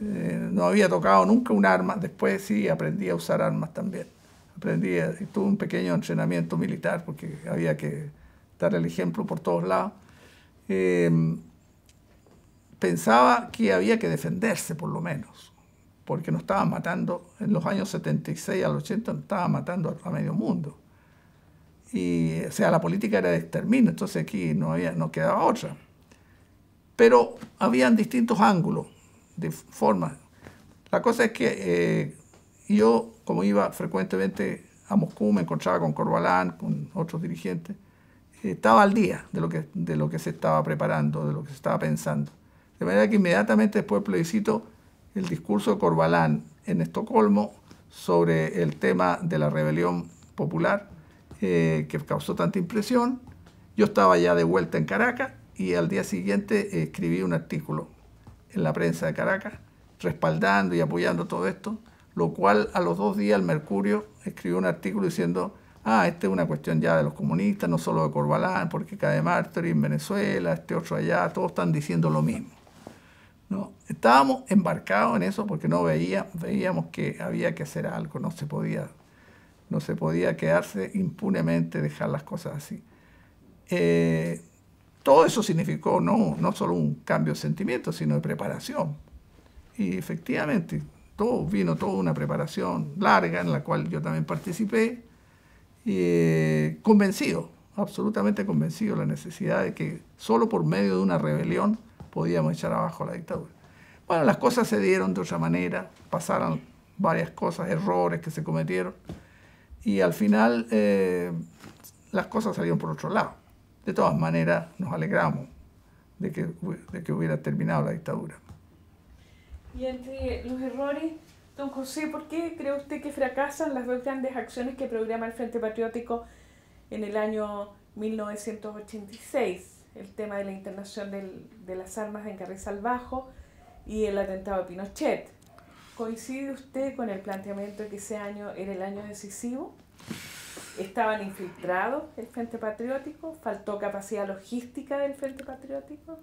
eh, no había tocado nunca un arma, después sí aprendí a usar armas también. Aprendí, tuve un pequeño entrenamiento militar porque había que dar el ejemplo por todos lados Em, pensaba que había que defenderse por lo menos, porque nos estaban matando, en los años 76 al 80 nos estaban matando a, medio mundo. Y, o sea, la política era de exterminio, entonces aquí no, había, no quedaba otra. Pero habían distintos ángulos de formas. La cosa es que eh, yo, como iba frecuentemente a Moscú, me encontraba con Corbalán, con otros dirigentes, estaba al día de lo, que, de lo que se estaba preparando, de lo que se estaba pensando. De manera que inmediatamente después plebiscito, el discurso de Corbalán en Estocolmo sobre el tema de la rebelión popular, eh, que causó tanta impresión, yo estaba ya de vuelta en Caracas y al día siguiente eh, escribí un artículo en la prensa de Caracas, respaldando y apoyando todo esto, lo cual a los dos días el Mercurio escribió un artículo diciendo ah, esta es una cuestión ya de los comunistas, no solo de Corbalán, porque cada Martori en Venezuela, este otro allá, todos están diciendo lo mismo. ¿no? Estábamos embarcados en eso porque no veía, veíamos que había que hacer algo, no se podía, no se podía quedarse impunemente, dejar las cosas así. Eh, todo eso significó no, no solo un cambio de sentimiento, sino de preparación. Y efectivamente, todo vino toda una preparación larga en la cual yo también participé y eh, convencido, absolutamente convencido de la necesidad de que solo por medio de una rebelión podíamos echar abajo la dictadura. Bueno, las cosas se dieron de otra manera, pasaron varias cosas, errores que se cometieron, y al final eh, las cosas salieron por otro lado. De todas maneras, nos alegramos de que, de que hubiera terminado la dictadura. Y entre los errores Don José, ¿por qué cree usted que fracasan las dos grandes acciones que programa el Frente Patriótico en el año 1986? El tema de la internación del, de las armas en Carrizal Bajo y el atentado de Pinochet. ¿Coincide usted con el planteamiento de que ese año era el año decisivo? ¿Estaban infiltrados el Frente Patriótico? ¿Faltó capacidad logística del Frente Patriótico?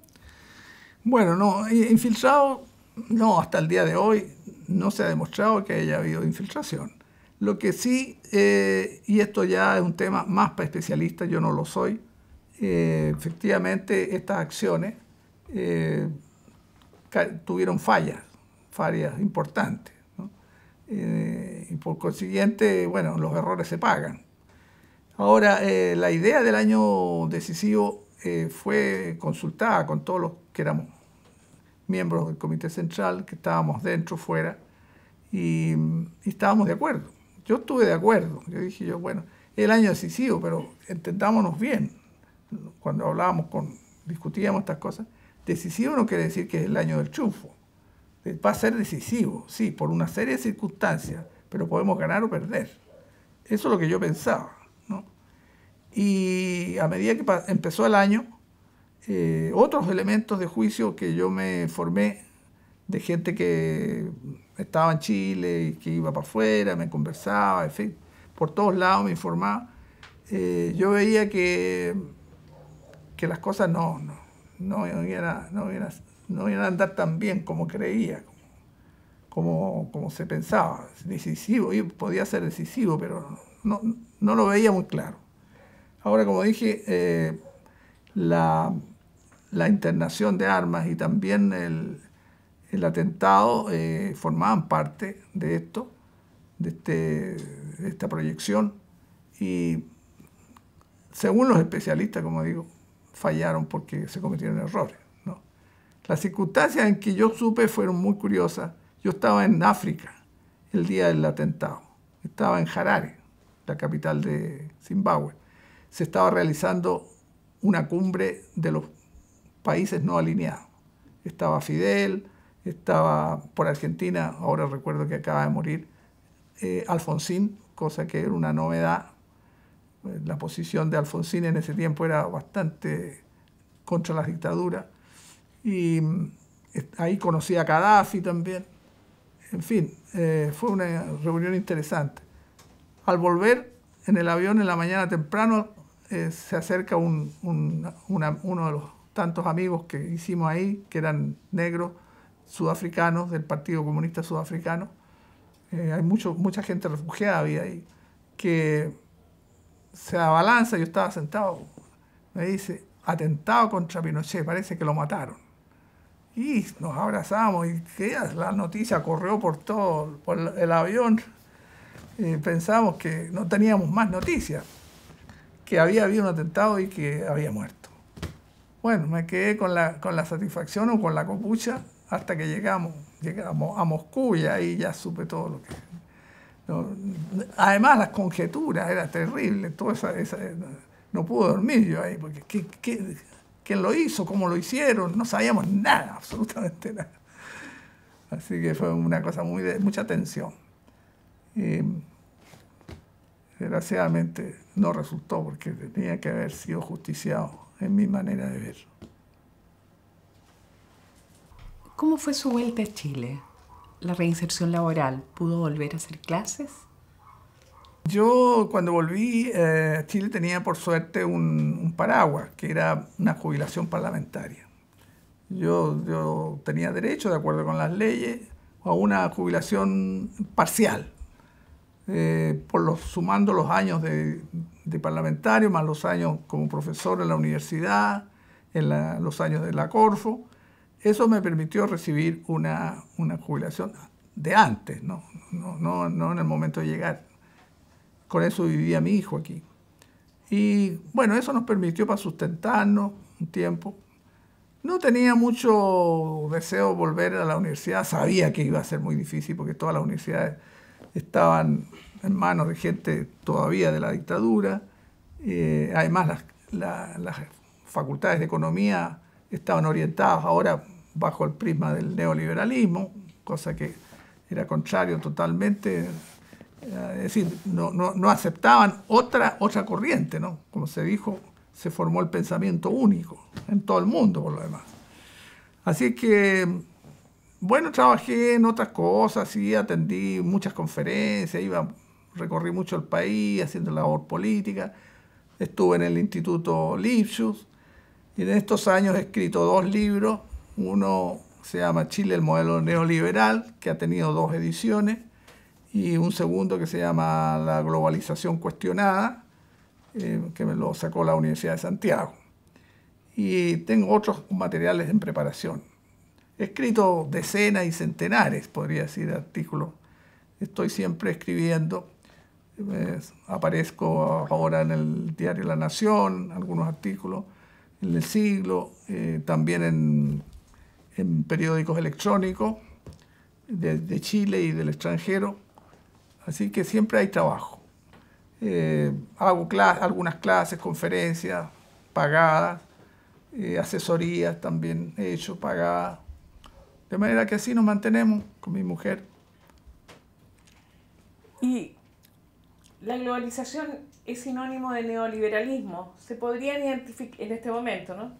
Bueno, no, eh, infiltrado no, hasta el día de hoy no se ha demostrado que haya habido infiltración. Lo que sí, eh, y esto ya es un tema más para especialistas, yo no lo soy, eh, efectivamente estas acciones eh, tuvieron fallas, fallas importantes. y por consiguiente, bueno, los errores se pagan. Ahora, la idea del año decisivo fue consultada con todos los que éramos miembros del Comité Central, que estábamos dentro, fuera, y, estábamos de acuerdo. Yo estuve de acuerdo, yo dije yo, bueno, el año decisivo, pero entendámonos bien, cuando hablábamos con, discutíamos estas cosas, decisivo no quiere decir que es el año del chufo eh, Va a ser decisivo, sí, por una serie de circunstancias, pero podemos ganar o perder. Eso es lo que yo pensaba. ¿no? Y a medida que empezó el año, eh, otros elementos de juicio que yo me formé de gente que estaba en Chile que iba para afuera, me conversaba, en fin, por todos lados me informaba. Eh, yo veía que, que las cosas no, no, no, iban a, andar tan bien como creía, como, se pensaba. Decisivo, yo podía ser decisivo, pero no, lo veía muy claro. Ahora, como dije, eh, la la internación de armas y también el, atentado eh, formaban parte de esto, este, de, esta proyección. Y según los especialistas, como digo, fallaron porque se cometieron errores. ¿no? Las circunstancias en que yo supe fueron muy curiosas. Yo estaba en África el día del atentado. Estaba en Harare, la capital de Zimbabue. Se estaba realizando una cumbre de los países no alineados. Estaba Fidel, estaba por Argentina, ahora recuerdo que acaba de morir eh, Alfonsín, cosa que era una novedad. Eh, la posición de Alfonsín en ese tiempo era bastante contra la dictadura. Y mm, ahí conocía a Gaddafi también. En fin, eh, fue una reunión interesante. Al volver en el avión en la mañana temprano, se acerca uno de los tantos amigos que hicimos ahí, que eran negros, sudafricanos, del Partido Comunista Sudafricano. Eh, hay mucho, mucha gente refugiada había ahí, que se abalanza, yo estaba sentado, me dice, atentado contra Pinochet, parece que lo mataron. Y nos abrazamos y la noticia corrió por todo, por el avión. pensamos que no teníamos más noticias, que había habido un atentado y que había muerto. Bueno, me quedé con la, con la satisfacción o con la copucha hasta que llegamos, llegamos a Moscú y ahí ya supe todo lo que... además las conjeturas, era terrible, todo esa, esa, no pude dormir yo ahí, porque ¿qué, quién lo hizo? ¿Cómo lo hicieron? No sabíamos nada, [laughs] absolutamente nada. Así que fue una cosa muy de mucha tensión. Y, desgraciadamente no resultó porque tenía que haber sido justiciado en mi manera de ver. ¿Cómo fue su vuelta a Chile? ¿La reinserción laboral? ¿Pudo volver a hacer clases? Yo cuando volví eh, a Chile tenía por suerte un, paraguas, que era una jubilación parlamentaria. Yo, yo tenía derecho, de acuerdo con las leyes, a una jubilación parcial. Eh, por sumando los años de, parlamentario, más los años como profesor en la universidad, en los años de la Corfo, eso me permitió recibir una, una jubilación de antes, ¿no? No, no, no en el momento de llegar. Con eso vivía mi hijo aquí. Y bueno, eso nos permitió para sustentarnos un tiempo. No tenía mucho deseo de volver a la universidad, sabía que iba a ser muy difícil porque todas las universidades estaban en manos de gente todavía de la dictadura. Eh, además, las, facultades de economía estaban orientadas ahora bajo el prisma del neoliberalismo, cosa que era contrario totalmente. Eh, es decir, no, no, aceptaban otra, otra corriente, ¿no? Como se dijo, se formó el pensamiento único en todo el mundo, por lo demás. Así que bueno, trabajé en otras cosas, sí, atendí muchas conferencias, iba, recorrí mucho el país haciendo labor política, estuve en el Instituto Lipsius y en estos años he escrito dos libros, uno se llama Chile, el modelo neoliberal, que ha tenido dos ediciones, y un segundo que se llama La globalización cuestionada, eh, que me lo sacó la Universidad de Santiago. Y tengo otros materiales en preparación. He escrito decenas y centenares, podría decir, de artículos. Estoy siempre escribiendo. Eh, aparezco ahora en el diario La Nación, algunos artículos, en el siglo, eh, también en, periódicos electrónicos de, Chile y del extranjero. Así que siempre hay trabajo. Eh, hago algunas clases, conferencias pagadas, asesorías también he hecho pagadas de manera que así nos mantenemos con mi mujer. Y la globalización es sinónimo de neoliberalismo. Se podrían identificar, en este momento, ¿no?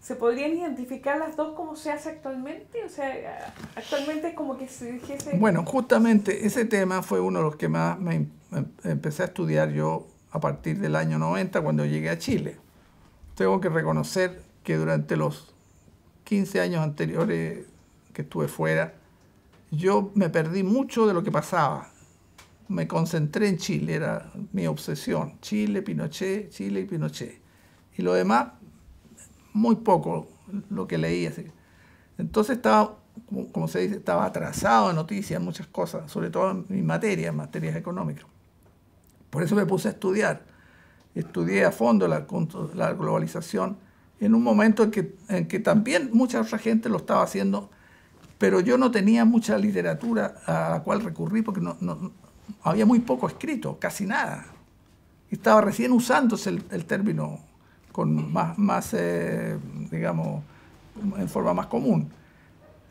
¿Se podrían identificar las dos como se hace actualmente? O sea, actualmente es como que se dijese... Bueno, justamente ese tema fue uno de los que más me em-, em-, empecé a estudiar yo a partir del año 90 cuando llegué a Chile. Tengo que reconocer que durante los 15 años anteriores que estuve fuera, yo me perdí mucho de lo que pasaba. Me concentré en Chile, era mi obsesión. Chile, Pinochet, Chile y Pinochet. Y lo demás, muy poco lo que leí. Entonces estaba, como se dice, estaba atrasado en noticias, en muchas cosas, sobre todo en mi materia, en materias económicas. Por eso me puse a estudiar. Estudié a fondo la, globalización en un momento que, en que también mucha otra gente lo estaba haciendo pero yo no tenía mucha literatura a la cual recurrir porque no, había muy poco escrito, casi nada. Estaba recién usándose el, término con más, más eh, digamos, en forma más común.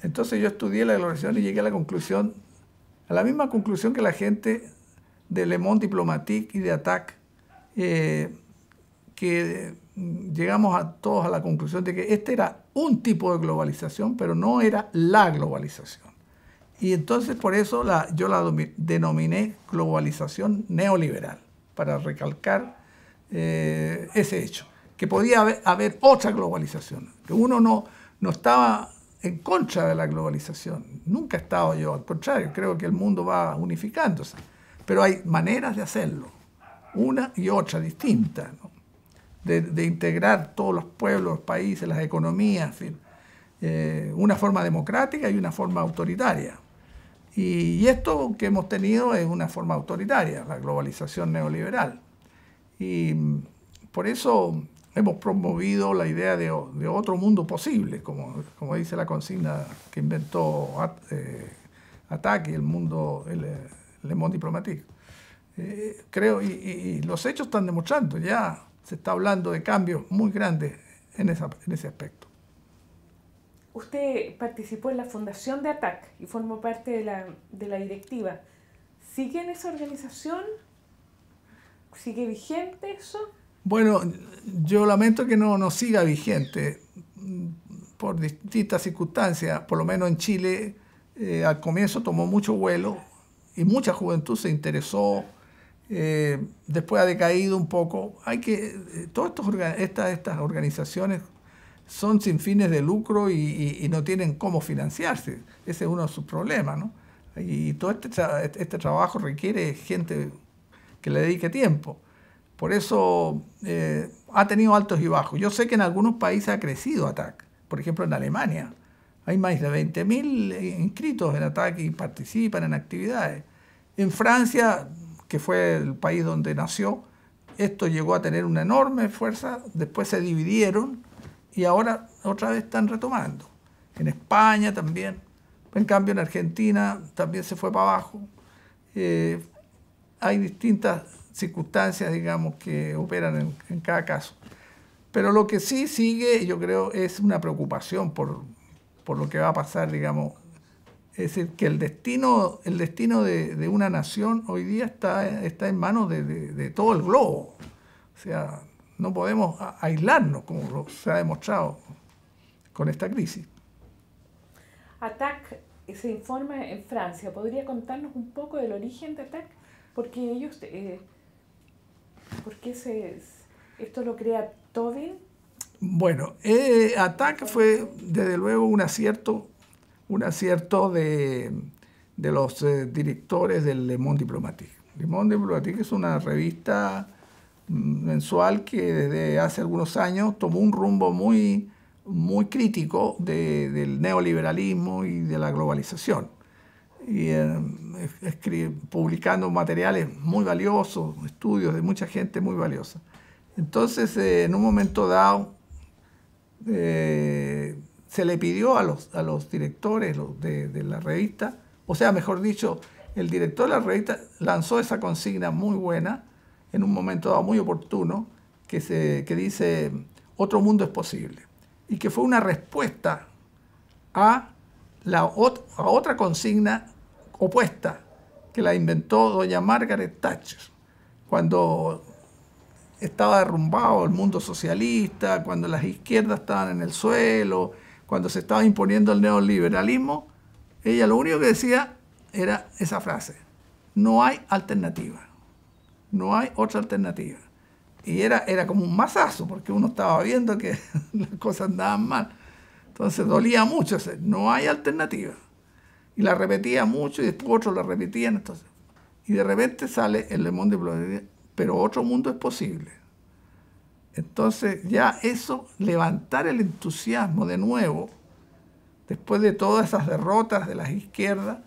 Entonces yo estudié la oración y llegué a la conclusión, a la misma conclusión que la gente de Le Monde Diplomatique y de Attac, eh, que llegamos a todos a la conclusión de que este era un tipo de globalización, pero no era la globalización. Y entonces por eso yo la denominé globalización neoliberal, para recalcar eh, ese hecho, que podía haber, otra globalización, que uno no, no estaba en contra de la globalización, nunca he estado yo, al contrario, creo que el mundo va unificándose, pero hay maneras de hacerlo, una y otra distinta de, integrar todos los pueblos, los países, las economías, eh, una forma democrática y una forma autoritaria. Y, esto que hemos tenido es una forma autoritaria, la globalización neoliberal. Y mm, por eso hemos promovido la idea de, otro mundo posible, como, dice la consigna que inventó Ataque, eh, el mundo, el, el mundo diplomático. Eh, creo, y los hechos están demostrando ya se está hablando de cambios muy grandes en, ese aspecto. Usted participó en la fundación de ATAC y formó parte de la, directiva. ¿Sigue en esa organización? ¿Sigue vigente eso? Bueno, yo lamento que no, no siga vigente por distintas circunstancias, por lo menos en Chile, eh, al comienzo tomó mucho vuelo y mucha juventud se interesó eh, después ha decaído un poco. Hay que, eh, todas estas, estas organizaciones son sin fines de lucro y, no tienen cómo financiarse. Ese es uno de sus problemas, ¿no? Y todo este, este, este trabajo requiere gente que le dedique tiempo. Por eso eh, ha tenido altos y bajos. Yo sé que en algunos países ha crecido ATAC. Por ejemplo, en Alemania hay más de 20.000 inscritos en ATAC y participan en actividades. En Francia que fue el país donde nació, esto llegó a tener una enorme fuerza, después se dividieron y ahora otra vez están retomando. En España también, en cambio en Argentina también se fue para abajo. Eh, hay distintas circunstancias, digamos, que operan en, cada caso. Pero lo que sí sigue, yo creo, es una preocupación por, por lo que va a pasar, digamos, es decir, que el destino, el destino de, una nación hoy día está, está en manos de, todo el globo. O sea, no podemos aislarnos, como se ha demostrado con esta crisis. ATAC se informa en Francia. ¿Podría contarnos un poco del origen de ATAC? Porque ellos... Eh, ¿Por qué esto lo crea Tobin? Bueno, eh, ATAC fue desde luego un acierto un acierto de, los eh, directores del Le Monde Diplomatique. Le Monde Diplomatique es una revista mm, mensual que desde hace algunos años tomó un rumbo muy, muy crítico del neoliberalismo y de la globalización. Y eh, publicando materiales muy valiosos, estudios de mucha gente muy valiosa. Entonces, eh, en un momento dado, se le pidió a los, directores de, la revista, o sea, mejor dicho, el director de la revista lanzó esa consigna muy buena, en un momento dado muy oportuno, que, se, dice, otro mundo es posible, y que fue una respuesta a, la a otra consigna opuesta que la inventó doña Margaret Thatcher, cuando estaba derrumbado el mundo socialista, cuando las izquierdas estaban en el suelo, cuando se estaba imponiendo el neoliberalismo, ella lo único que decía era esa frase, no hay alternativa, no hay otra alternativa. Y era, era como un masazo porque uno estaba viendo que [laughs] las cosas andaban mal. Entonces dolía mucho ese, no hay alternativa. Y la repetía mucho y después otros la repetían. Entonces. Y de repente sale el Le de pluralidad: pero otro mundo es posible. Entonces ya eso, levantar el entusiasmo de nuevo, después de todas esas derrotas de las izquierdas,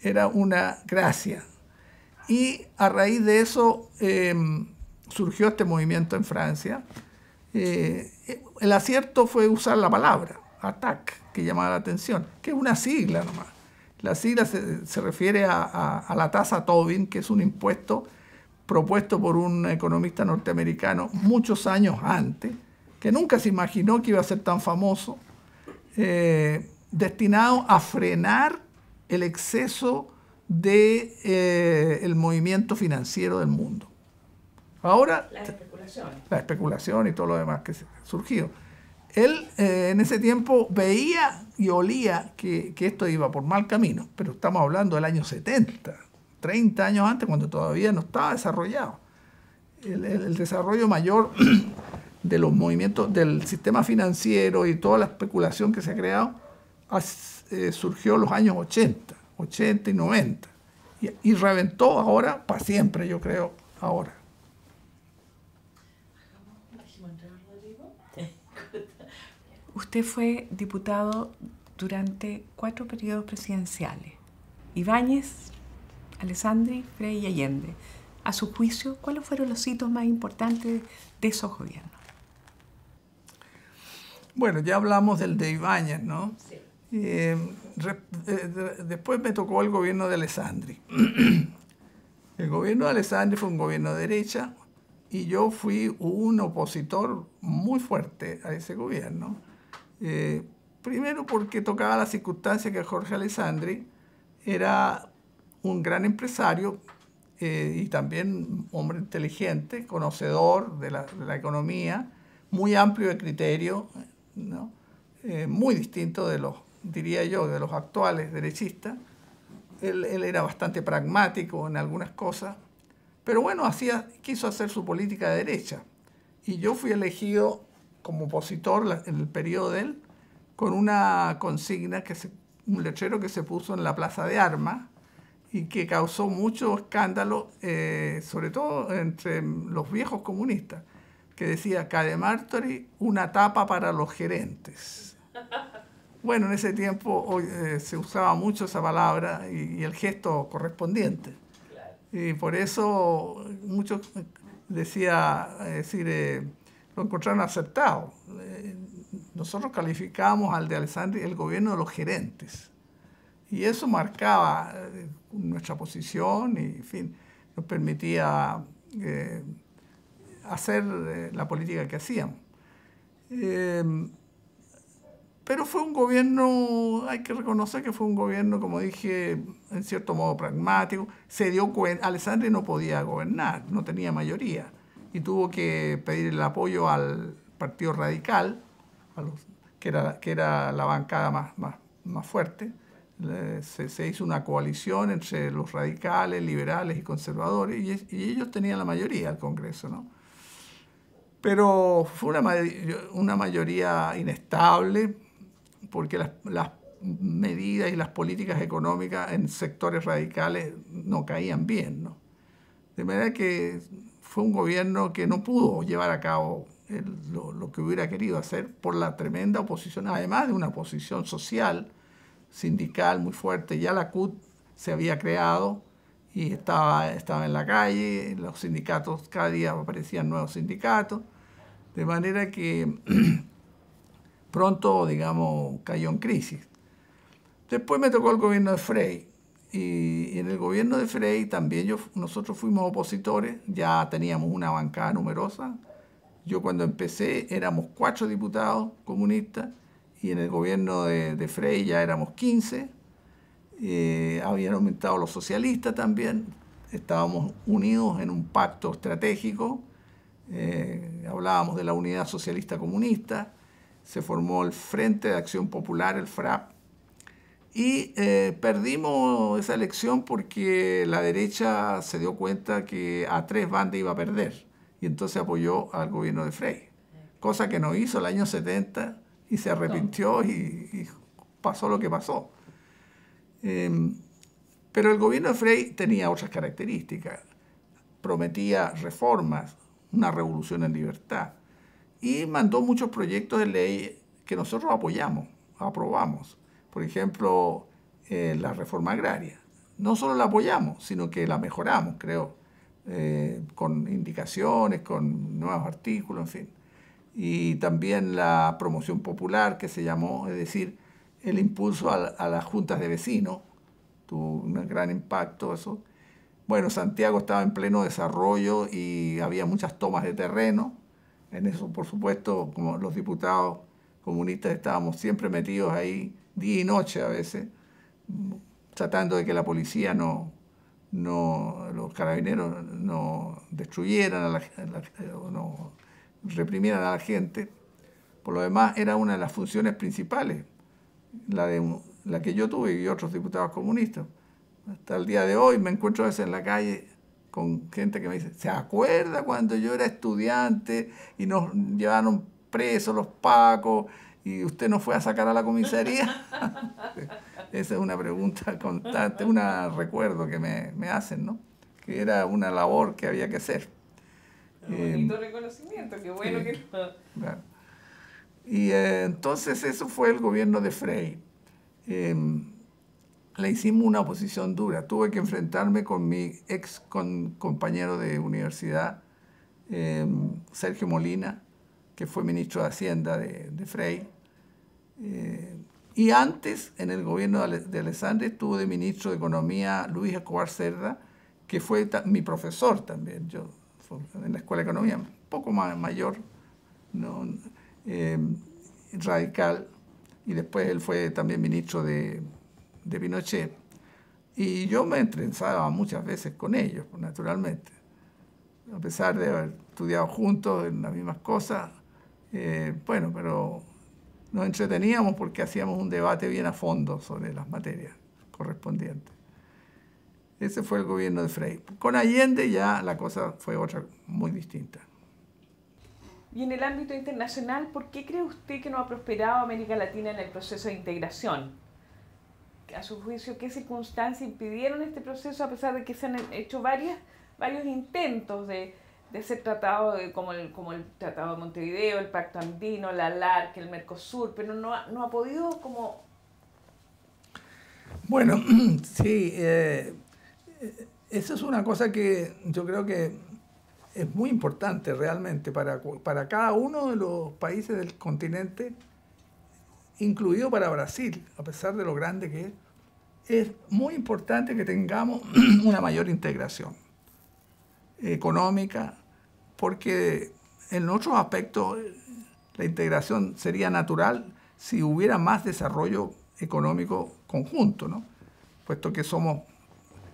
era una gracia. Y a raíz de eso em, surgió este movimiento en Francia. Eh, el acierto fue usar la palabra, ATAC, que llamaba la atención, que es una sigla nomás. La sigla se, refiere a la tasa Tobin, que es un impuesto propuesto por un economista norteamericano muchos años antes, que nunca se imaginó que iba a ser tan famoso, eh, destinado a frenar el exceso del eh, movimiento financiero del mundo. Ahora... La especulación. La especulación y todo lo demás que surgió. Él eh, en ese tiempo veía y olía que, que esto iba por mal camino, pero estamos hablando del año 70, 30 años antes, cuando todavía no estaba desarrollado. El, desarrollo mayor [clears throat] de los movimientos del sistema financiero y toda la especulación que se ha creado eh, surgió en los años 80, 80 y 90. Y, reventó ahora para siempre, yo creo, ahora. Usted fue diputado durante cuatro periodos presidenciales. Ibáñez Alessandri, Frey y Allende. A su juicio, ¿cuáles fueron los hitos más importantes de esos gobiernos? Bueno, ya hablamos del de Ibáñez, ¿no? Sí. Eh, eh, después me tocó el gobierno de Alessandri. [clears throat] el gobierno de Alessandri fue un gobierno de derecha y yo fui un opositor muy fuerte a ese gobierno. Eh, primero porque tocaba la circunstancia que Jorge Alessandri era un gran empresario eh, y también hombre inteligente, conocedor de la, economía, muy amplio de criterio, eh, muy distinto de los, diría yo, de los actuales derechistas. Él, era bastante pragmático en algunas cosas, pero bueno, quiso hacer su política de derecha. Y yo fui elegido como opositor en el periodo de él con una consigna, que un lechero que se puso en la Plaza de Armas, y que causó mucho escándalo, eh, sobre todo entre los viejos comunistas, que decía Martori, una tapa para los gerentes. [laughs] Bueno, en ese tiempo eh, se usaba mucho esa palabra y, el gesto correspondiente. Y por eso muchos decía, decir, eh, lo encontraron aceptado. Eh, nosotros calificábamos al de Alessandri el gobierno de los gerentes y eso marcaba eh, nuestra posición y, fin, nos permitía eh, hacer eh, la política que hacíamos. pero fue un gobierno, hay que reconocer que fue un gobierno, como dije, en cierto modo pragmático. Se dio cuenta, Alessandri no podía gobernar, no tenía mayoría, y tuvo que pedir el apoyo al Partido Radical, a que, era, la bancada más, más fuerte, se, hizo una coalición entre los radicales, liberales y conservadores, y, ellos tenían la mayoría al Congreso, ¿no? Pero fue una, mayoría inestable, porque las, medidas y las políticas económicas en sectores radicales no caían bien, ¿no? De manera que fue un gobierno que no pudo llevar a cabo lo, que hubiera querido hacer por la tremenda oposición, además de una oposición social, sindical muy fuerte. Ya la CUT se había creado y estaba, estaba en la calle, los sindicatos, cada día aparecían nuevos sindicatos, de manera que [clears throat] pronto, digamos, cayó en crisis. Después me tocó el gobierno de Frey y, en el gobierno de Frey también yo, nosotros fuimos opositores, ya teníamos una bancada numerosa. Yo cuando empecé éramos cuatro diputados comunistas y en el gobierno de, Frey ya éramos 15. Eh, habían aumentado los socialistas también, estábamos unidos en un pacto estratégico, eh, hablábamos de la unidad socialista comunista, se formó el Frente de Acción Popular, el FRAP, y eh, perdimos esa elección porque la derecha se dio cuenta que a tres bandas iba a perder y entonces apoyó al gobierno de Frey, cosa que no hizo el año 70 y se arrepintió y, pasó lo que pasó. Em, pero el gobierno de Frey tenía otras características. Prometía reformas, una revolución en libertad y mandó muchos proyectos de ley que nosotros apoyamos, aprobamos. Por ejemplo, eh, la reforma agraria. No solo la apoyamos, sino que la mejoramos, creo, eh, con indicaciones, con nuevos artículos, en fin y también la promoción popular que se llamó, es decir, el impulso a, las juntas de vecinos, tuvo un gran impacto eso. Bueno, Santiago estaba en pleno desarrollo y había muchas tomas de terreno. En eso, por supuesto, como los diputados comunistas estábamos siempre metidos ahí, día y noche a veces, tratando de que la policía no, no los carabineros no destruyeran a la, gente reprimieran a la gente. Por lo demás, era una de las funciones principales, la, de, la que yo tuve y otros diputados comunistas. Hasta el día de hoy me encuentro a veces en la calle con gente que me dice, ¿se acuerda cuando yo era estudiante y nos llevaron presos los pacos y usted no fue a sacar a la comisaría? [laughs] Esa es una pregunta constante, un recuerdo que me, me hacen, ¿no? Que era una labor que había que hacer bonito em, reconocimiento, qué bueno que claro. Y eh, entonces eso fue el gobierno de Frey. Em, le hicimos una oposición dura. Tuve que enfrentarme con mi ex compañero de universidad, em, Sergio Molina, que fue ministro de Hacienda de, de Frey. Eh, y antes, en el gobierno de Alessandri, estuvo de ministro de Economía Luis Escobar Cerda, que fue mi profesor también. Yo en la Escuela de Economía, un poco más mayor, eh, radical, y después él fue también ministro de, Pinochet. Y yo me entrenzaba muchas veces con ellos, pues, naturalmente. A pesar de haber estudiado juntos en las mismas cosas, eh, bueno, pero nos entreteníamos porque hacíamos un debate bien a fondo sobre las materias correspondientes. Ese fue el gobierno de Frey. Con Allende ya la cosa fue otra, muy distinta. Y en el ámbito internacional, ¿por qué cree usted que no ha prosperado América Latina en el proceso de integración? A su juicio, ¿qué circunstancias impidieron este proceso a pesar de que se han hecho varias, varios intentos de, de ser tratado como, el, como el Tratado de Montevideo, el Pacto Andino, la LARC, el Mercosur, pero no, ha, no ha podido como... Bueno, [clears throat] sí, eh, eso es una cosa que yo creo que es muy importante realmente para, para cada uno de los países del continente, incluido para Brasil, a pesar de lo grande que es, es muy importante que tengamos [clears throat] una mayor integración económica, porque en otros aspectos la integración sería natural si hubiera más desarrollo económico conjunto, ¿no? puesto que somos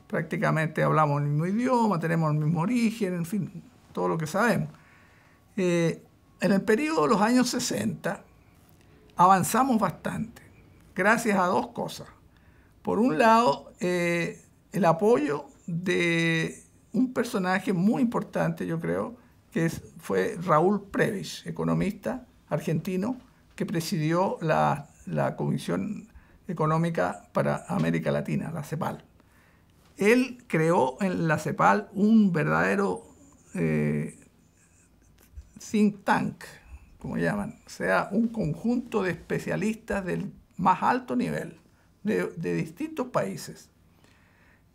prácticamente hablamos el mismo idioma, tenemos el mismo origen, en fin, todo lo que sabemos. Eh, en el periodo de los años 60 avanzamos bastante, gracias a dos cosas. Por un lado, eh, el apoyo de un personaje muy importante, yo creo, que es, fue Raúl Previs, economista argentino, que presidió la Comisión Económica para América Latina, la CEPAL. Él creó en la CEPAL un verdadero eh, think tank, como llaman, o sea, un conjunto de especialistas del más alto nivel de, distintos países.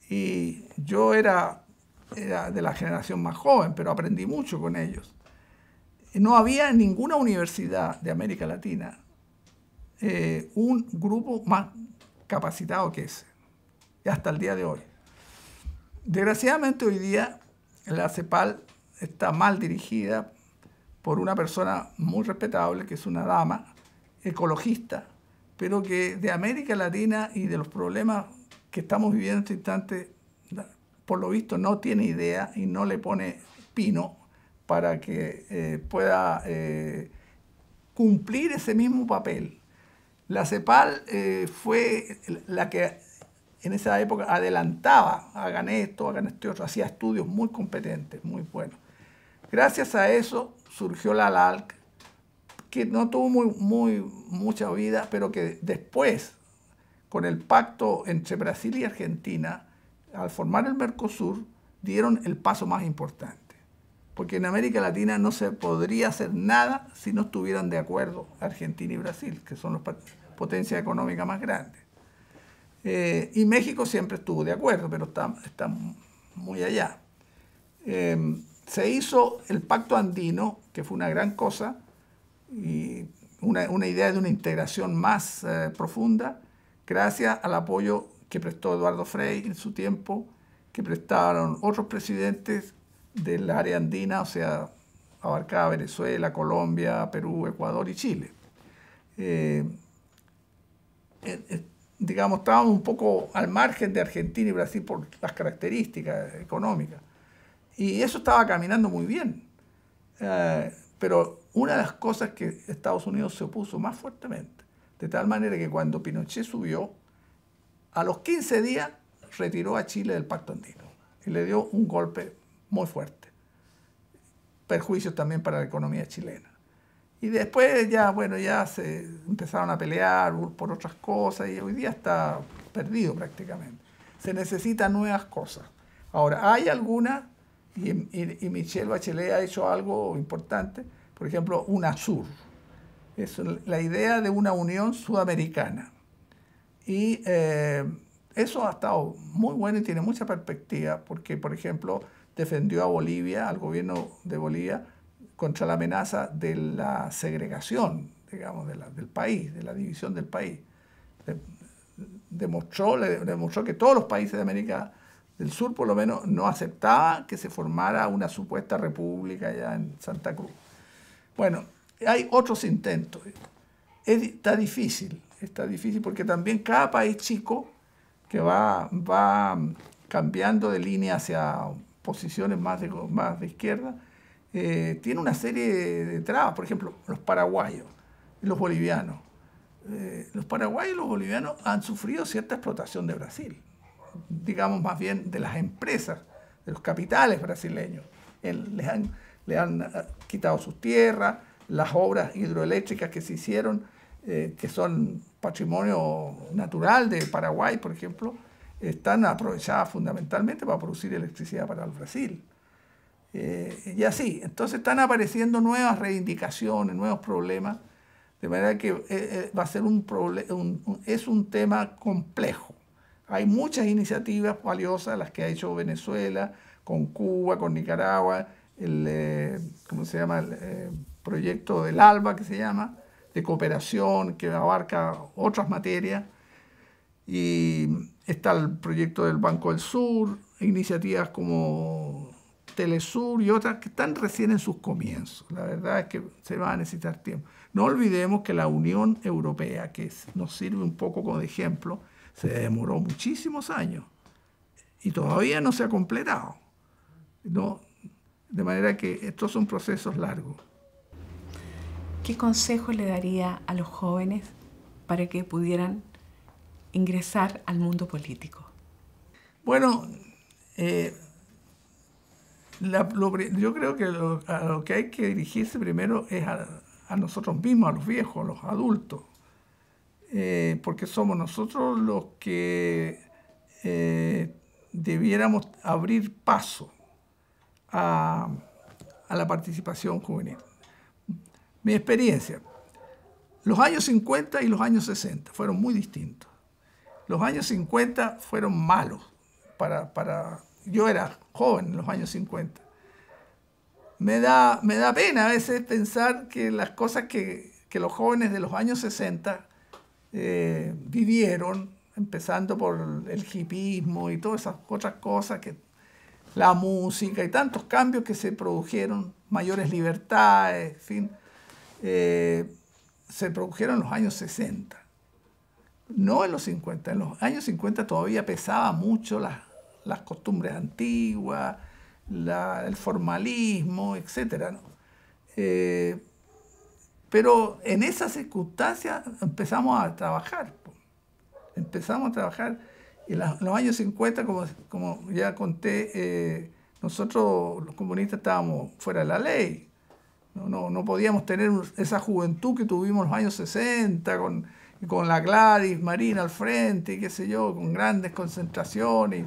Y yo era, de la generación más joven, pero aprendí mucho con ellos. No había ninguna universidad de América Latina eh, un grupo más capacitado que ese, hasta el día de hoy. Desgraciadamente hoy día la CEPAL está mal dirigida por una persona muy respetable, que es una dama, ecologista, pero que de América Latina y de los problemas que estamos viviendo en este instante, por lo visto no tiene idea y no le pone pino para que eh, pueda eh, cumplir ese mismo papel. La CEPAL eh, fue la que en esa época adelantaba, hagan esto, hagan este otro, hacía estudios muy competentes, muy buenos. Gracias a eso surgió la LALC, que no tuvo muy, muy, mucha vida, pero que después, con el pacto entre Brasil y Argentina, al formar el Mercosur, dieron el paso más importante. Porque en América Latina no se podría hacer nada si no estuvieran de acuerdo Argentina y Brasil, que son las potencias económicas más grandes. Eh, y México siempre estuvo de acuerdo, pero está, muy allá. Em, se hizo el pacto andino, que fue una gran cosa, y una, idea de una integración más eh, profunda, gracias al apoyo que prestó Eduardo Frei en su tiempo, que prestaron otros presidentes del área andina, o sea, abarcaba Venezuela, Colombia, Perú, Ecuador y Chile. Eh, digamos, estábamos un poco al margen de Argentina y Brasil por las características económicas. Y eso estaba caminando muy bien. Eh, pero una de las cosas que Estados Unidos se opuso más fuertemente, de tal manera que cuando Pinochet subió, a los 15 días retiró a Chile del pacto andino y le dio un golpe muy fuerte. Perjuicios también para la economía chilena. Y después ya, bueno, ya se empezaron a pelear por otras cosas y hoy día está perdido prácticamente. Se necesitan nuevas cosas. Ahora, hay algunas, y, y, Michelle Bachelet ha hecho algo importante, por ejemplo, UNASUR. Es la idea de una unión sudamericana. Y eh, eso ha estado muy bueno y tiene mucha perspectiva, porque, por ejemplo, defendió a Bolivia, al gobierno de Bolivia, contra la amenaza de la segregación, digamos, del país, de la división del país. demostró, demostró que todos los países de América del Sur, por lo menos, no aceptaban que se formara una supuesta república allá en Santa Cruz. Bueno, hay otros intentos. está difícil, está difícil porque también cada país chico que va, va cambiando de línea hacia posiciones más más de izquierda, eh, tiene una serie de trabas, por ejemplo, los paraguayos, y los bolivianos. Eh, los paraguayos y los bolivianos han sufrido cierta explotación de Brasil, digamos más bien de las empresas, de los capitales brasileños. les, han, eh, quitado sus tierras, las obras hidroeléctricas que se hicieron, que son patrimonio natural de Paraguay, por ejemplo, están aprovechadas fundamentalmente para producir electricidad para el Brasil. Eh, y así, entonces están apareciendo nuevas reivindicaciones, nuevos problemas, de manera que eh, eh, va a ser un, es un tema complejo. Hay muchas iniciativas valiosas, las que ha hecho Venezuela, con Cuba, con Nicaragua, ¿cómo se llama? El proyecto del ALBA, que se llama, de cooperación, que abarca otras materias. Y está el proyecto del Banco del Sur, iniciativas como Telesur y otras que están recién en sus comienzos. La verdad es que se va a necesitar tiempo. No olvidemos que la Unión Europea, que nos sirve un poco como ejemplo, se demoró muchísimos años y todavía no se ha completado. No, de manera que estos son procesos largos. ¿Qué consejo le daría a los jóvenes para que pudieran ingresar al mundo político? Bueno, eh, yo creo que a lo que hay que dirigirse primero es a, nosotros mismos, a los viejos, a los adultos, eh, porque somos nosotros los que eh, debiéramos abrir paso a, la participación juvenil. Mi experiencia, los años 50 y los años 60 fueron muy distintos. Los años 50 fueron malos. Para, para, yo era joven, en los años 50. Me da, me da pena a veces pensar que las cosas que, los jóvenes de los años 60 eh, vivieron, empezando por el hipismo y todas esas otras cosas, que, la música y tantos cambios que se produjeron, mayores libertades, en fin, eh, se produjeron en los años 60 no en los 50, en los años 50 todavía pesaba mucho la, las costumbres antiguas, el formalismo, etc. Eh, pero en esas circunstancias empezamos a trabajar. Empezamos a trabajar. En los años 50, como, ya conté, eh, nosotros los comunistas estábamos fuera de la ley. No, podíamos tener esa juventud que tuvimos en los años 60 con con la Gladys Marina al frente, qué sé yo, con grandes concentraciones,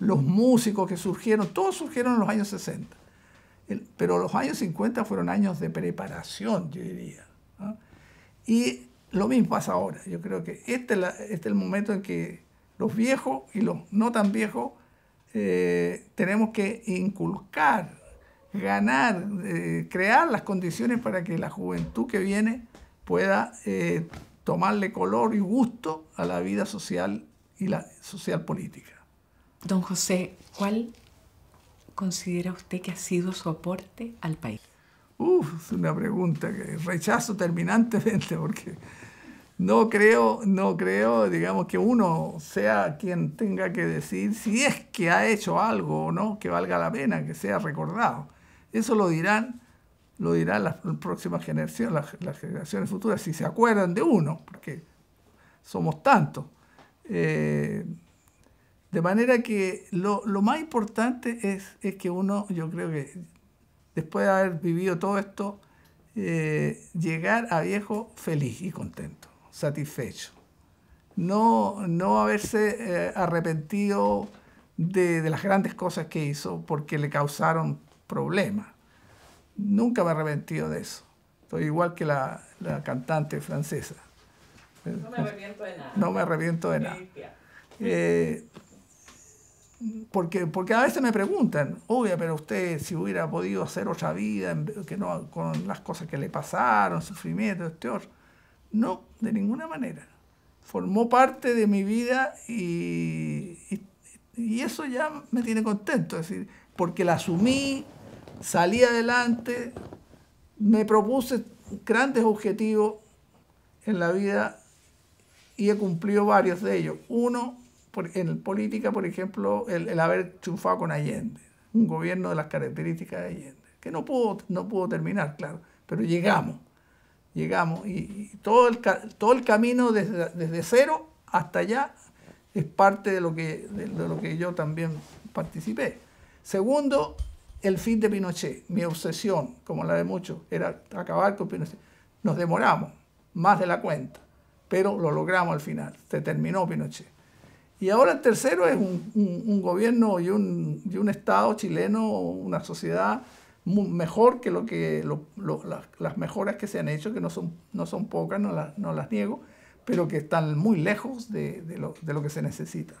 los músicos que surgieron, todos surgieron en los años 60. pero los años 50 fueron años de preparación, yo diría. ¿ah? Y lo mismo pasa ahora. Yo creo que este, este es, el momento en que los viejos y los no tan viejos eh, tenemos que inculcar, ganar, eh, crear las condiciones para que la juventud que viene pueda... Eh, tomarle color y gusto a la vida social y la social política. Don José, ¿cuál considera usted que ha sido su aporte al país? Uf, es una pregunta que rechazo terminantemente porque no creo, no creo, digamos, que uno sea quien tenga que decir si es que ha hecho algo o no que valga la pena, que sea recordado. Eso lo dirán lo dirán las próximas generaciones, las, generaciones futuras, si se acuerdan de uno, porque somos tantos. Eh, de manera que lo, más importante es, es, que uno, yo creo que después de haber vivido todo esto, eh, llegar a viejo feliz y contento, satisfecho. No, haberse eh, arrepentido de las grandes cosas que hizo porque le causaron problemas Nunca me he arrepentido de eso. Soy igual que la, cantante francesa. No me arrepiento de nada. No me arrepiento de nada. Eh, porque, porque a veces me preguntan, oye, pero usted si hubiera podido hacer otra vida, que no, con las cosas que le pasaron, sufrimiento, este No, de ninguna manera. Formó parte de mi vida y, y, eso ya me tiene contento, decir, porque la asumí, salí adelante, me propuse grandes objetivos en la vida y he cumplido varios de ellos. Uno, en política, por ejemplo, el, haber triunfado con Allende, un gobierno de las características de Allende, que no pudo, no pudo terminar, claro, pero llegamos, llegamos. Y, todo, el, todo el camino desde, cero hasta allá es parte de lo que, de lo que yo también participé. Segundo, el fin de Pinochet, mi obsesión, como la de muchos, era acabar con Pinochet. Nos demoramos más de la cuenta, pero lo logramos al final. Se terminó Pinochet. Y ahora el tercero es un, gobierno y un, Estado chileno, una sociedad mejor que lo que las, mejoras que se han hecho, que no son, pocas, no, las niego, pero que están muy lejos de, lo, de lo que se necesita.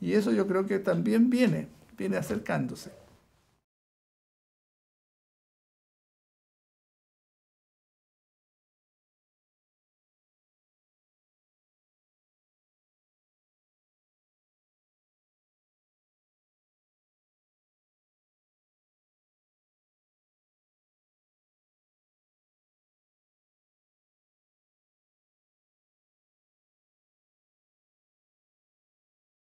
Y eso yo creo que también viene, viene acercándose.